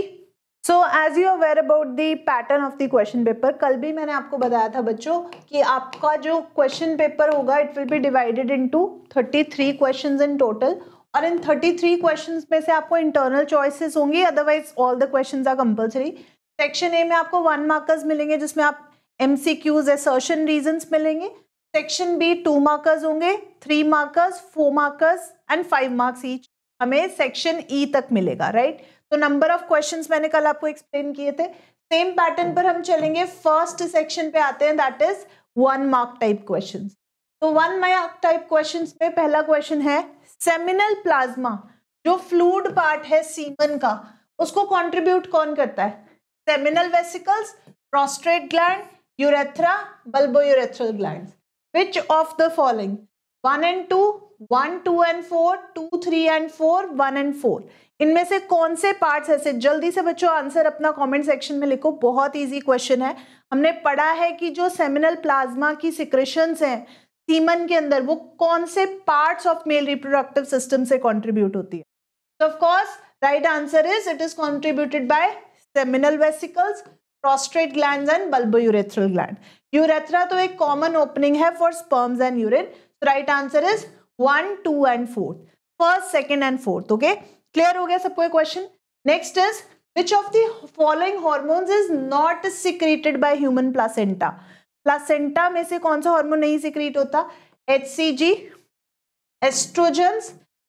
so as you aware about the pattern of the question paper कल भी मैंने आपको बताया था बच्चों कि आपका जो क्वेश्चन पेपर होगा it will be divided into thirty three question in total और इन थर्टी थ्री क्वेश्चन में से आपको इंटरनल चॉइसिस होंगी otherwise all the question are compulsory section A में आपको वन मार्कर्स मिलेंगे जिसमें आप M C Qs assertion reason मिलेंगे सेक्शन बी टू मार्कर्स होंगे three markers four markers and five marks each हमें सेक्शन ई e तक मिलेगा राइट right? तो नंबर ऑफ क्वेश्चन मैंने कल आपको एक्सप्लेन किए थे सेम पैटर्न पर हम चलेंगे फर्स्ट सेक्शन पे आते हैं that is one mark type question तो वन मार्क टाइप क्वेश्चन में पहला क्वेश्चन है सेमिनल प्लाज्मा जो फ्लूड पार्ट है सीमन का उसको कॉन्ट्रीब्यूट कौन करता है seminal vesicles, prostate gland, urethra, bulbo urethral glands. Which of the following? 1 and 2, 1, 2 and 4, 2, 3 and 4, 1 and 4. इनमें से कौन से पार्ट्स ऐसे जल्दी से बच्चों आंसर अपना कमेंट सेक्शन में लिखो बहुत इजी क्वेश्चन है हमने पढ़ा है कि जो सेमिनल प्लाज्मा की सिक्रेशंस हैं सीमन के अंदर वो कौन से parts of male reproductive system से कंट्रीब्यूट होती है तो of course right answer is it is contributed by seminal vesicles prostate gland and bulbourethral gland urethra तो एक कॉमन ओपनिंग है for sperms and urine right answer is one two and fourth first second and fourth okay clear हो गया सबको question next is which of the following hormones is not secreted by human placenta placenta में से कौन सा hormone नहीं secrete होता H C जी oestrogen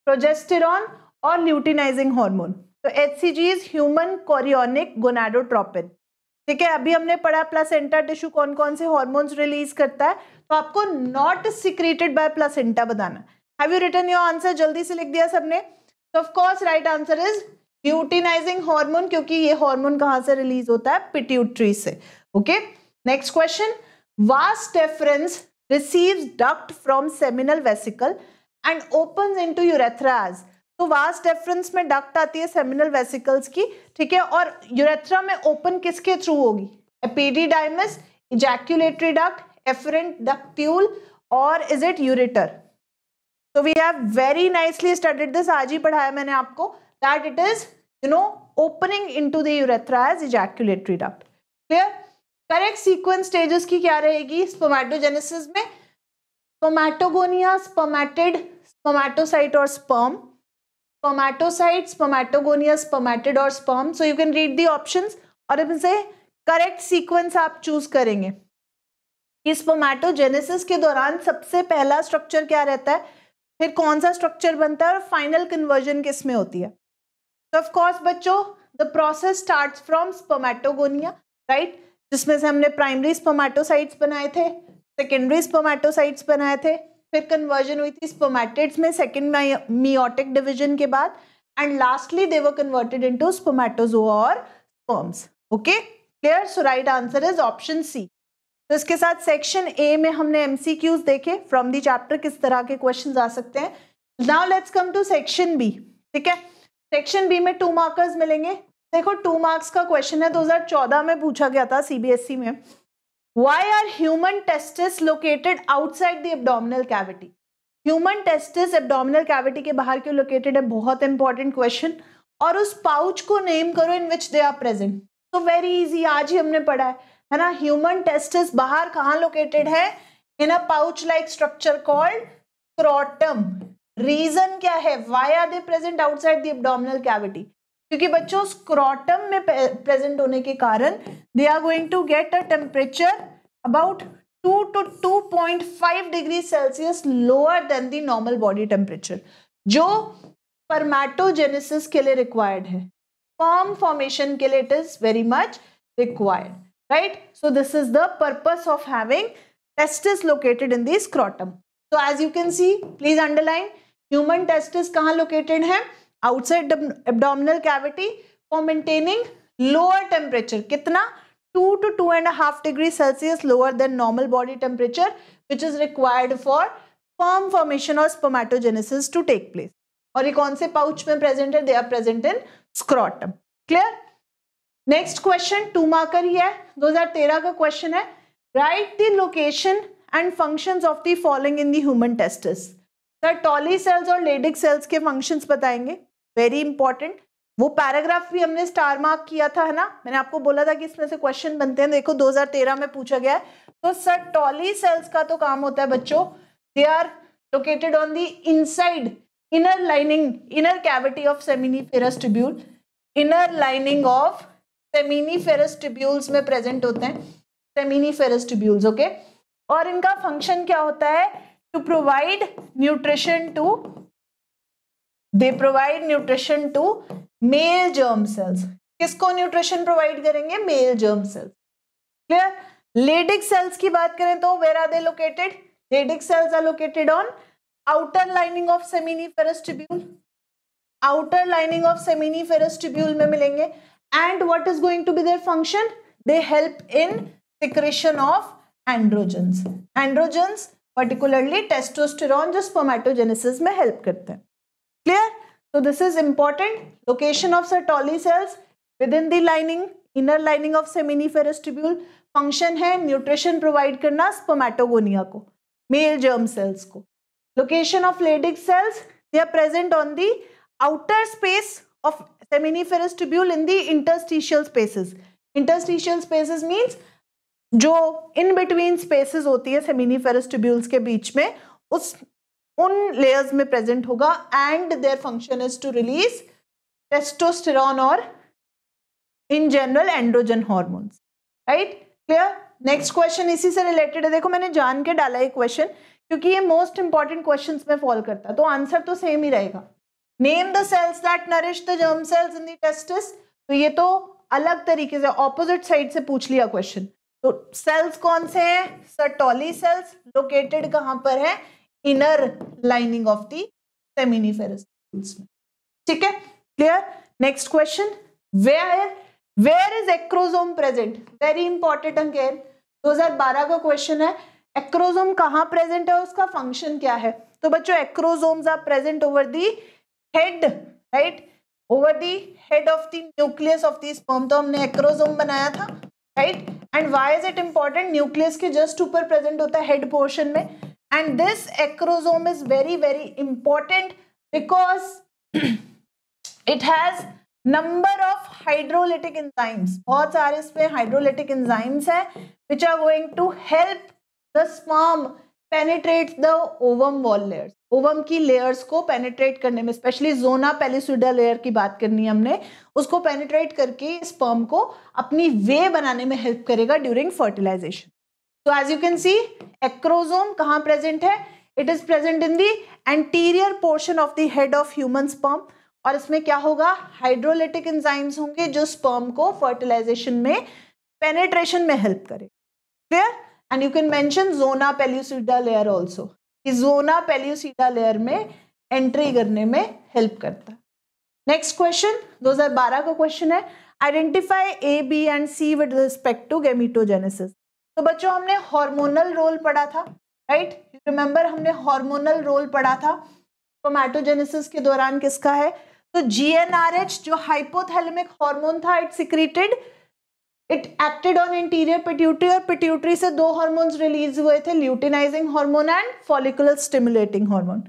progesterone और ल्यूटिनाइजिंग hormone तो H C G is human chorionic gonadotropin ठीक है अभी हमने पढ़ा प्लासेंटा टिश्यू कौन कौन से हॉर्मोन्स रिलीज करता है तो आपको नॉट सिक्रेटेड बाय प्लासेंटा बताना have you written your answer जल्दी से लिख दिया सबने तो of course right answer is luteinising hormone क्योंकि ये हॉर्मोन कहाँ से रिलीज होता है पिट्यूटरी से okay next question vas deferens receives duct from seminal vesicle and open into urethra's तो वास्ट डेफरेंस में डक्ट आती है सेमिनल वेसिकल्स की ठीक है और यूरेथ्रा में ओपन किसके थ्रू होगी epididymis ejaculatory duct efferent ductule और इज इट यूरिटर तो we have very nicely studied this आज ही पढ़ाया मैंने आपको that it is you know opening into the urethra as ejaculatory duct clear correct sequence stages की क्या रहेगी स्पोमैटोजेनेसिस में स्पोमैटोगोनिया स्पोमैटेड स्पोमैटोसाइट और स्पर्म spermatocytes, spermatogonia, spermatid और sperm. So you can read the option और इनसे correct sequence आप choose करेंगे कि स्पर्मेटोजेनेसिस के दौरान सबसे पहला स्ट्रक्चर क्या रहता है फिर कौन सा स्ट्रक्चर बनता है और फाइनल कन्वर्जन किस में होती है तो ऑफकोर्स बच्चों the process start from spermatogonia right जिसमें से हमने प्राइमरी स्पोमैटोसाइट्स बनाए थे सेकेंडरी स्पोमैटोसाइट्स बनाए थे फिर कन्वर्जन हुई थी स्पोमैटिड्स में सेकेंड मियोटिक डिविजन के बाद and lastly they were converted into spermatozoa और sperms okay clear so right answer is option C तो इसके साथ सेक्शन ए में हमने एमसीक्यूज देखे फ्रॉम दी चैप्टर किस तरह के क्वेश्चन आ सकते हैं now let's come to section B ठीक है सेक्शन बी में टू मार्कर्स मिलेंगे देखो टू मार्क्स का क्वेश्चन है 2014 में पूछा गया था सीबीएसई e में why are human testes located outside the abdominal cavity human testis abdominal cavity के बाहर क्यों लोकेटेड है बहुत इंपॉर्टेंट क्वेश्चन और उस पाउच को नेम करो in which they are present तो वेरी इजी आज ही हमने पढ़ा है है ना ह्यूमन टेस्टिस बाहर कहाँ लोकेटेड है in a pouch like structure called scrotum region क्या है why are they present outside the abdominal cavity क्योंकि बच्चों स्क्रॉटम में प्रेजेंट होने के कारण they are going to get a temperature about two two two point five degree Celsius lower then the normal body temperature जो spermatogenesis के लिए required है फॉर्म फॉर्मेशन के लिए it is very much required right so this is the purpose of having testis located in the so as you can see please underline underline human testis कहाँ located है outside abdominal cavity for maintaining lower temperature kitna 2 to 2 and a half degree celsius lower than normal body temperature which is required for sperm formation or spermatogenesis to take place और ये कौन से pouch में present है they are present in scrotum clear next question two marker ही है 2013 का question है right the location and functions of the following in the human testis Sertoli cells और लेडिक सेल्स के फंक्शंस बताएंगे very important वो paragraph भी हमने स्टार मार्क किया था है ना मैंने आपको बोला था कि इसमें से क्वेश्चन बनते हैं देखो 2013 में पूछा गया है तो सर टॉली सेल्स का तो काम होता है बच्चों they are located on the inside inner lining inner cavity of seminiferous tubule inner lining of seminiferous tubules में प्रेजेंट होते हैं सेमिनी फेरस ट्रिब्यूल्स ओके और इनका फंक्शन क्या होता है to provide nutrition to they provide nutrition to mail germ sales किसको nutrition provide करेंगे mail germ sales clear Leydig cells की बात करें तो where are they located Leydig cells are located on outer lining of सेमिनी फेरेस्टिब्यूल outer lining of सेमिनी फेरेस्टिब्यूल में मिलेंगे and what is going to be their function they help in secretion of androgens androgens particularly testosterone जो spermatogenesis में help करते हैं clear so this is important location of sertoli cells within the lining inner lining of seminiferous tubule function है nutrition provide करना spermatogonia को male germ cells को location of Leydig cells they are present on the outer space of seminiferous tubule in the interstitial spaces interstitial spaces means जो in between spaces होती है सेमिनी tubules के बीच में उस उन लेयर्स में प्रेजेंट होगा and their function is to release testosterone और in general androgen hormones right clear next question इसी से रिलेटेड है देखो मैंने जान के डाला है क्वेश्चन क्योंकि ये मोस्ट इंपॉर्टेंट क्वेश्चन में फॉल करता है तो आंसर तो सेम ही रहेगा name the cells that nourish the germ cells in testis तो ये तो अलग तरीके से ऑपोजिट साइड से पूछ लिया क्वेश्चन तो सेल्स कौन से हैं सटोली सेल्स लोकेटेड कहाँ पर है inner lining of the seminiferous tubes में ठीक है clear next question where where is acrosome present very important again 2012 का क्वेश्चन है एक्रोजोम कहाँ प्रेजेंट है उसका फंक्शन क्या है तो बच्चों acrosomes are present over the head right over the head of the nucleus of the sperm तो हमने एक्रोजोम बनाया था right and why is it important nucleus के जस्ट ऊपर प्रेजेंट होता है हेड पोर्शन में and this acrosome is very very important because it has number of hydrolytic enzymes बहुत सारे इसमें hydrolytic enzymes hai which are going to help the sperm penetrate the ovum wall layers ovum ki layers ko penetrate karne mein specially zona pellucida layer ki baat karni hai humne usko penetrate karke sperm ko apni way banane mein help karega during fertilization तो as you can see acrosome कहाँ present है it is present in the anterior portion of the head of human sperm और इसमें क्या होगा hydrolytic enzymes होंगे जो sperm को फर्टिलाइजेशन में पेनेट्रेशन में हेल्प करे clear and you can mention zona pellucida layer also zona pellucida layer में एंट्री करने में हेल्प करता है नेक्स्ट क्वेश्चन 2012 का क्वेश्चन है identify A B and C with respect to gametogenesis तो बच्चों हमने हार्मोनल रोल पढ़ा था राइट रिमेंबर हमने हार्मोनल रोल पढ़ा था क्रोमैटोजेनेसिस के दौरान किसका है तो जीएनआरएच जो हाइपोथैलेमिक हार्मोन था it secreted it acted on interior pituitary और पिट्यूटरी से दो हार्मोन्स रिलीज हुए थे luteinizing hormone and follicular stimulating hormone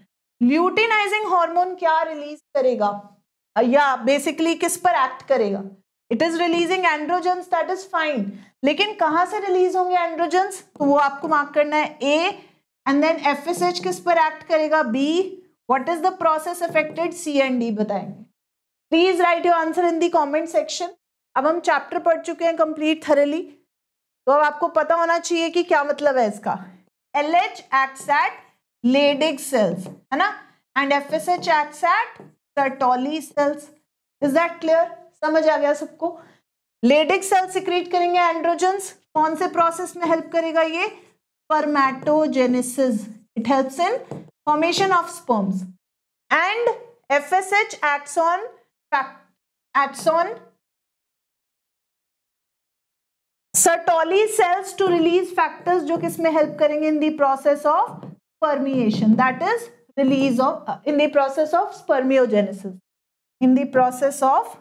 luteinizing hormone क्या रिलीज करेगा या बेसिकली किस पर एक्ट करेगा it is releasing androgens that is fine लेकिन कहां से रिलीज होंगे एंड्रोजन्स तो वो आपको मार्क करना है A and then F S H किस पर एक्ट करेगा B what is the process affected C and D बताएंगे please write your answer in the comment section अब हम चैप्टर पढ़ चुके हैं कंप्लीट थरली तो अब आपको पता होना चाहिए कि क्या मतलब है इसका L H acts at Leydig cells है ना and F S H acts at Sertoli cells is that clear समझ आ गया सबको लेडिक सेल सिक्रीट करेंगे एंड्रोजन कौन से प्रोसेस में हेल्प करेगा ये spermatogenesis it help in formation of sperms and FSH acts on acts on Sertoli cells to release factors जो किसमें हेल्प करेंगे in the process of spermiation that is release of in the process of spermiogenesis in the process of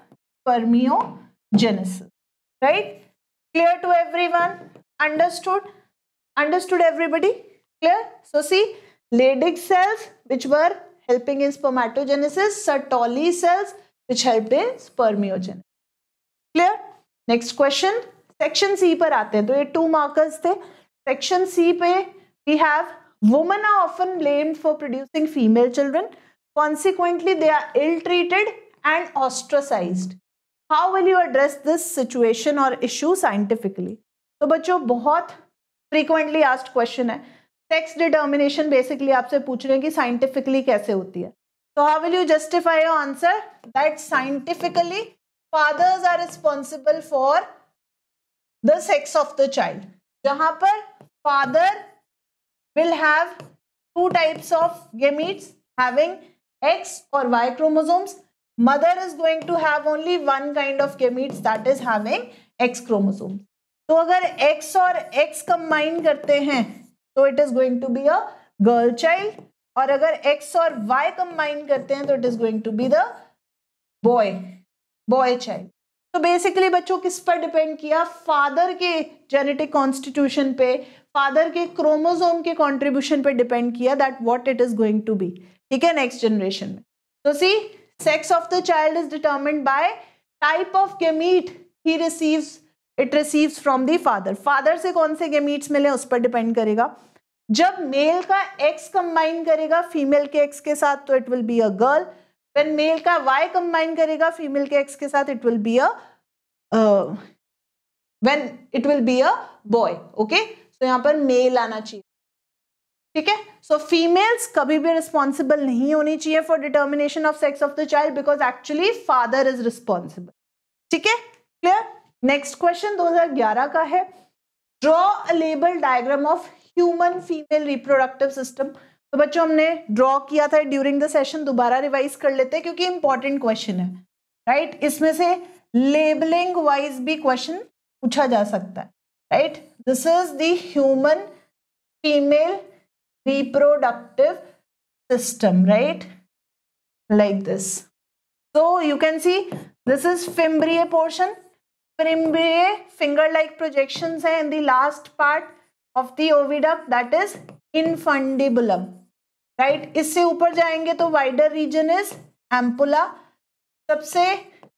spermiogenesis right clear to everyone understood understood everybody clear so see Leydig cells which were helping in spermatogenesis Sertoli cells which helped in spermiogenesis clear next question section c par aate hain to ye two markers the section c pe we have women are often blamed for producing female children consequently they are ill treated and ostracized how will you address this situation और issue scientifically तो बच्चों बहुत frequently asked question है sex determination basically आपसे पूछ रहे हैं कि साइंटिफिकली कैसे होती है तो how will you justify your answer that scientifically fathers are responsible for the sex of the child जहां पर father will have two types of gametes having X और Y chromosomes mother is going to have only one kind of gametes that is having X chromosome तो अगर X और X combine करते हैं तो it is going to be a girl child और अगर X और वाई कंबाइन करते हैं तो it is going to be the boy boy child तो बेसिकली बच्चों किस पर डिपेंड किया फादर के जेनेटिक कॉन्स्टिट्यूशन पे फादर के क्रोमोसोम के कंट्रीब्यूशन पे डिपेंड किया that what it is going to be ठीक है नेक्स्ट जनरेशन में तो see sex of the child is determined by type of gamete he receives it receive from the father father से कौन से गेमीट्स मिले उस पर डिपेंड करेगा जब मेल का एक्स कंबाइन करेगा फीमेल के एक्स के साथ तो it will be a girl when male का वाई कंबाइन करेगा फीमेल के एक्स के साथ it will be a when it will be a boy okay so यहाँ पर मेल आना चाहिए ठीक है सो फीमेल्स कभी भी रिस्पॉन्सिबल नहीं होनी चाहिए for determination of sex of the child because actually father is responsible ठीक है क्लियर नेक्स्ट क्वेश्चन 2011 का है draw a label diagram of human female reproductive system तो बच्चों हमने ड्रॉ किया था ड्यूरिंग द सेशन दोबारा रिवाइज कर लेते हैं क्योंकि इंपॉर्टेंट क्वेश्चन है राइट right? इसमें से लेबलिंग वाइज भी क्वेश्चन पूछा जा सकता है right this is the human female reproductive system, right? Like this. So you can see this is fimbria portion. fimbria finger-like projections hai in the last part of the oviduct that is infundibulum. Right इससे ऊपर जाएंगे तो wider region is ampulla सबसे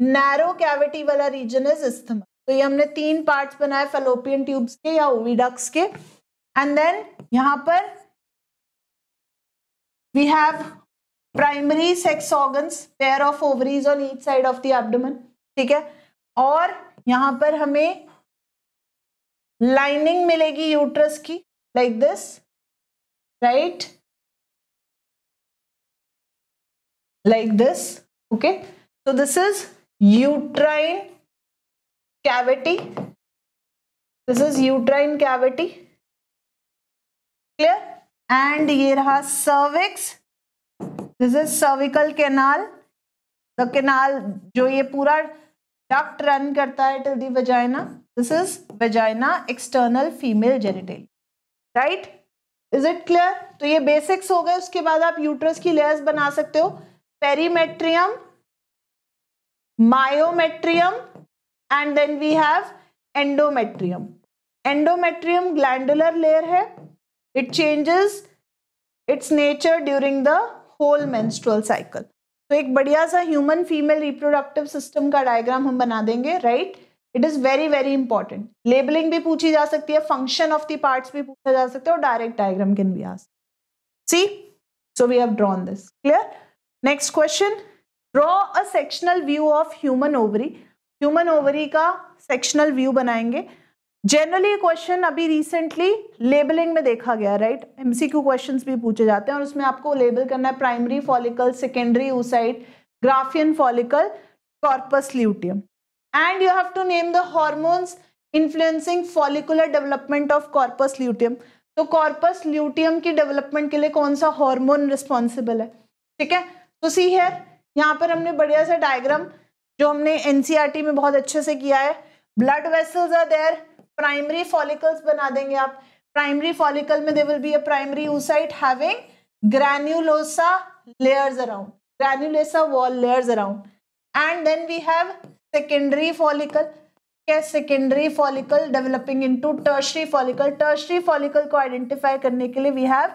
narrow cavity वाला region is isthmus तो ये हमने तीन पार्ट्स बनाए फेलोपियन ट्यूब्स के या ओविडक्स के एंड देन यहाँ पर We have primary sex organs pair of ovaries on each side of the abdomen ठीक है और यहां पर हमें लाइनिंग मिलेगी यूट्रस की like this right like this okay so this is uterine cavity this is uterine cavity clear and ये रहा cervix this is cervical canal the canal जो ये पूरा डक्ट रन करता है till the vagina this is vagina external female genital right is it clear तो ये basics हो गए उसके बाद आप यूट्रस की लेयर्स बना सकते हो perimetrium myometrium and then we have endometrium endometrium glandular layer है it changes its nature during the whole menstrual cycle तो एक बढ़िया सा ह्यूमन फीमेल रिप्रोडक्टिव सिस्टम का डायग्राम हम बना देंगे right it is very very important labelling भी पूछी जा सकती है फंक्शन ऑफ द पार्ट्स भी पूछा जा सकता है और direct diagram can be ask see so we have drawn this clear next question draw a sectional view of human ovary human ovary का सेक्शनल व्यू बनाएंगे जनरली ये क्वेश्चन अभी रिसेंटली लेबलिंग में देखा गया राइट एमसीक्यू क्वेश्चंस भी पूछे जाते हैं और उसमें आपको लेबल करना है primary follicle secondary oocyte Graafian follicle corpus luteum and you have to name the hormones influencing follicular development of corpus luteum तो कॉर्पस ल्यूटियम की डेवलपमेंट के लिए कौन सा हॉर्मोन रिस्पॉन्सिबल है ठीक है तो सी हेयर यहाँ पर हमने बढ़िया सा डायग्राम जो हमने एनसीईआरटी e में बहुत अच्छे से किया है blood vessels are there primary follicles बना देंगे आप प्राइमरी फॉलिकल में there will be a primary oocyte having granulosa layers around granulosa wall layers around and then we have secondary follicle yes secondary follicle developing into tertiary follicle tertiary follicle को identify करने के लिए we have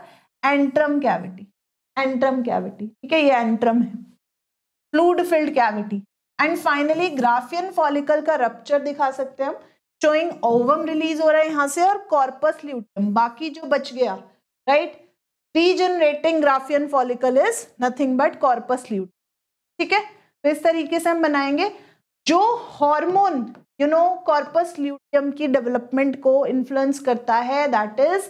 antrum cavity antrum cavity ठीक है ये antrum है fluid filled cavity and finally Graafian follicle का rupture दिखा सकते हैं हम चोइंग ओवम रिलीज हो रहा है यहां से और कॉर्पस ल्यूटम बाकी जो बच गया right regenerating Graafian follicle is nothing but corpus luteum ठीक है तो इस तरीके से हम बनाएंगे जो hormone you know corpus luteum की डेवलपमेंट को इन्फ्लुएंस करता है that is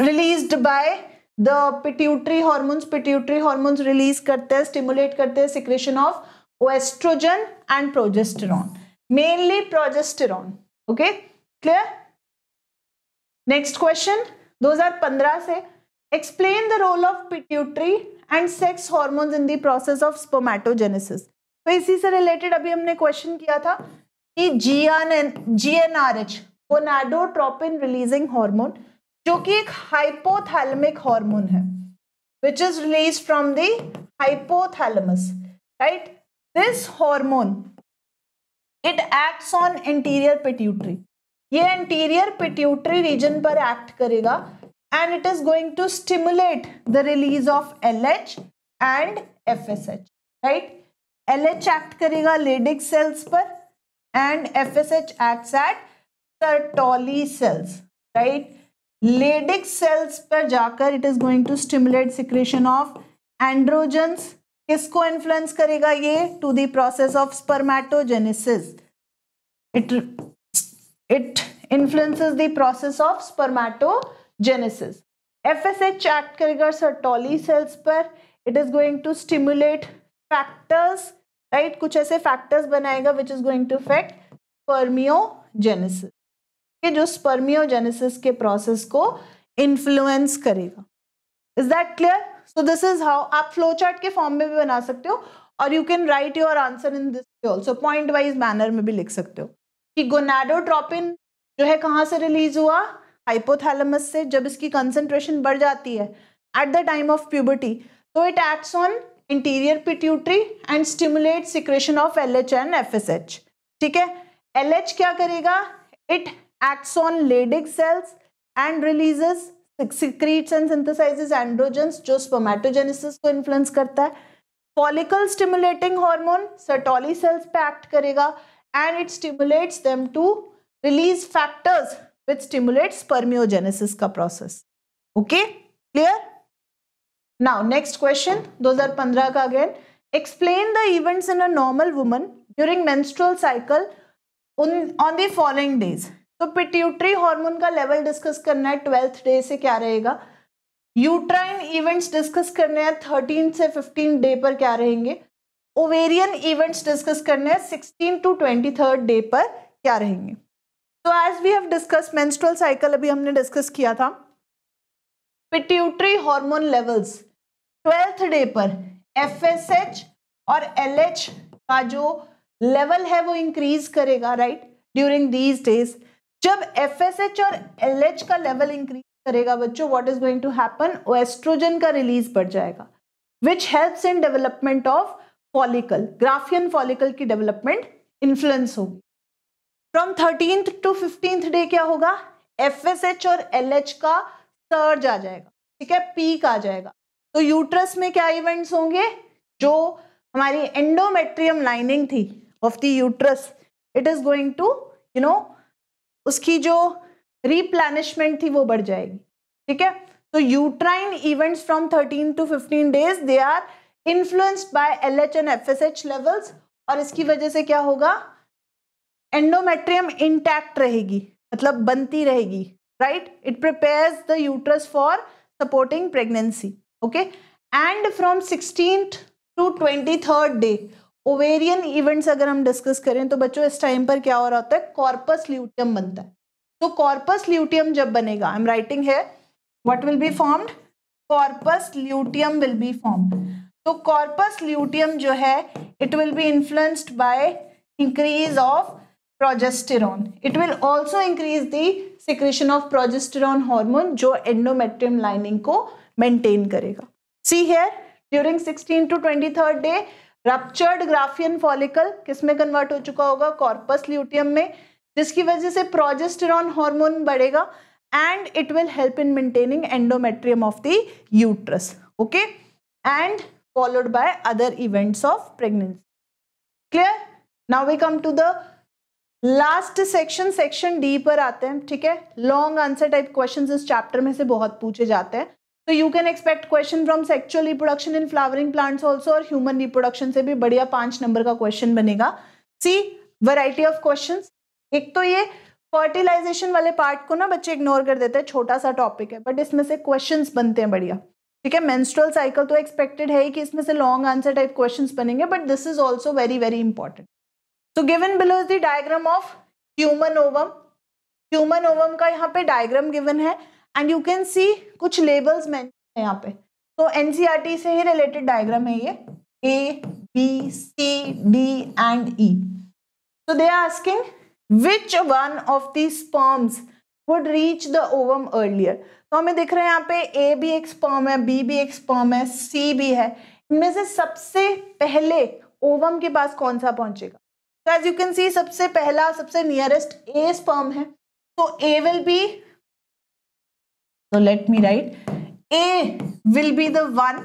released by the pituitary hormones pituitary hormones release करते हैं स्टिमुलेट करते हैं secretion of oestrogen and progesterone mainly progesterone okay clear next question 2015 se explain the role of pituitary and sex hormones in the process of spermatogenesis तो इसी से related अभी हमने question किया था कि G N G N R H gonadotropin releasing hormone जो कि एक हाइपोथैलेमिक हार्मोन है which is release from the hypothalamus right this hormone it acts on interior pituitary ये इंटीरियर पिट्यूटरी रीजन पर एक्ट करेगा and it is going to stimulate the release of L H and F S H right L H act करेगा Leydig cells पर and F S H acts at Sertoli sales right Leydig cells पर जाकर it is going to stimulate secretion of androgens किसको influence करेगा ये to the process of spermatogenesis it it influences the process of spermatogenesis FSH act करेगा Sertoli cells पर it is going to stimulate factors right कुछ ऐसे factors बनाएगा which is going to effect spermiogenesis के जो spermiogenesis के process को influence करेगा is that clear so this is how आप फ्लो चार्ट के फॉर्म में भी बना सकते हो और you can write your answer in this also point wise manner में भी लिख सकते हो कि गोनाडोट्रोपिन जो है कहाँ से रिलीज हुआ हाइपोथैलमस से जब इसकी कंसेंट्रेशन बढ़ जाती है at the time of puberty तो it acts on interior pituitary and stimulate secretion of L H and F S H ठीक है एल एच क्या करेगा it acts on Leydig cells and releases secretes and synthesises androgens जो spermatogenesis को influence करता है follicle stimulating hormone Sertoli cells पे act करेगा and it stimulates them to release factors which stimulate spermiogenesis का process okay clear now next question 2015 का again explain the events in a normal woman during menstrual cycle on the following days तो pituitary hormone का level discuss करना है twelfth day से क्या रहेगा uterine events discuss करने हैं थर्टीन से फिफ्टीन डे पर क्या रहेंगे ओवेरियन इवेंट्स डिस्कस करने हैं sixteen to twenty third day पर क्या रहेंगे तो as we have discuss menstrual cycle अभी हमने डिस्कस किया था pituitary hormone levels twelfth day पर एफएसएच और एलएच का जो लेवल है वो इंक्रीज करेगा राइट ड्यूरिंग दीज डेज जब एफ और एल का लेवल इंक्रीज करेगा बच्चों what is going to happen estrogen का रिलीज बढ़ जाएगा which helps in development of follicle Graafian follicle की डेवलपमेंट इन्फ्लुएंस होगी from thirteen to fifteenth day क्या होगा एफ और एल का सर्ज आ जाएगा ठीक है पीक आ जाएगा तो यूट्रस में क्या इवेंट्स होंगे जो हमारी एंडोमेट्रियम लाइनिंग थी of the uterus it is going to you know उसकी जो रिप्लैनिशमेंट थी वो बढ़ जाएगी ठीक है तो uterine events from 13 to 15 days they are influenced by LH and FSH levels और इसकी वजह से क्या होगा एंडोमेट्रियम इंटैक्ट रहेगी मतलब बनती रहेगी right it prepares the uterus for supporting pregnancy okay and from sixteen to twenty third day ovarian events अगर हम डिस्कस करें तो बच्चों इस टाइम पर क्या हो रहा होता है कॉर्पस ल्यूटियम बनता है तो कॉर्पस ल्यूटियम जब बनेगा आई एम राइटिंग है what will be formed corpus luteum will be form तो कॉर्पस ल्यूटियम जो है it will be influenced by increase of progesterone it will also increase the secretion of progesterone hormone जो endometrium lining को maintain करेगा see here during 16 to 23rd day ruptured Graafian follicle किस में convert हो चुका होगा कॉर्पस ल्यूटियम में जिसकी वजह से प्रोजेस्टेरॉन हार्मोन बढ़ेगा and it will help in maintaining endometrium of the uterus okay and followed by other events of pregnancy clear now we come to the last section section D पर आते हैं ठीक है लॉन्ग आंसर टाइप क्वेश्चंस इस chapter में से बहुत पूछे जाते हैं तो you can expect question from sexual reproduction in flowering plants also और ह्यूमन रिप्रोडक्शन से भी बढ़िया पांच नंबर का क्वेश्चन बनेगा सी वराइटी ऑफ क्वेश्चन एक तो ये फर्टिलाइजेशन वाले पार्ट को ना बच्चे इग्नोर कर देते हैं छोटा सा टॉपिक है बट इसमें से क्वेश्चन बनते हैं बढ़िया ठीक है मेंस्ट्रुअल साइकिल तो एक्सपेक्टेड है कि इसमें से लॉन्ग आंसर टाइप क्वेश्चन बनेंगे but this is also very very important so given below is the diagram of human ovum human ovum का यहाँ पे डायग्राम गिवन है एंड यू कैन सी कुछ लेबल्स मैं यहाँ पे तो एनसीईआरटी e से ही रिलेटेड डायग्राम है ये A B C D and E तो they are asking which one of the sperms would reach the ovum earlier तो हमें दिख रहे हैं यहाँ पे ए भी एक स्पर्म है बी भी एक स्पर्म है सी भी है इनमें से सबसे पहले ओवम के पास कौन सा पहुंचेगा तो एज यू कैन सी सबसे पहला सबसे नियरेस्ट ए स्पर्म है तो A will be So let me write A will be the one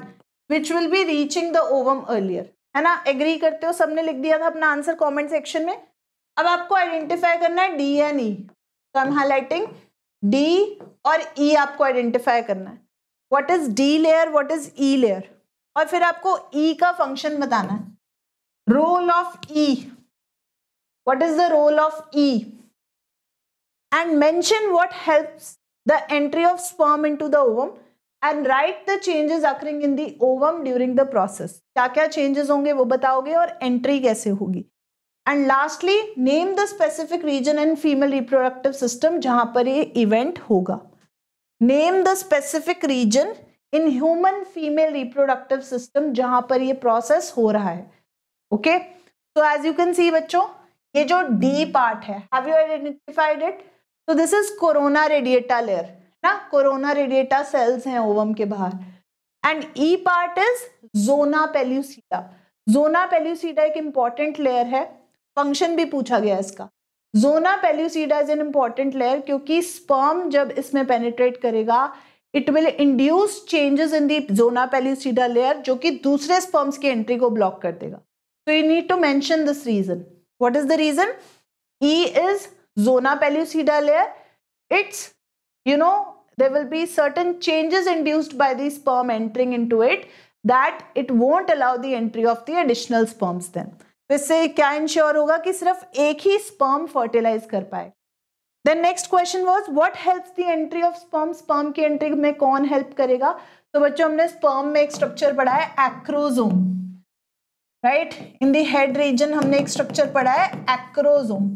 which will be reaching the ovum earlier. है ना एग्री करते हो सबने लिख दिया था अपना आंसर कमेंट सेक्शन में अब आपको आइडेंटिफाई करना है डी एंड ई तो आई एम हाईलाइटिंग डी और ई e आपको आइडेंटिफाई करना है what is D layer what is E layer और फिर आपको ई e का फंक्शन बताना है role of E what is the role of E and mention what helps the entry of sperm into the ovum and write the changes occurring in the ovum during the process क्या क्या changes होंगे वो बताओगे और entry कैसे होगी and lastly name the specific region and female reproductive system जहां पर ये इवेंट होगा name the specific region in human female reproductive system जहां पर ये प्रोसेस हो रहा है okay so as you can see बच्चों ये जो डी पार्ट है हैव यू आइडेंटिफाइड इट तो this is corona radiata layer ना कोरोना रेडिएटा सेल्स हैं ओवम के बाहर and E part is zona pellucida zona pellucida एक इंपॉर्टेंट लेयर है फंक्शन भी पूछा गया इसका zona pellucida is an important layer क्योंकि स्पर्म जब इसमें पेनिट्रेट करेगा it will induce changes in the zona pellucida layer जो कि दूसरे स्पर्म्स की एंट्री को ब्लॉक कर देगा so you need to mention this reason what is the reason E is zona pellucida layer it's you know there will be certain changes induced by the sperm entering into it that it won't allow the entry of the additional sperms then तो इससे क्या ensure होगा कि सिर्फ एक ही sperm fertilise कर पाए then next question was what help the entry of sperm sperm की एंट्री में कौन हेल्प करेगा तो बच्चों हमने स्पर्म में एक स्ट्रक्चर पढ़ा है acrosome right in the head region हमने एक स्ट्रक्चर पढ़ा है acrosome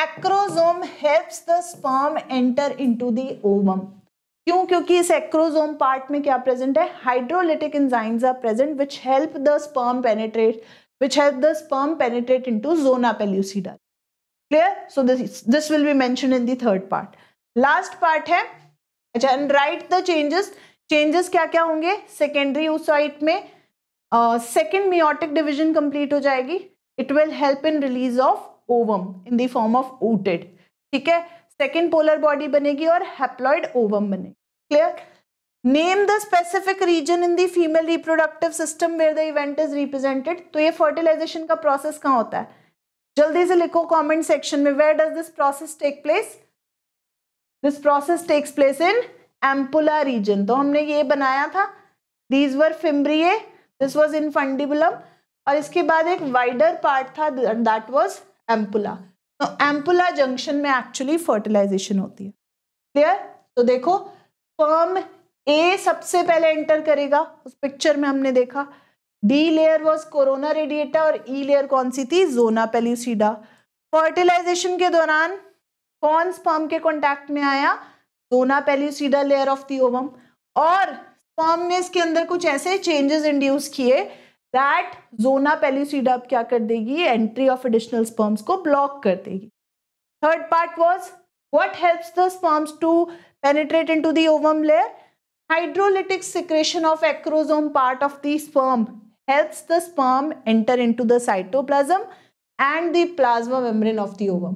acrosome helps the sperm enter into the ovum क्यों क्योंकि इस एक्रोजोम पार्ट में क्या प्रेजेंट है hydrolytic enzymes are present which help the sperm penetrate which help the sperm penetrate into zona pellucidal clear so this this will be mention in the third part last part है अच्छा and write the changes changes क्या क्या होंगे secondary oocyte में second meiotic division complete हो जाएगी it will help in release of ovum in the form of ootid ठीक है सेकेंड पोलर बॉडी बनेगी और हेप्लॉइड ओवम बनेगी clear name the specific region in the female reproductive system where the event is represented तो ये fertilisation का process कहाँ होता है जल्दी से लिखो कमेंट सेक्शन में where does this process take place this process takes place in ampulla region तो हमने ये बनाया था these were fimbriae this was infundibulum और इसके बाद एक वाइडर पार्ट था दैट वॉज एम्पुला तो एम्पुला जंक्शन में एक्चुअली फर्टिलाइजेशन होती है क्लियर तो देखो फर्म ए सबसे पहले एंटर करेगा उस पिक्चर में हमने देखा D layer was corona radiata और ई e लेयर कौन सी थी जोना पेल्यूसीडा फर्टिलाइजेशन के दौरान कौन स्पर्म के कांटेक्ट में आया zona pellucida layer of the ovum और स्पर्म ने इसके अंदर कुछ ऐसे चेंजेस इंड्यूस किए दैट जोना पेलिसीड क्या कर देगी एंट्री ऑफ एडिशनल स्पर्म्स को ब्लॉक कर देगी third part was what helps the sperms to penetrate into them layer hydrolytic secretion of acrosome part of the sperm helps the sperm enter into the cytoplasm and the plasma membrane of the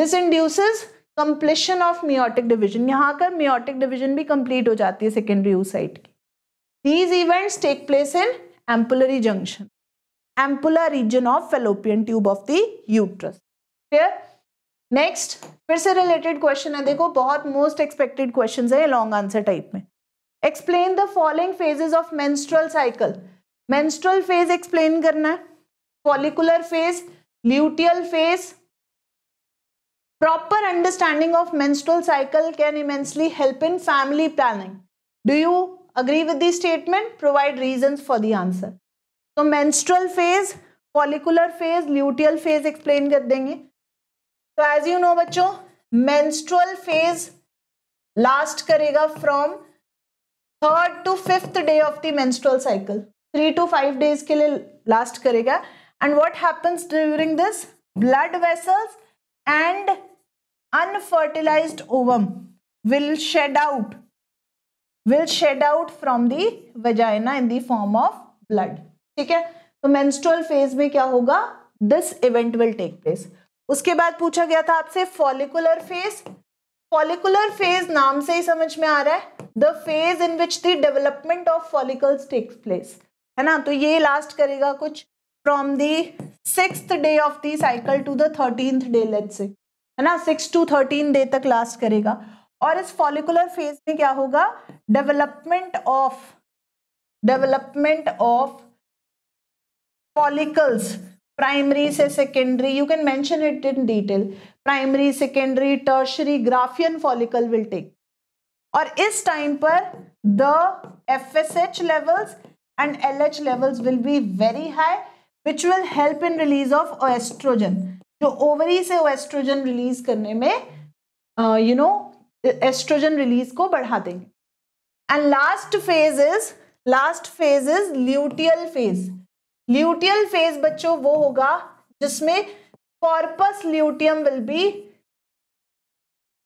this induces completion of meiotic division यहाँ कर meiotic division भी complete हो जाती है secondary oocyte की these events take place in ampullary junction, ampulla region of fallopian tube of the uterus. Clear? Next फिर से related question है देखो बहुत मोस्ट एक्सपेक्टेड क्वेश्चन है लॉन्ग आंसर टाइप में explain the following phases of menstrual cycle menstrual phase explain करना है follicular phase luteal phase proper understanding of menstrual cycle can immensely help in family planning do you agree with the statement provide reasons for the answer तो menstrual phase follicular phase luteal phase explain कर देंगे तो as you know बच्चो menstrual phase last करेगा from third to fifth day of the menstrual cycle three to five days के लिए last करेगा and what happens during this blood vessels and unfertilised ovum will shed out will shed out from the vagina in the form of blood ठीक है तो menstrual phase में क्या होगा this event will take place उसके बाद पूछा गया था आपसे फॉलिकुलर फेज फॉलिकुलर फेज नाम से ही समझ में आ रहा है the phase in which the development of follicles takes place है ना तो ये लास्ट करेगा कुछ from the six day of the cycle to the thirteenth day let's say है ना सिक्स टू थर्टीन डे तक लास्ट करेगा और इस फॉलिकुलर फेज में क्या होगा development of development of follicles primary से secondary you can mention it in detail primary secondary tertiary Graafian follicle will take और इस टाइम पर the F S H levels and L H levels will be very high which will help in release of oestrogen जो ovary से oestrogen release करने में you uh, know oestrogen release को बढ़ा देंगे and last phase is last phase is luteal phase luteal phase बच्चों वो होगा जिसमें corpus luteum will be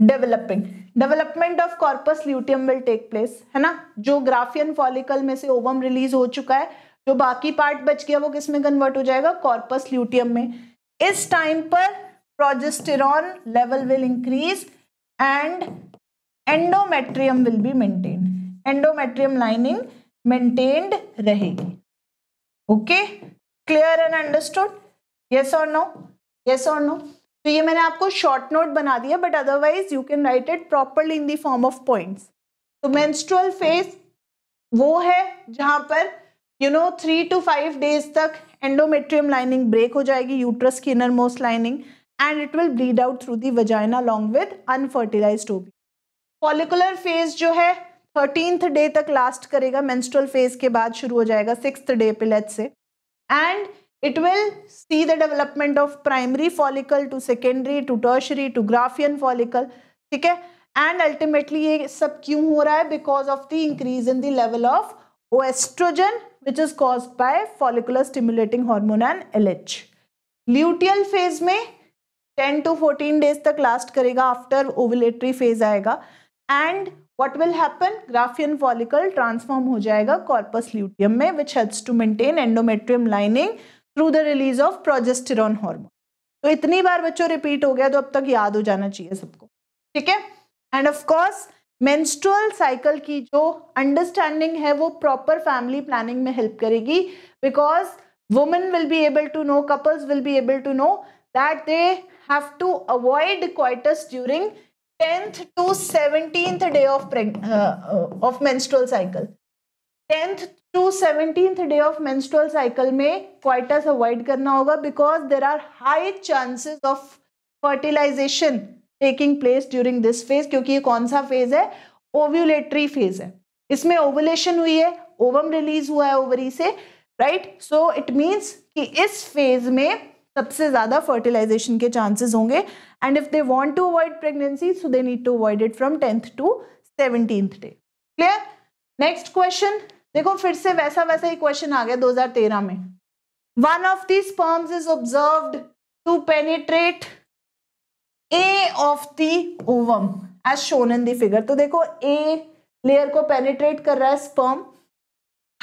developing development of corpus luteum will take place है ना जो ग्राफियन फॉलिकल में से ओवम रिलीज हो चुका है जो बाकी पार्ट बच गया वो किसमें कन्वर्ट हो जाएगा कॉर्पस ल्यूटियम में इस टाइम पर progesterone level will increase and endometrium will be maintained endometrium lining maintained रहेगी okay clear and understood yes और नो यस और नो तो ये मैंने आपको शॉर्ट नोट बना दिया but otherwise you can write it properly in the form of points तो मेंस्ट्रुअल फेज वो है जहां पर you know three to five days तक एंडोमेट्रियम लाइनिंग ब्रेक हो जाएगी यूट्रस की inner most lining and it will bleed out through the vagina along with unfertilized ovum. Follicular phase जो है थर्टीनथ डे तक लास्ट करेगा मेंस्ट्रुअल फेज के बाद शुरू हो जाएगा सिक्स डे पे let's say and it will see the development of primary follicle to secondary to tertiary to graphian follicle ठीक है and ultimately ये सब क्यों हो रहा है because of the increase in the level of oestrogen which is caused by follicular stimulating hormone and LH luteal phase में ten to fourteen days तक लास्ट करेगा आफ्टर ओवलेटरी फेज आएगा and what will happen Graafian follicle transform हो जाएगा corpus luteum में which helps to maintain endometrium lining through the release of progesterone hormone तो इतनी बार बच्चों रिपीट हो गया तो अब तक याद हो जाना चाहिए सबको ठीक है and of course menstrual cycle की जो अंडरस्टैंडिंग है वो प्रॉपर फैमिली प्लानिंग में हेल्प करेगी because women will be able to know couples will be able to know that they have to avoid coitus during 10th to 17th day of uh, uh, of menstrual cycle 10th to seventeenth day of menstrual cycle में coitus avoid करना होगा because there are high chances of fertilisation taking place during this phase क्योंकि ये कौन सा phase है ovulatory phase है इसमें ओवुलेशन हुई है ओवम रिलीज हुआ है ओवरी से राइट सो इट मीन्स कि इस फेज में सबसे ज़्यादा फर्टिलाइजेशन के चांसेस होंगे and if they want to avoid pregnancy so they need to avoid it from tenth to seventeen day clear next question देखो फिर से वैसा वैसा ही क्वेश्चन आ गया 2013 में one of the sperms is observe to penetrate A of the ovum as shown in the figure तो देखो A layer को पेनिट्रेट कर रहा है sperm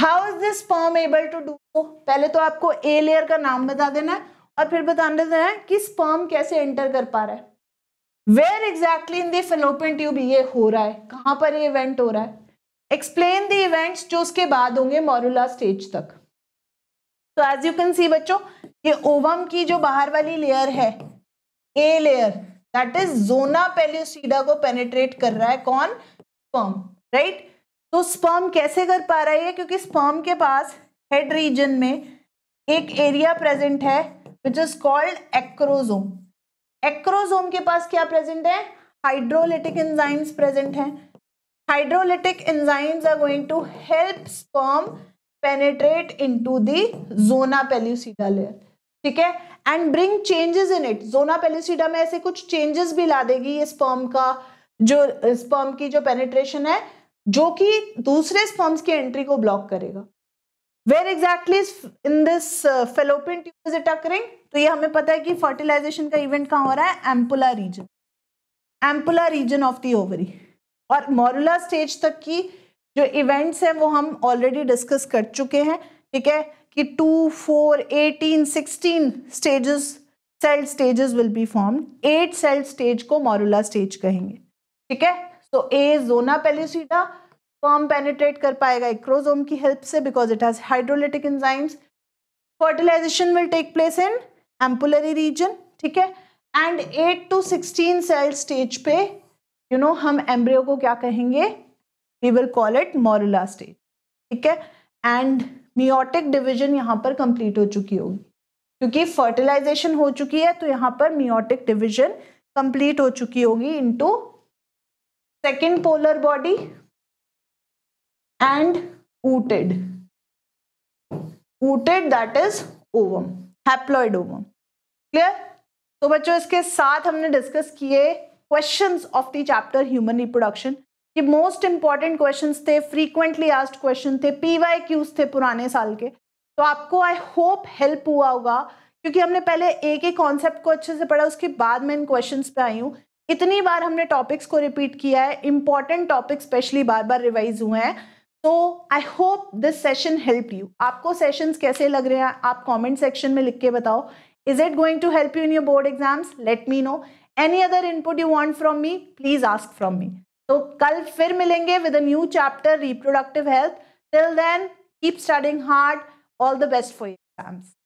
how is this sperm able to do पहले तो आपको ए लेयर का नाम बता देना है और फिर बताने रहे हैं कि स्पर्म कैसे एंटर कर पा रहा है where exactly in the tube ये हो रहा है कहाँ पर ये इवेंट हो रहा है एक्सप्लेन द इवेंट्स जो उसके बाद होंगे मोरूला स्टेज तक तो एज यू कैन सी बच्चों ये ओवम की जो बाहर वाली लेयर है A layer that is zona pellucida को पेनेट्रेट कर रहा है कौन स्पर्म राइट right? तो स्पर्म कैसे कर पा रहा है क्योंकि स्पर्म के पास हेड रीजन में एक एरिया प्रेजेंट है which is called acrosome acrosome के पास क्या प्रेजेंट है हाइड्रोलिटिक एंजाइम्स प्रेजेंट हैं hydrolytic enzymes are going to help sperm penetrate into the zona pellucida layer ठीक है and bring changes in it zona pellucida में ऐसे कुछ चेंजेस भी ला देगी ये स्पर्म का जो स्पर्म की जो पेनेट्रेशन है जो कि दूसरे स्पर्म्स की एंट्री को ब्लॉक करेगा where exactly in this fallopian tube is it occurring तो ये हमें पता है कि फर्टिलाइजेशन का इवेंट कहाँ हो रहा है ampulla region ampulla region of the ovary और मॉरुला स्टेज तक की जो इवेंट्स हैं वो हम ऑलरेडी डिस्कस कर चुके हैं ठीक है कि two four eighteen sixteen stages cell stages will be form eight cell stage को मॉरुला स्टेज कहेंगे ठीक है सो ए जोना पेलिसीडा फॉर्म पेनिट्रेट कर पाएगा एक्रोजोम की हेल्प से because it has hydrolytic enzymes fertilisation will take place in ampullary region ठीक है and eight to sixteen cell stage पे यू you नो know, हम एम्ब्रियो को क्या कहेंगे we will call it morula stage ठीक है एंड मियोटिक डिविजन यहाँ पर कंप्लीट हो चुकी होगी क्योंकि फर्टिलाइजेशन हो चुकी है तो यहाँ पर मियोटिक डिविजन कंप्लीट हो चुकी होगी into second polar body and ootid ootid that is ovum haploid ovum clear तो बच्चों इसके साथ हमने डिस्कस किए questions of the chapter human reproduction ये मोस्ट इंपॉर्टेंट क्वेश्चंस थे फ्रीक्वेंटली आस्ड क्वेश्चन थे पीवाई क्यूज थे पुराने साल के तो आपको आई होप हेल्प हुआ होगा क्योंकि हमने पहले एक एक कॉन्सेप्ट को अच्छे से पढ़ा उसके बाद मैं इन क्वेश्चन पे आई हूँ इतनी बार हमने टॉपिक्स को रिपीट किया है इंपॉर्टेंट टॉपिक स्पेशली बार बार रिवाइज हुए हैं तो I hope this session help you आपको सेशंस कैसे लग रहे हैं आप कमेंट सेक्शन में लिख के बताओ is it going to help you in your board exams let me know any other input you want from me please ask from me तो कल फिर मिलेंगे with a new chapter reproductive health till then keep studying hard all the best for your exams